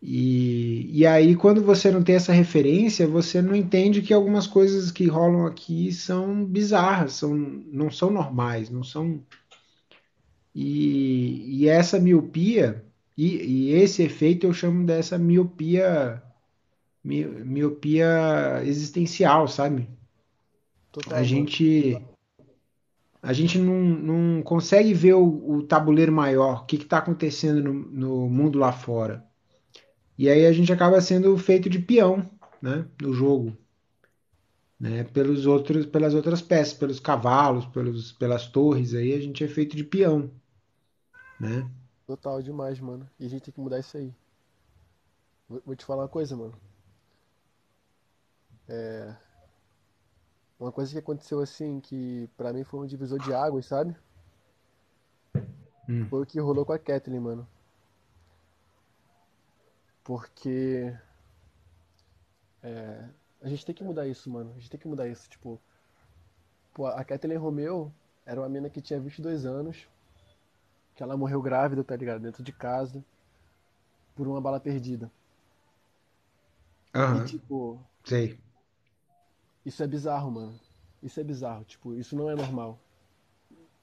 E, e aí, quando você não tem essa referência, você não entende que algumas coisas que rolam aqui são bizarras, são, não são normais, não são e, e essa miopia, e, e, esse efeito eu chamo dessa miopia, miopia existencial, sabe? Total. A gente a gente não, não consegue ver o, o tabuleiro maior, o que está acontecendo no, no, mundo lá fora. E aí a gente acaba sendo feito de peão né, no jogo. Né, pelos outros, pelas outras peças, pelos cavalos, pelos, pelas torres, aí a gente é feito de peão né? Total demais, mano. E a gente tem que mudar isso aí. Vou, te falar uma coisa, mano. É... Uma coisa que aconteceu assim, que para mim foi um divisor de águas, sabe? Hum. Foi o que rolou com a Kathleen, mano. Porque. É... A gente tem que mudar isso, mano. A gente tem que mudar isso. Tipo, Pô, a Kathleen Romeu era uma mina que tinha 22 anos, que ela morreu grávida, tá ligado? Dentro de casa, por uma bala perdida. Aham. E, tipo. Sei. Isso é bizarro, mano. Isso é bizarro. Tipo, isso não é normal.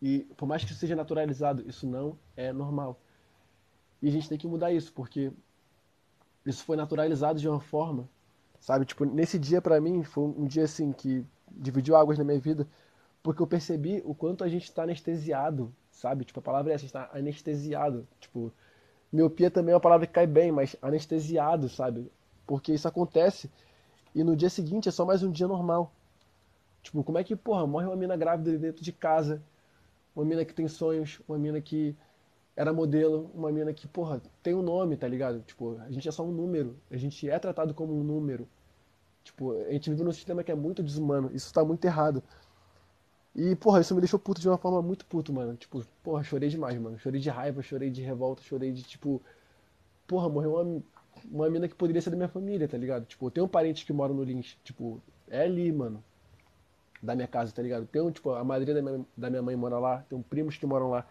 E por mais que isso seja naturalizado, isso não é normal. E a gente tem que mudar isso, porque isso foi naturalizado de uma forma, sabe? Tipo, nesse dia para mim foi um dia assim que dividiu águas na minha vida, porque eu percebi o quanto a gente está anestesiado sabe? Tipo, a palavra é essa, tá anestesiado. Tipo, miopia também é uma palavra que cai bem, mas anestesiado, sabe? Porque isso acontece e no dia seguinte é só mais um dia normal. Tipo, como é que, porra, morre uma mina grávida dentro de casa, uma mina que tem sonhos, uma mina que era modelo, uma mina que, porra, tem um nome, tá ligado? Tipo, a gente é só um número, a gente é tratado como um número. Tipo, a gente vive num sistema que é muito desumano, isso tá muito errado. E, porra, isso me deixou puto de uma forma muito puto, mano. Tipo, porra, chorei demais, mano. Chorei de raiva, chorei de revolta, chorei de, tipo. Porra, morreu uma, uma mina que poderia ser da minha família, tá ligado? Tipo, eu tenho um parente que mora no Lins. Tipo, é ali, mano. Da minha casa, tá ligado? Tem, tipo, a madrinha da minha, da minha mãe mora lá, tem primos que moram lá.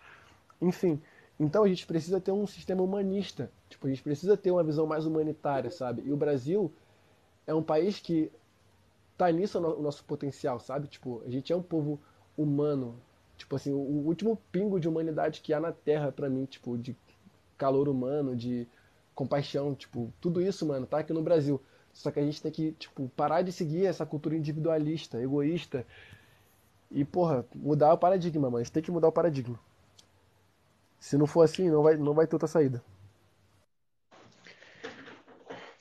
Enfim. Então a gente precisa ter um sistema humanista. Tipo, a gente precisa ter uma visão mais humanitária, sabe? E o Brasil é um país que tá nisso o nosso potencial, sabe? Tipo, a gente é um povo humano. Tipo assim, o último pingo de humanidade que há na Terra para mim, tipo, de calor humano, de compaixão, tipo, tudo isso, mano, tá aqui no Brasil. Só que a gente tem que, tipo, parar de seguir essa cultura individualista, egoísta. E, porra, mudar o paradigma, mano. A gente tem que mudar o paradigma. Se não for assim, não vai, não vai ter outra saída.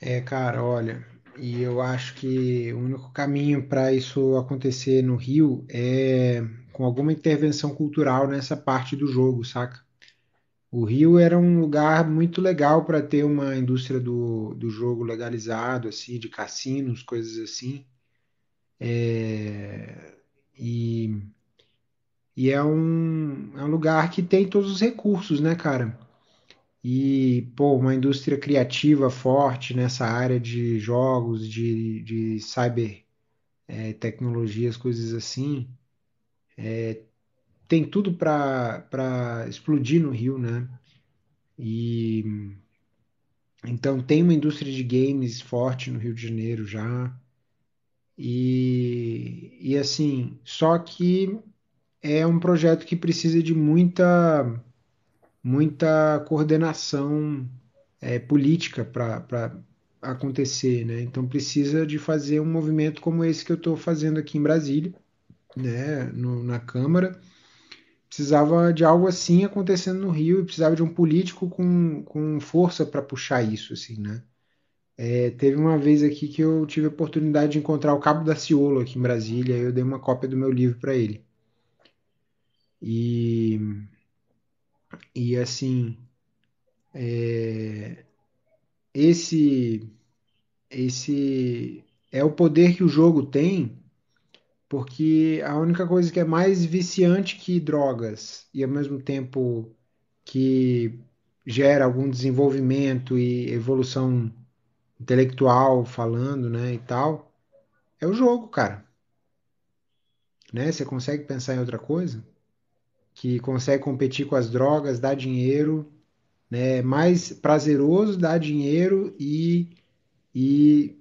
É, cara, olha, e eu acho que o único caminho para isso acontecer no Rio é com alguma intervenção cultural nessa parte do jogo, saca? O Rio era um lugar muito legal para ter uma indústria do, do jogo legalizado, assim, de cassinos, coisas assim. É, e e é, um, é um lugar que tem todos os recursos, né, cara? e pô, uma indústria criativa forte nessa área de jogos, de, de cyber é, tecnologias, coisas assim, é, tem tudo para explodir no Rio, né? E então tem uma indústria de games forte no Rio de Janeiro já. E, e assim, só que é um projeto que precisa de muita muita coordenação é, política para acontecer, né? Então precisa de fazer um movimento como esse que eu estou fazendo aqui em Brasília, né? No, na Câmara. Precisava de algo assim acontecendo no Rio e precisava de um político com, com força para puxar isso, assim, né? É, teve uma vez aqui que eu tive a oportunidade de encontrar o Cabo da Ciolo aqui em Brasília, e eu dei uma cópia do meu livro para ele. E e assim, é, esse esse é o poder que o jogo tem, porque a única coisa que é mais viciante que drogas e ao mesmo tempo que gera algum desenvolvimento e evolução intelectual falando, né, e tal, é o jogo, cara. Né? Você consegue pensar em outra coisa? que consegue competir com as drogas, dá dinheiro, né? mais prazeroso, dá dinheiro e, e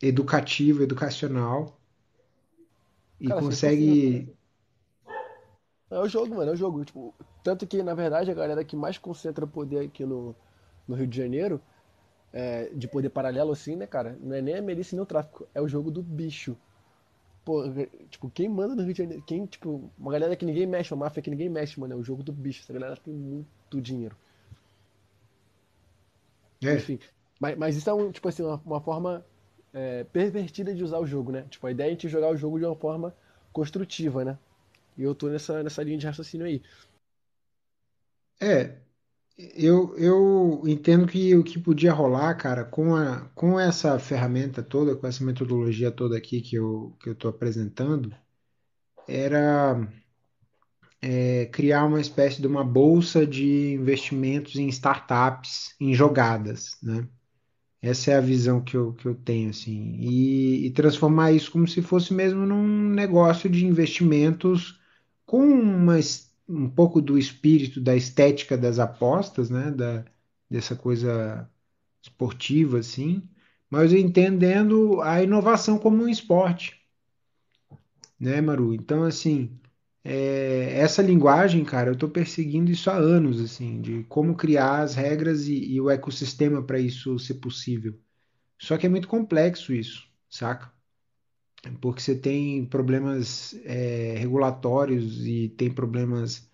educativo, educacional. E Cara, consegue. É o jogo, mano, é o jogo. Tipo, tanto que, na verdade, a galera que mais concentra poder aqui no, no Rio de Janeiro é, de poder paralelo assim, né, cara? Não é nem a milícia nem o tráfico, é o jogo do bicho. Pô, tipo, quem manda no Rio de Janeiro? Quem, tipo, uma galera que ninguém mexe, uma máfia que ninguém mexe, mano, é o jogo do bicho. Essa galera tem muito dinheiro. É. Enfim. Mas, mas isso é um, tipo assim, uma, uma forma é, pervertida de usar o jogo, né? Tipo, a ideia é a gente jogar o jogo de uma forma construtiva, né? E eu tô nessa, nessa linha de raciocínio aí. É, eu, eu entendo que o que podia rolar, cara, com, a, com essa ferramenta toda, com essa metodologia toda aqui que eu que eu estou apresentando, era é, criar uma espécie de uma bolsa de investimentos em startups, em jogadas, né? Essa é a visão que eu, que eu tenho, assim, e, e transformar isso como se fosse mesmo num negócio de investimentos com uma um pouco do espírito, da estética das apostas, né? Da, dessa coisa esportiva, assim, mas entendendo a inovação como um esporte, né, Maru? Então, assim, é, essa linguagem, cara, eu estou perseguindo isso há anos, assim, de como criar as regras e, e o ecossistema para isso ser possível. Só que é muito complexo isso, saca? porque você tem problemas é, regulatórios e tem problemas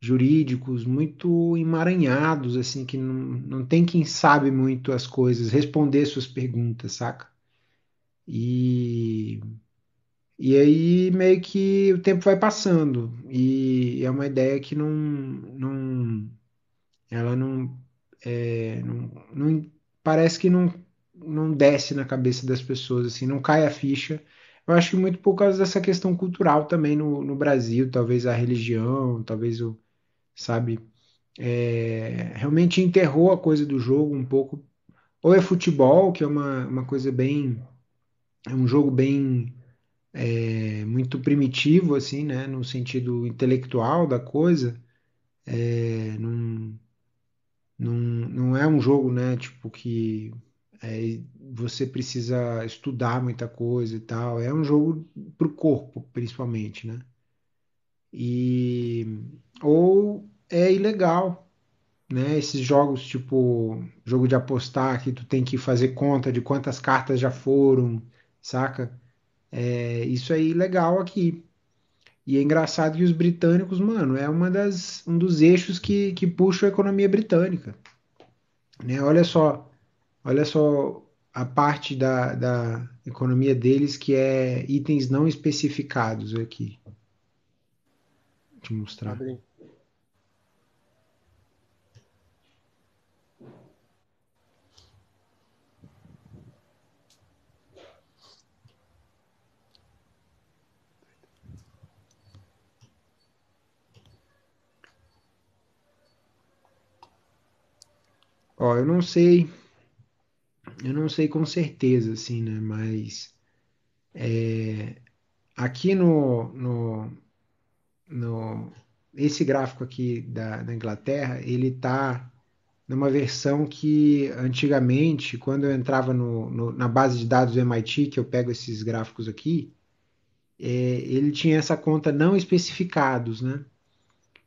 jurídicos muito emaranhados, assim, que não, não tem quem sabe muito as coisas, responder suas perguntas, saca? E, e aí meio que o tempo vai passando, e é uma ideia que não, não ela não, é, não, não parece que não, não desce na cabeça das pessoas, assim, não cai a ficha eu acho que muito por causa dessa questão cultural também no, no Brasil, talvez a religião, talvez o, sabe, é, realmente enterrou a coisa do jogo um pouco. Ou é futebol, que é uma, uma coisa bem. É um jogo bem. É, muito primitivo, assim, né? No sentido intelectual da coisa. É, não, não, não é um jogo, né? Tipo, que. É, você precisa estudar muita coisa e tal. É um jogo pro corpo, principalmente, né? E ou é ilegal, né? Esses jogos tipo jogo de apostar que tu tem que fazer conta de quantas cartas já foram, saca? É, isso é ilegal aqui. E é engraçado que os britânicos, mano, é uma das, um dos eixos que, que puxa a economia britânica. Né? Olha só, olha só a parte da, da economia deles que é itens não especificados aqui. Vou te mostrar. abre Ó, eu não sei eu não sei com certeza, assim, né? Mas é, aqui no, no, no esse gráfico aqui da, da Inglaterra, ele está numa versão que antigamente, quando eu entrava no, no, na base de dados do MIT, que eu pego esses gráficos aqui, é, ele tinha essa conta não especificados, né?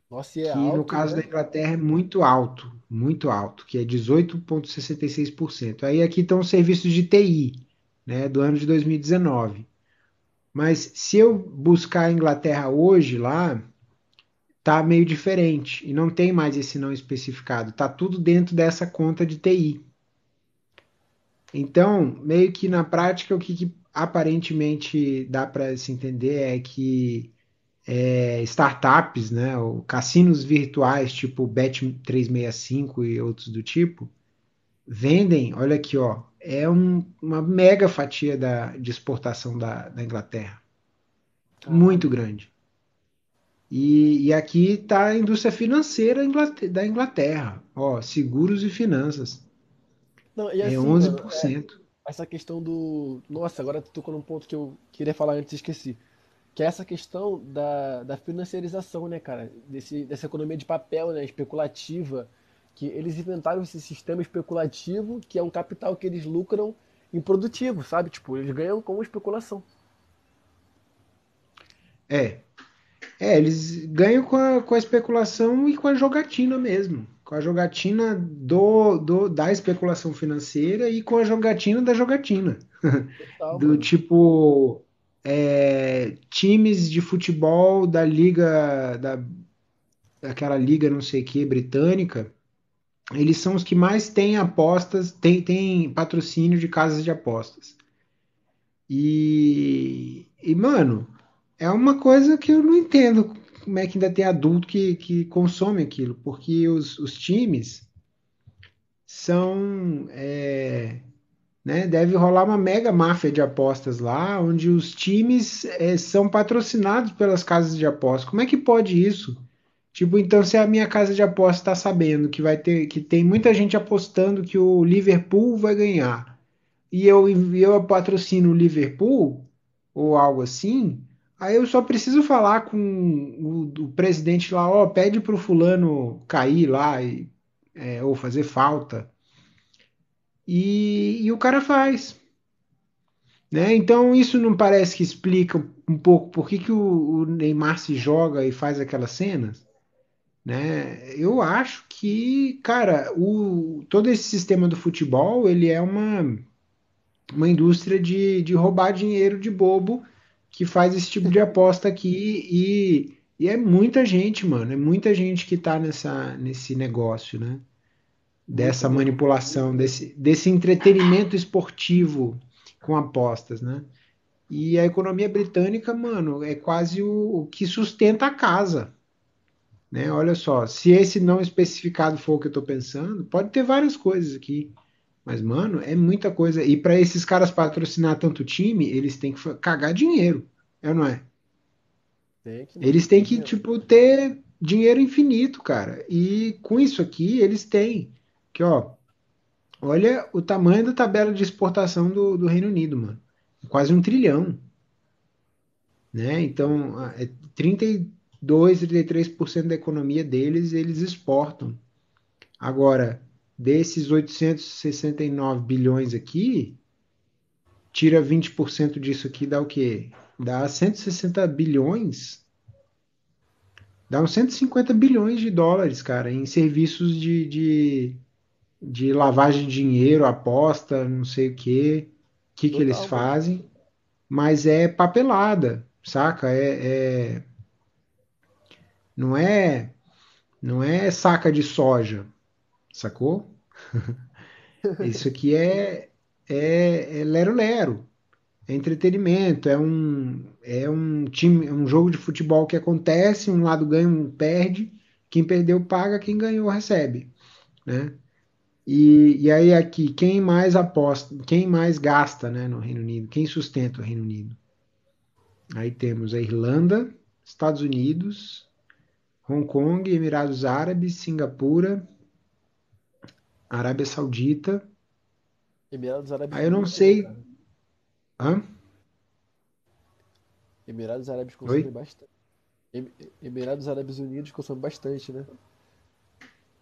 Nossa, e é que alto, no caso né? da Inglaterra é muito alto muito alto, que é 18,66%. Aí aqui estão os serviços de TI, né, do ano de 2019. Mas se eu buscar a Inglaterra hoje lá, tá meio diferente e não tem mais esse não especificado, tá tudo dentro dessa conta de TI. Então, meio que na prática o que, que aparentemente dá para se entender é que é, startups, né, ou cassinos virtuais tipo Bet365 e outros do tipo, vendem, olha aqui, ó, é um, uma mega fatia da, de exportação da, da Inglaterra. Ah. Muito grande. E, e aqui está a indústria financeira da Inglaterra, ó, seguros e finanças. Não, e é assim, é 11%. Mano, é, essa questão do. Nossa, agora tocou num ponto que eu queria falar antes e esqueci que é essa questão da, da financiarização, né, cara? Desse, dessa economia de papel, né, especulativa, que eles inventaram esse sistema especulativo, que é um capital que eles lucram improdutivo, sabe? Tipo, eles ganham com especulação. É. É, eles ganham com a, com a especulação e com a jogatina mesmo. Com a jogatina do, do da especulação financeira e com a jogatina da jogatina. Total, do mano. tipo, é, times de futebol da liga da, daquela liga não sei que britânica eles são os que mais têm apostas têm, têm patrocínio de casas de apostas e, e mano é uma coisa que eu não entendo como é que ainda tem adulto que, que consome aquilo porque os, os times são é, né? Deve rolar uma mega máfia de apostas lá, onde os times é, são patrocinados pelas casas de apostas. Como é que pode isso? Tipo, então se a minha casa de apostas está sabendo que vai ter, que tem muita gente apostando que o Liverpool vai ganhar, e eu, eu patrocino o Liverpool ou algo assim, Aí eu só preciso falar com o, o presidente lá, ó, pede o fulano cair lá e, é, ou fazer falta e, e o cara faz. Né? Então, isso não parece que explica um pouco por que, que o, o Neymar se joga e faz aquelas cenas? Né? Eu acho que, cara, o, todo esse sistema do futebol ele é uma, uma indústria de, de roubar dinheiro de bobo que faz esse tipo de aposta aqui e, e é muita gente, mano. É muita gente que tá nessa, nesse negócio, né? dessa uhum. manipulação, desse, desse entretenimento esportivo com apostas, né? E a economia britânica, mano, é quase o, o que sustenta a casa. Né? Olha só, se esse não especificado for o que eu estou pensando, pode ter várias coisas aqui. Mas, mano, é muita coisa. E para esses caras patrocinar tanto time, eles têm que cagar dinheiro. É ou não é? eles têm que, tipo, ter dinheiro infinito, cara. E com isso aqui, eles têm. Que, ó, olha o tamanho da tabela de exportação do, do Reino Unido, mano. É quase um trilhão. Né? Então, é 32, 33% da economia deles, eles exportam. Agora, desses 869 bilhões aqui, tira 20% disso aqui, dá o quê? Dá 160 bilhões. Dá uns 150 bilhões de dólares, cara, em serviços de, de de lavagem de dinheiro, aposta, não sei o quê, o que, que eles fazem, mas é papelada, saca? É, é, Não é. Não é saca de soja, sacou? Isso aqui é. É, é lero-lero. É entretenimento, é um, é um time, é um jogo de futebol que acontece, um lado ganha, um perde, quem perdeu paga, quem ganhou recebe, né? E, e aí aqui, quem mais aposta, quem mais gasta né, no Reino Unido? Quem sustenta o Reino Unido? Aí temos a Irlanda, Estados Unidos, Hong Kong, Emirados Árabes, Singapura, Arábia Saudita. Emirados Árabes. Aí eu não sei. Hã? Emirados Árabes consomem bastante. Emirados Árabes Unidos consumem bastante, né?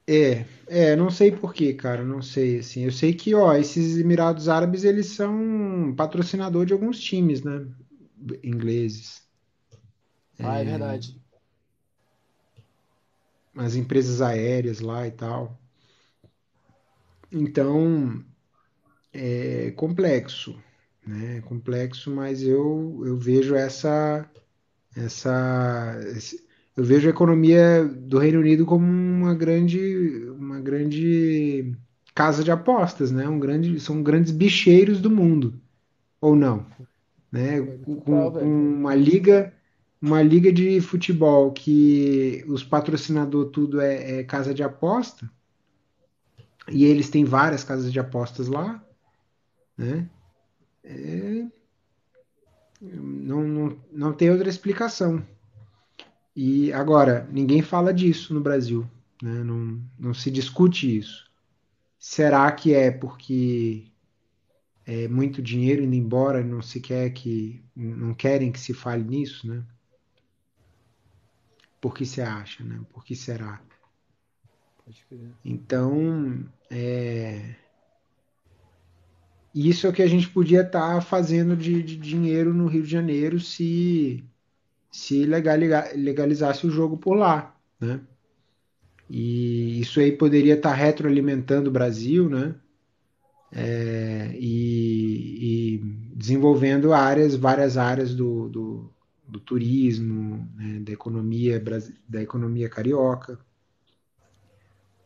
É, é, não sei porquê, cara, não sei, assim, eu sei que, ó, esses Emirados Árabes, eles são patrocinador de alguns times, né, ingleses. Ah, é, é verdade. As empresas aéreas lá e tal. Então, é complexo, né, é complexo, mas eu, eu vejo essa, essa, esse, eu vejo a economia do Reino Unido como uma grande, uma grande casa de apostas, né? Um grande, são grandes bicheiros do mundo, ou não? Né? Com, com uma liga, uma liga de futebol que os patrocinador tudo é, é casa de aposta e eles têm várias casas de apostas lá, né? É... Não, não, não tem outra explicação. E agora, ninguém fala disso no Brasil, né? não, não se discute isso. Será que é porque é muito dinheiro indo embora e não se quer que não querem que se fale nisso, né? Por que você acha, né? Por que será? Então, é... isso é o que a gente podia estar tá fazendo de, de dinheiro no Rio de Janeiro se se legalizasse o jogo por lá, né? E isso aí poderia estar tá retroalimentando o Brasil, né? É, e, e, desenvolvendo áreas, várias áreas do, do, do turismo, né? da economia da economia carioca.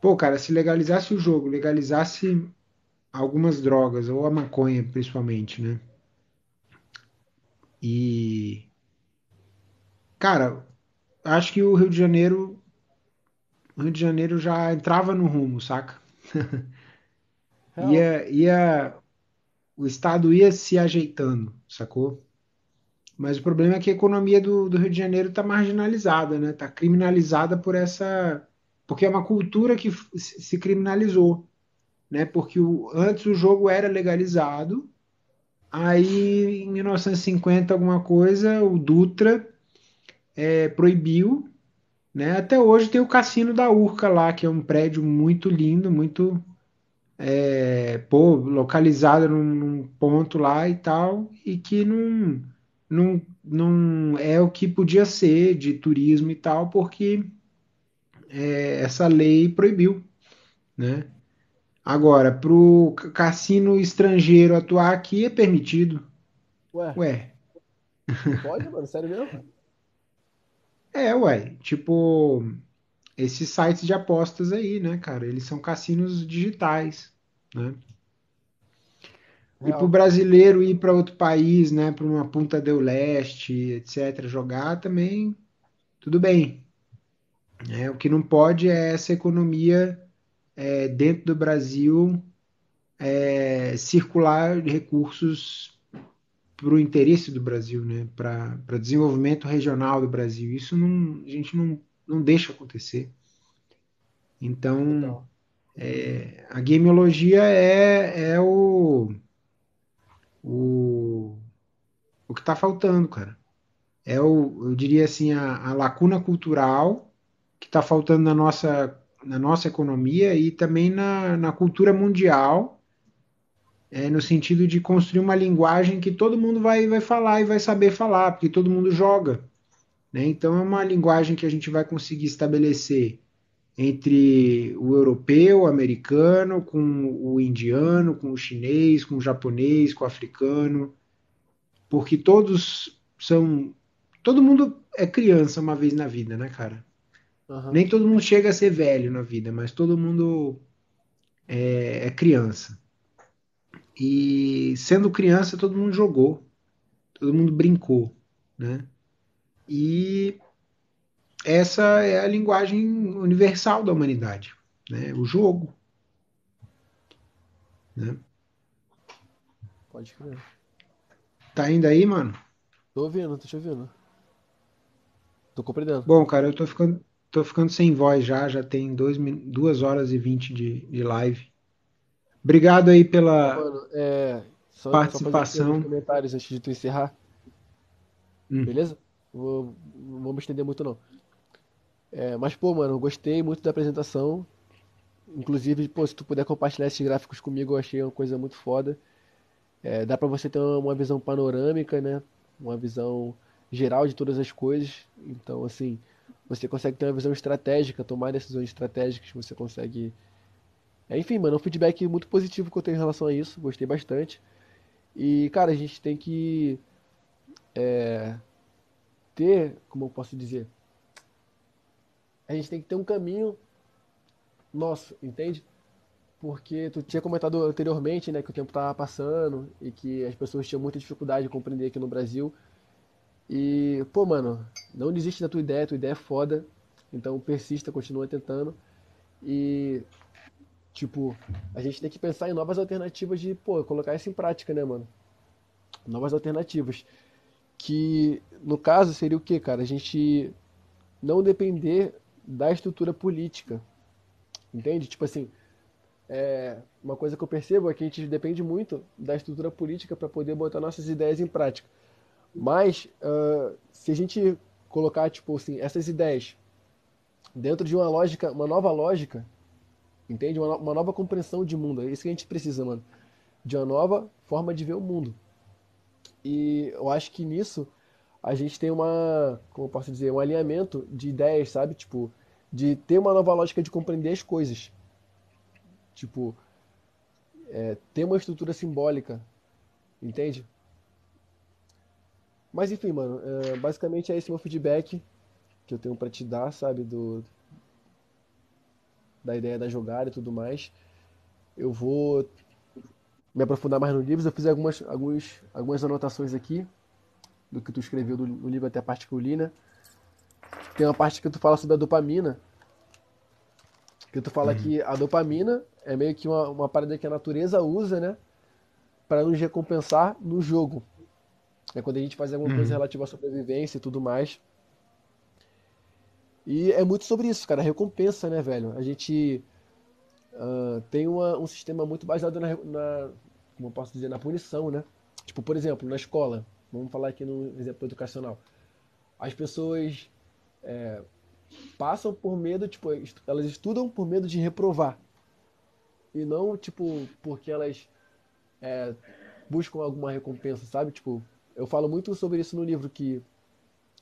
Pô, cara, se legalizasse o jogo, legalizasse algumas drogas ou a maconha, principalmente, né? E Cara, acho que o Rio de Janeiro. O Rio de Janeiro já entrava no rumo, saca? ia, ia. O Estado ia se ajeitando, sacou? Mas o problema é que a economia do, do Rio de Janeiro está marginalizada, né? Está criminalizada por essa. Porque é uma cultura que se criminalizou. Né? Porque o, antes o jogo era legalizado, aí em 1950, alguma coisa, o Dutra é, proibiu. Né? Até hoje tem o cassino da Urca lá, que é um prédio muito lindo, muito é, pô, localizado num, num, ponto lá e tal, e que não, não, não é o que podia ser de turismo e tal, porque é, essa lei proibiu. Né? Agora, para o cassino estrangeiro atuar aqui é permitido. Ué. Ué. Pode, mano? Sério mesmo? É, ué. Tipo, esses sites de apostas aí, né, cara? Eles são cassinos digitais, né? E para o brasileiro ir para outro país, né, para uma Punta del Leste, etc., jogar também, tudo bem. É, o que não pode é essa economia é, dentro do Brasil é, circular de recursos para o interesse do Brasil, né? para o desenvolvimento regional do Brasil. Isso não, a gente não, não deixa acontecer. Então, é, a gameologia é, é o, o, o que está faltando, cara. É o, eu diria assim, a, a lacuna cultural que está faltando na nossa, na nossa economia e também na, na cultura mundial é, no sentido de construir uma linguagem que todo mundo vai, vai falar e vai saber falar, porque todo mundo joga. Né? Então, é uma linguagem que a gente vai conseguir estabelecer entre o europeu, o americano, com o indiano, com o chinês, com o japonês, com o africano, porque todos são. Todo mundo é criança uma vez na vida, né, cara? Uhum. Nem todo mundo chega a ser velho na vida, mas todo mundo é, é criança. E sendo criança, todo mundo jogou, todo mundo brincou, né? E essa é a linguagem universal da humanidade, né? O jogo. Né? Pode crer. Tá indo aí, mano? Tô ouvindo, tô te ouvindo. Tô compreendendo. Bom, cara, eu tô ficando, tô ficando sem voz já, já tem 2 duas horas e vinte de, de live. Obrigado aí pela Mano, é, só, participação. Só comentários antes de tu encerrar. Hum. Beleza? Vou, não vou me estender muito não. É, mas, pô, mano, gostei muito da apresentação. Inclusive, pô, se tu puder compartilhar esses gráficos comigo, eu achei uma coisa muito foda. É, dá para você ter uma visão panorâmica, né? Uma visão geral de todas as coisas. Então, assim, você consegue ter uma visão estratégica, tomar decisões estratégicas, você consegue enfim, mano, é um feedback muito positivo que eu tenho em relação a isso. Gostei bastante. E, cara, a gente tem que é, ter, como eu posso dizer, a gente tem que ter um caminho nosso, entende? Porque tu tinha comentado anteriormente, né, que o tempo estava passando e que as pessoas tinham muita dificuldade de compreender aqui no Brasil. E, pô, mano, não desiste da tua ideia, tua ideia é foda. Então persista, continua tentando. E Tipo, a gente tem que pensar em novas alternativas de, pô, colocar isso em prática, né, mano? Novas alternativas. Que, no caso, seria o quê, cara? A gente não depender da estrutura política. Entende? Tipo assim, é, uma coisa que eu percebo é que a gente depende muito da estrutura política para poder botar nossas ideias em prática. Mas, uh, se a gente colocar, tipo assim, essas ideias dentro de uma lógica, uma nova lógica, Entende? Uma, uma nova compreensão de mundo. É isso que a gente precisa, mano. De uma nova forma de ver o mundo. E eu acho que nisso a gente tem uma, como eu posso dizer, um alinhamento de ideias, sabe? Tipo, de ter uma nova lógica de compreender as coisas. Tipo, é, ter uma estrutura simbólica, entende? Mas enfim, mano, é, basicamente é esse meu feedback que eu tenho para te dar, sabe? Do, da ideia da jogada e tudo mais. Eu vou me aprofundar mais no livro. Eu fiz algumas, algumas algumas anotações aqui do que tu escreveu no livro até a parte que eu li, né? Tem uma parte que tu fala sobre a dopamina. Que tu fala uhum. que a dopamina é meio que uma, uma parada que a natureza usa, né? Para nos recompensar no jogo. É quando a gente faz alguma uhum. coisa relativa à sobrevivência e tudo mais. E é muito sobre isso, cara. Recompensa, né, velho? A gente uh, tem uma, um sistema muito baseado na, na, como eu posso dizer, na punição, né? Tipo, por exemplo, na escola. Vamos falar aqui no exemplo educacional. As pessoas é, passam por medo, tipo, elas estudam por medo de reprovar. E não, tipo, porque elas é, buscam alguma recompensa, sabe? Tipo, eu falo muito sobre isso no livro, que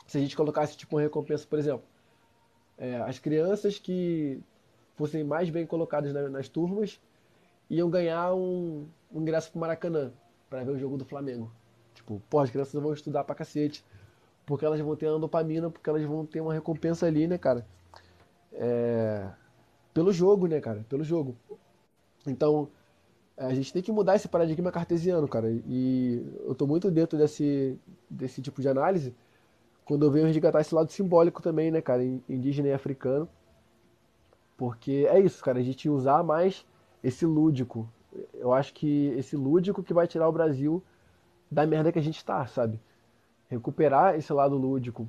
se a gente colocasse, tipo, uma recompensa, por exemplo, é, as crianças que fossem mais bem colocadas na, nas turmas iam ganhar um, um ingresso pro Maracanã para ver o jogo do Flamengo. Tipo, pô, as crianças vão estudar pra cacete, porque elas vão ter a dopamina, porque elas vão ter uma recompensa ali, né, cara? É... Pelo jogo, né, cara? Pelo jogo. Então, é, a gente tem que mudar esse paradigma cartesiano, cara. E eu tô muito dentro desse, desse tipo de análise, quando eu venho resgatar esse lado simbólico também, né, cara, indígena e africano. Porque é isso, cara, a gente usar mais esse lúdico. Eu acho que esse lúdico que vai tirar o Brasil da merda que a gente tá, sabe? Recuperar esse lado lúdico.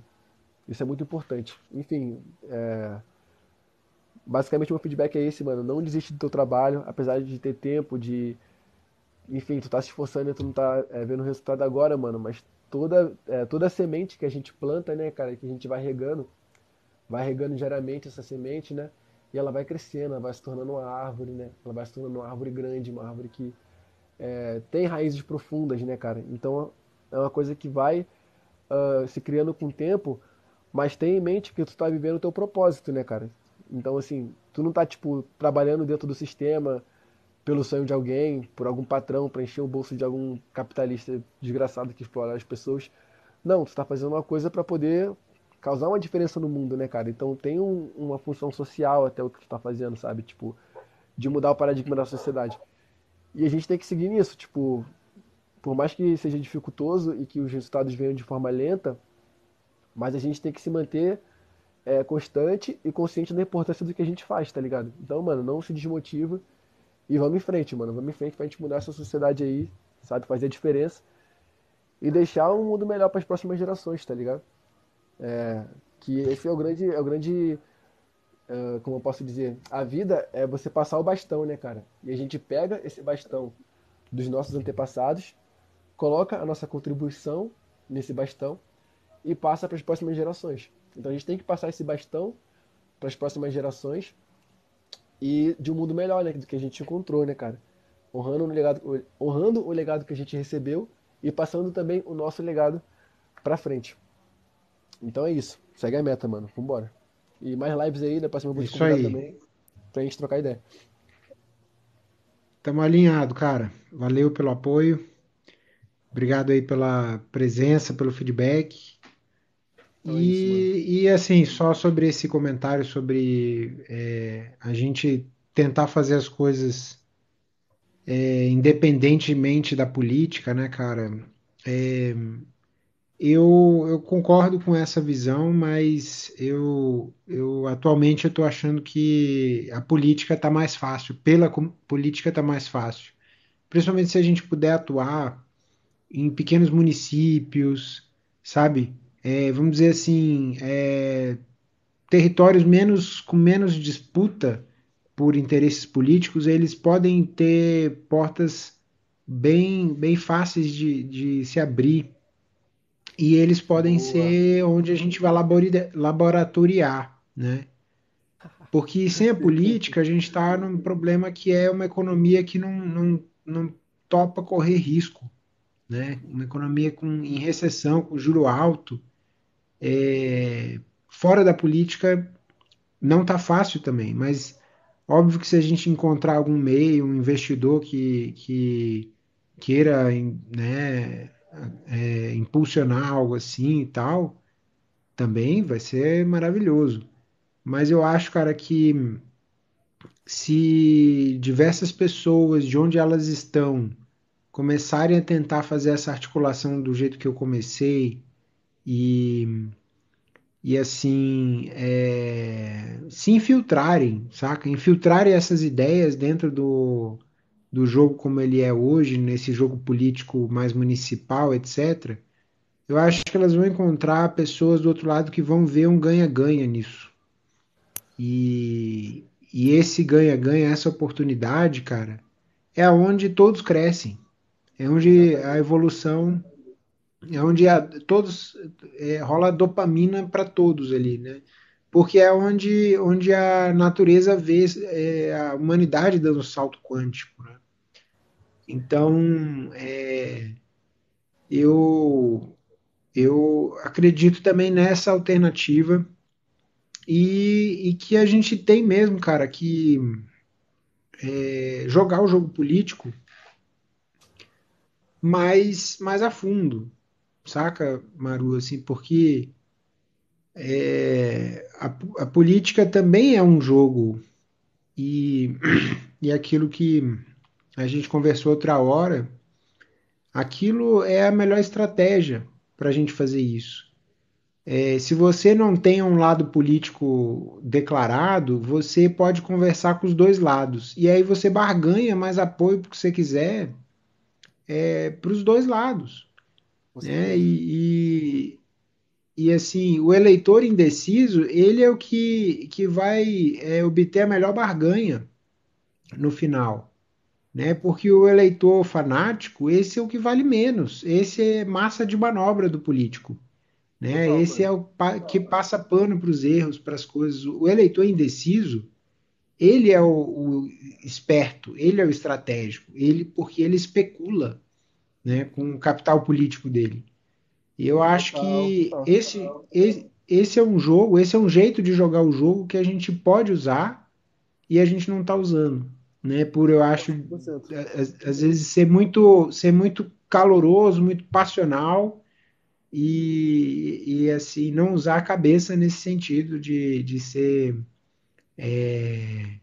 Isso é muito importante. Enfim, é... basicamente meu feedback é esse, mano. Não desiste do teu trabalho, apesar de ter tempo, de. Enfim, tu tá se esforçando e tu não tá é, vendo o resultado agora, mano, mas toda, é, toda semente que a gente planta, né, cara, que a gente vai regando, vai regando diariamente essa semente, né? E ela vai crescendo, ela vai se tornando uma árvore, né? Ela vai se tornando uma árvore grande, uma árvore que é, tem raízes profundas, né, cara? Então é uma coisa que vai uh, se criando com o tempo, mas tem em mente que tu tá vivendo o teu propósito, né, cara? Então, assim, tu não tá, tipo, trabalhando dentro do sistema, pelo sonho de alguém, por algum patrão, para encher o bolso de algum capitalista desgraçado que explora as pessoas. Não, tu está fazendo uma coisa para poder causar uma diferença no mundo, né, cara? Então tem um, uma função social até o que tu está fazendo, sabe? Tipo, de mudar o paradigma da sociedade. E a gente tem que seguir nisso, tipo, por mais que seja dificultoso e que os resultados venham de forma lenta, mas a gente tem que se manter é, constante e consciente da importância do que a gente faz, tá ligado? Então, mano, não se desmotiva e vamos em frente, mano. Vamos em frente pra gente mudar essa sociedade aí, sabe? Fazer a diferença. E deixar um mundo melhor para as próximas gerações, tá ligado? É, que esse é o grande. É o grande uh, como eu posso dizer? A vida é você passar o bastão, né, cara? E a gente pega esse bastão dos nossos antepassados, coloca a nossa contribuição nesse bastão e passa para as próximas gerações. Então a gente tem que passar esse bastão para as próximas gerações e de um mundo melhor, né? Do que a gente encontrou, né, cara? Honrando o legado, honrando o legado que a gente recebeu e passando também o nosso legado pra frente. Então é isso. Segue a meta, mano. Vambora. E mais lives aí, né próxima eu vou te convidar também pra gente trocar ideia. Tamo alinhado, cara. Valeu pelo apoio. Obrigado aí pela presença, pelo feedback. Então é e, e assim, só sobre esse comentário sobre é, a gente tentar fazer as coisas é, independentemente da política, né, cara? É, eu, eu concordo com essa visão, mas eu, eu atualmente eu estou achando que a política está mais fácil, pela política está mais fácil. Principalmente se a gente puder atuar em pequenos municípios, sabe? é, vamos dizer assim, é, territórios menos com menos disputa por interesses políticos, eles podem ter portas bem, bem fáceis de, de se abrir. E eles podem Boa. ser onde a gente vai laboratoriar, né? Porque sem a política a gente está num problema que é uma economia que não, não, não topa correr risco, né? Uma economia com, em recessão, com juro alto, é, fora da política não está fácil também, mas óbvio que se a gente encontrar algum meio, um investidor que, que queira né, é, impulsionar algo assim e tal, também vai ser maravilhoso. Mas eu acho, cara, que se diversas pessoas, de onde elas estão, começarem a tentar fazer essa articulação do jeito que eu comecei, e, e assim, é, se infiltrarem, saca? Infiltrarem essas ideias dentro do, do jogo como ele é hoje, nesse jogo político mais municipal, etc. Eu acho que elas vão encontrar pessoas do outro lado que vão ver um ganha-ganha nisso. E, e esse ganha-ganha, essa oportunidade, cara, é onde todos crescem. É onde a evolução é onde a, todos é, rola dopamina para todos ali, né? Porque é onde, onde a natureza vê é, a humanidade dando um salto quântico. Né? Então, é, eu eu acredito também nessa alternativa e, e, que a gente tem mesmo, cara, que é, jogar o jogo político mais, mais a fundo saca, Maru? Assim, porque é, a, a, política também é um jogo e, e aquilo que a gente conversou outra hora, aquilo é a melhor estratégia para a gente fazer isso. É, se você não tem um lado político declarado, você pode conversar com os dois lados. E aí você barganha mais apoio que você quiser é, para os dois lados né e, e, assim, o eleitor indeciso, ele é o que, que vai é, obter a melhor barganha no final. Né? Porque o eleitor fanático, esse é o que vale menos, esse é massa de manobra do político. Né? esse é o pa que passa pano para os erros, para as coisas. O eleitor indeciso, ele é o, o, esperto, ele é o estratégico, ele porque ele especula, né, com o capital político dele. E eu acho que esse, esse, é um jogo, esse é um jeito de jogar o jogo que a gente pode usar e a gente não está usando, né? Por eu acho às vezes ser muito ser muito caloroso, muito passional e, e assim não usar a cabeça nesse sentido de, de ser é,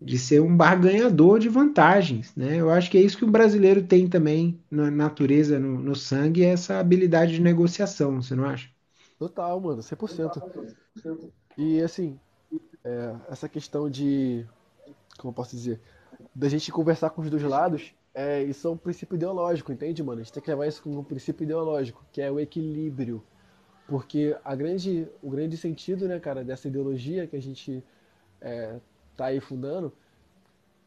de ser um barganhador de vantagens. Né? Eu acho que é isso que o brasileiro tem também na natureza, no, no sangue, é essa habilidade de negociação, você não acha? Total, mano, 100%. E assim, é, essa questão de. Como eu posso dizer? Da gente conversar com os dois lados, é, isso é um princípio ideológico, entende, mano? A gente tem que levar isso como um princípio ideológico, que é o equilíbrio. Porque a grande, o grande sentido, né, cara, dessa ideologia que a gente é, está aí fundando,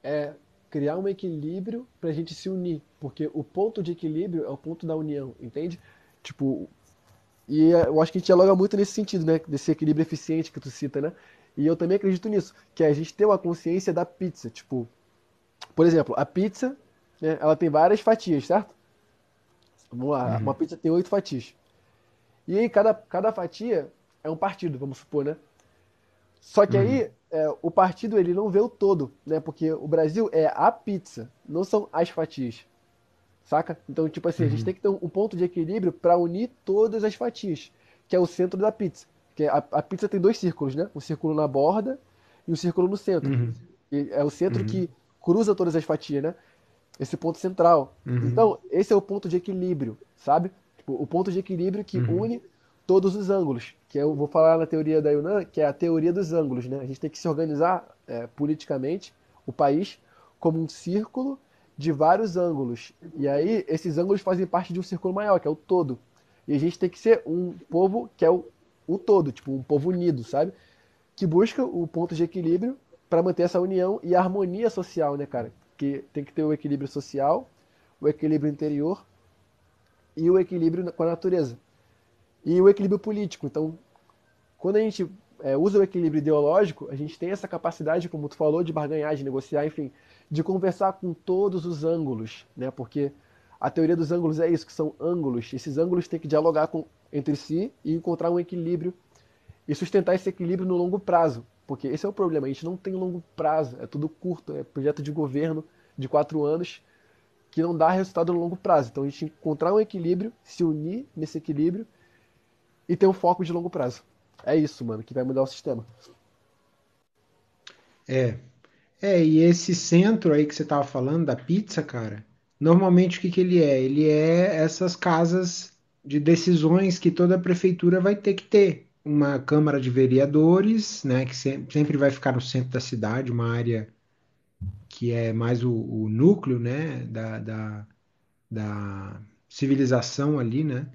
é criar um equilíbrio para a gente se unir, porque o ponto de equilíbrio é o ponto da união, entende? Tipo, e é, eu acho que a gente dialoga muito nesse sentido, né? Desse equilíbrio eficiente que tu cita, né? E eu também acredito nisso, que é a gente tem uma consciência da pizza, tipo, por exemplo, a pizza, né, ela tem várias fatias, certo? Vamos lá, uhum. uma pizza tem oito fatias. E aí cada, cada fatia é um partido, vamos supor, né? Só que uhum. aí é, o partido ele não vê o todo, né? Porque o Brasil é a pizza, não são as fatias. Saca? Então, tipo assim, uhum. a gente uhum. tem que ter um ponto de equilíbrio para unir todas as fatias, que é o centro da pizza. Que a, a, pizza tem dois círculos, né? Um círculo na borda e um círculo no centro. Uhum. é o centro uhum. que cruza todas as fatias, né? Esse ponto central. Uhum. Então, esse é o ponto de equilíbrio, sabe? Tipo, o ponto de equilíbrio que une todos os ângulos, que eu vou falar na teoria da Yunnan, que é a teoria dos ângulos. Né? A gente tem que se organizar é, politicamente, o país, como um círculo de vários ângulos. E aí, esses ângulos fazem parte de um círculo maior, que é o todo. E a gente tem que ser um povo que é o, o todo, tipo, um povo unido, sabe? Que busca o ponto de equilíbrio para manter essa união e harmonia social, né, cara? Que tem que ter o equilíbrio social, o equilíbrio interior e o equilíbrio com a natureza e o equilíbrio político. Então, quando a gente é, usa o equilíbrio ideológico, a gente tem essa capacidade, como tu falou, de barganhar, de negociar, enfim, de conversar com todos os ângulos, né? Porque a teoria dos ângulos é isso, que são ângulos. Esses ângulos têm que dialogar com, entre si e encontrar um equilíbrio e sustentar esse equilíbrio no longo prazo, porque esse é o problema. A gente não tem longo prazo, é tudo curto, é projeto de governo de quatro anos que não dá resultado no longo prazo. Então a gente encontrar um equilíbrio, se unir nesse equilíbrio e ter um foco de longo prazo. É isso, mano, que vai mudar o sistema. É. É, e esse centro aí que você tava falando da pizza, cara, normalmente o que, que ele é? Ele é essas casas de decisões que toda prefeitura vai ter que ter. Uma Câmara de Vereadores, né, que sempre vai ficar no centro da cidade, uma área que é mais o, o núcleo né, da, da, da civilização ali, né?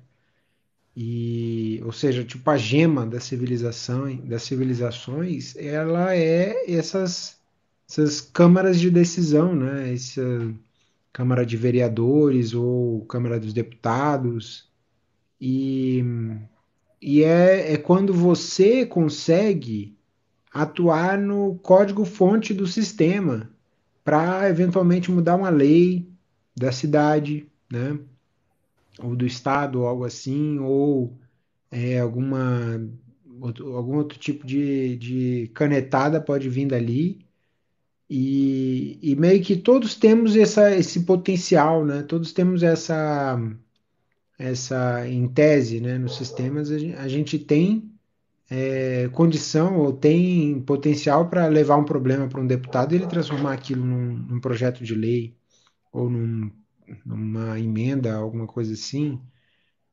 E, ou seja, tipo a gema da civilização, das civilizações, ela é essas essas câmaras de decisão, né? Essa Câmara de Vereadores ou Câmara dos Deputados. E, e é, é quando você consegue atuar no código-fonte do sistema para eventualmente mudar uma lei da cidade, né? ou do Estado, ou algo assim, ou é, alguma algum outro tipo de, de canetada pode vir dali. E, e meio que todos temos essa, esse potencial, né? Todos temos essa, essa em tese, né? Nos sistemas a gente, a gente tem é, condição ou tem potencial para levar um problema para um deputado e ele transformar aquilo num, num projeto de lei ou num uma emenda, alguma coisa assim,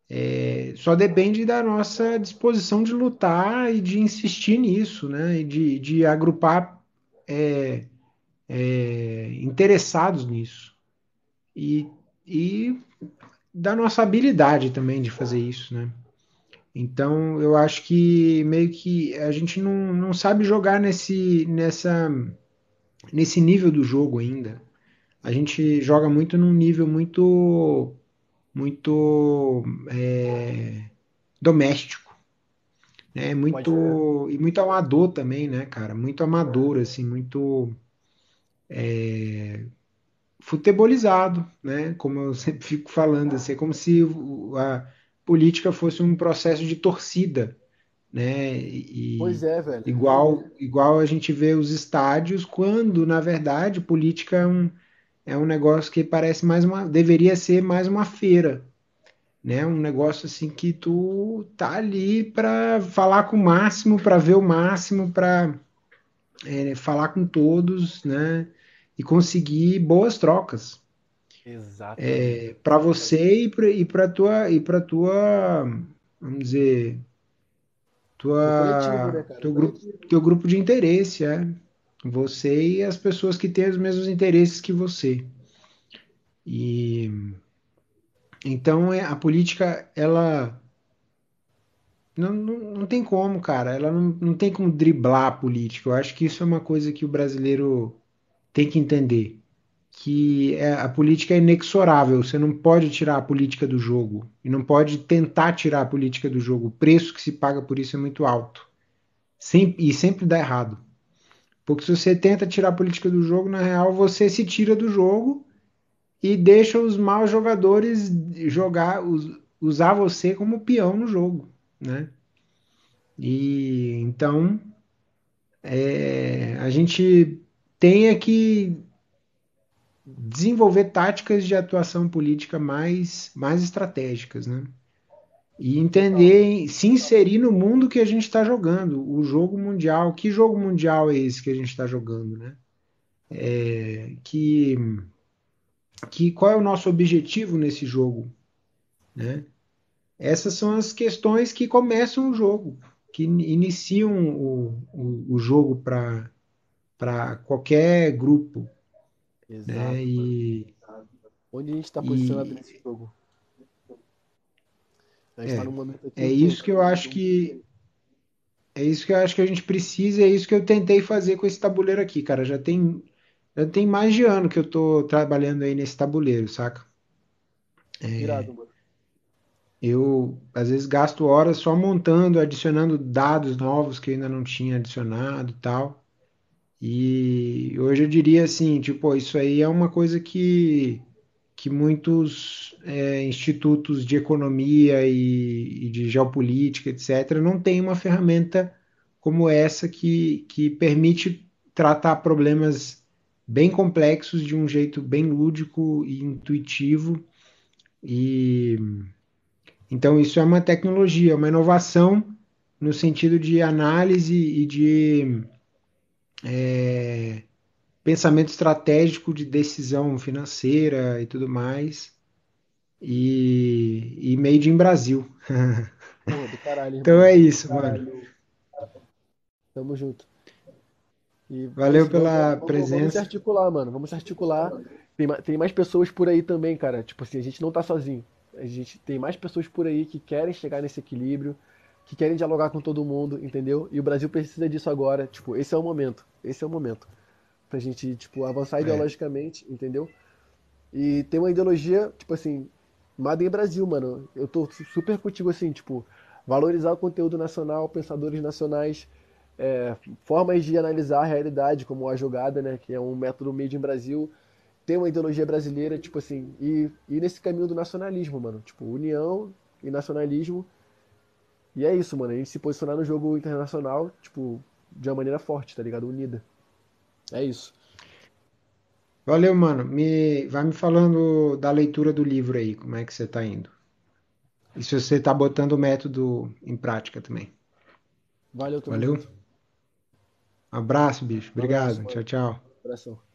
é, só depende da nossa disposição de lutar e de insistir nisso, né? E de, de agrupar é, é, interessados nisso. E, e da nossa habilidade também de fazer isso, né? Então, eu acho que meio que a gente não, não sabe jogar nesse, nessa, nesse nível do jogo ainda a gente joga muito num nível muito muito é, doméstico né muito e muito amador também né cara muito amador é. assim muito é, futebolizado né como eu sempre fico falando assim é como se a política fosse um processo de torcida né? E, pois é, velho. Igual, igual a gente vê os estádios, quando, na verdade, política é um, é um negócio que parece mais uma deveria ser mais uma feira né um negócio assim que tu tá ali para falar com o máximo para ver o máximo para é, falar com todos né e conseguir boas trocas Exato. É, para você e para tua e para tua vamos dizer tua coletivo, né, teu grupo teu grupo de interesse é você e as pessoas que têm os mesmos interesses que você. E então é, a política ela não, não, não, tem como, cara. Ela não, não tem como driblar a política. Eu acho que isso é uma coisa que o brasileiro tem que entender. Que é, a política é inexorável. Você não pode tirar a política do jogo. E não pode tentar tirar a política do jogo. O preço que se paga por isso é muito alto. Sempre, e sempre dá errado. Porque se você tenta tirar a política do jogo, na real, você se tira do jogo e deixa os maus jogadores jogar, usar você como peão no jogo, né? E então é, a gente tem é que desenvolver táticas de atuação política mais, mais estratégicas, né? e entender, se inserir no mundo que a gente está jogando, o jogo mundial. Que jogo mundial é esse que a gente está jogando, né? É, que, que qual é o nosso objetivo nesse jogo, né? Essas são as questões que começam o jogo, que iniciam o, o, o jogo para qualquer grupo. Né? Exato. Né? E, Onde a gente está posicionado e, nesse jogo? Tá é, é isso que, que eu acho que é isso que eu acho que a gente precisa, é isso que eu tentei fazer com esse tabuleiro aqui, cara. Já tem já tem mais de ano que eu tô trabalhando aí nesse tabuleiro, saca? É, Irado, mano. Eu às vezes gasto horas só montando, adicionando dados novos que eu ainda não tinha adicionado e tal. E hoje eu diria assim, tipo, isso aí é uma coisa que que muitos é, institutos de economia e, e, de geopolítica, etc., não têm uma ferramenta como essa que, que permite tratar problemas bem complexos de um jeito bem lúdico e intuitivo. E então isso é uma tecnologia, uma inovação no sentido de análise e de é, pensamento estratégico de decisão financeira e tudo mais. E, e made in Brasil. Pô, caralho, então é isso, caralho. mano. Tamo junto. E Valeu pela vamos, presença. Vamos se articular, mano. Vamos se articular. Tem, tem mais pessoas por aí também, cara. Tipo assim, a gente não tá sozinho. A gente tem mais pessoas por aí que querem chegar nesse equilíbrio, que querem dialogar com todo mundo, entendeu? E o Brasil precisa disso agora. Tipo, esse é o momento. Esse é o momento pra gente, tipo, avançar é. ideologicamente, entendeu? E tem uma ideologia, tipo assim, Madem Brasil, mano. Eu tô super contigo, assim, tipo, valorizar o conteúdo nacional, pensadores nacionais, é, formas de analisar a realidade, como a jogada, né, que é um método made in Brasil, tem uma ideologia brasileira, tipo assim, e, e nesse caminho do nacionalismo, mano, tipo, união e nacionalismo, e é isso, mano, a gente se posicionar no jogo internacional, tipo, de uma maneira forte, tá ligado? Unida. É isso. Valeu, mano. Me, vai me falando da leitura do livro aí, como é que você está indo. E se você está botando o método em prática também. Valeu, Valeu. Muito. Abraço, bicho. Obrigado. Abraço, tchau, tchau. Abração.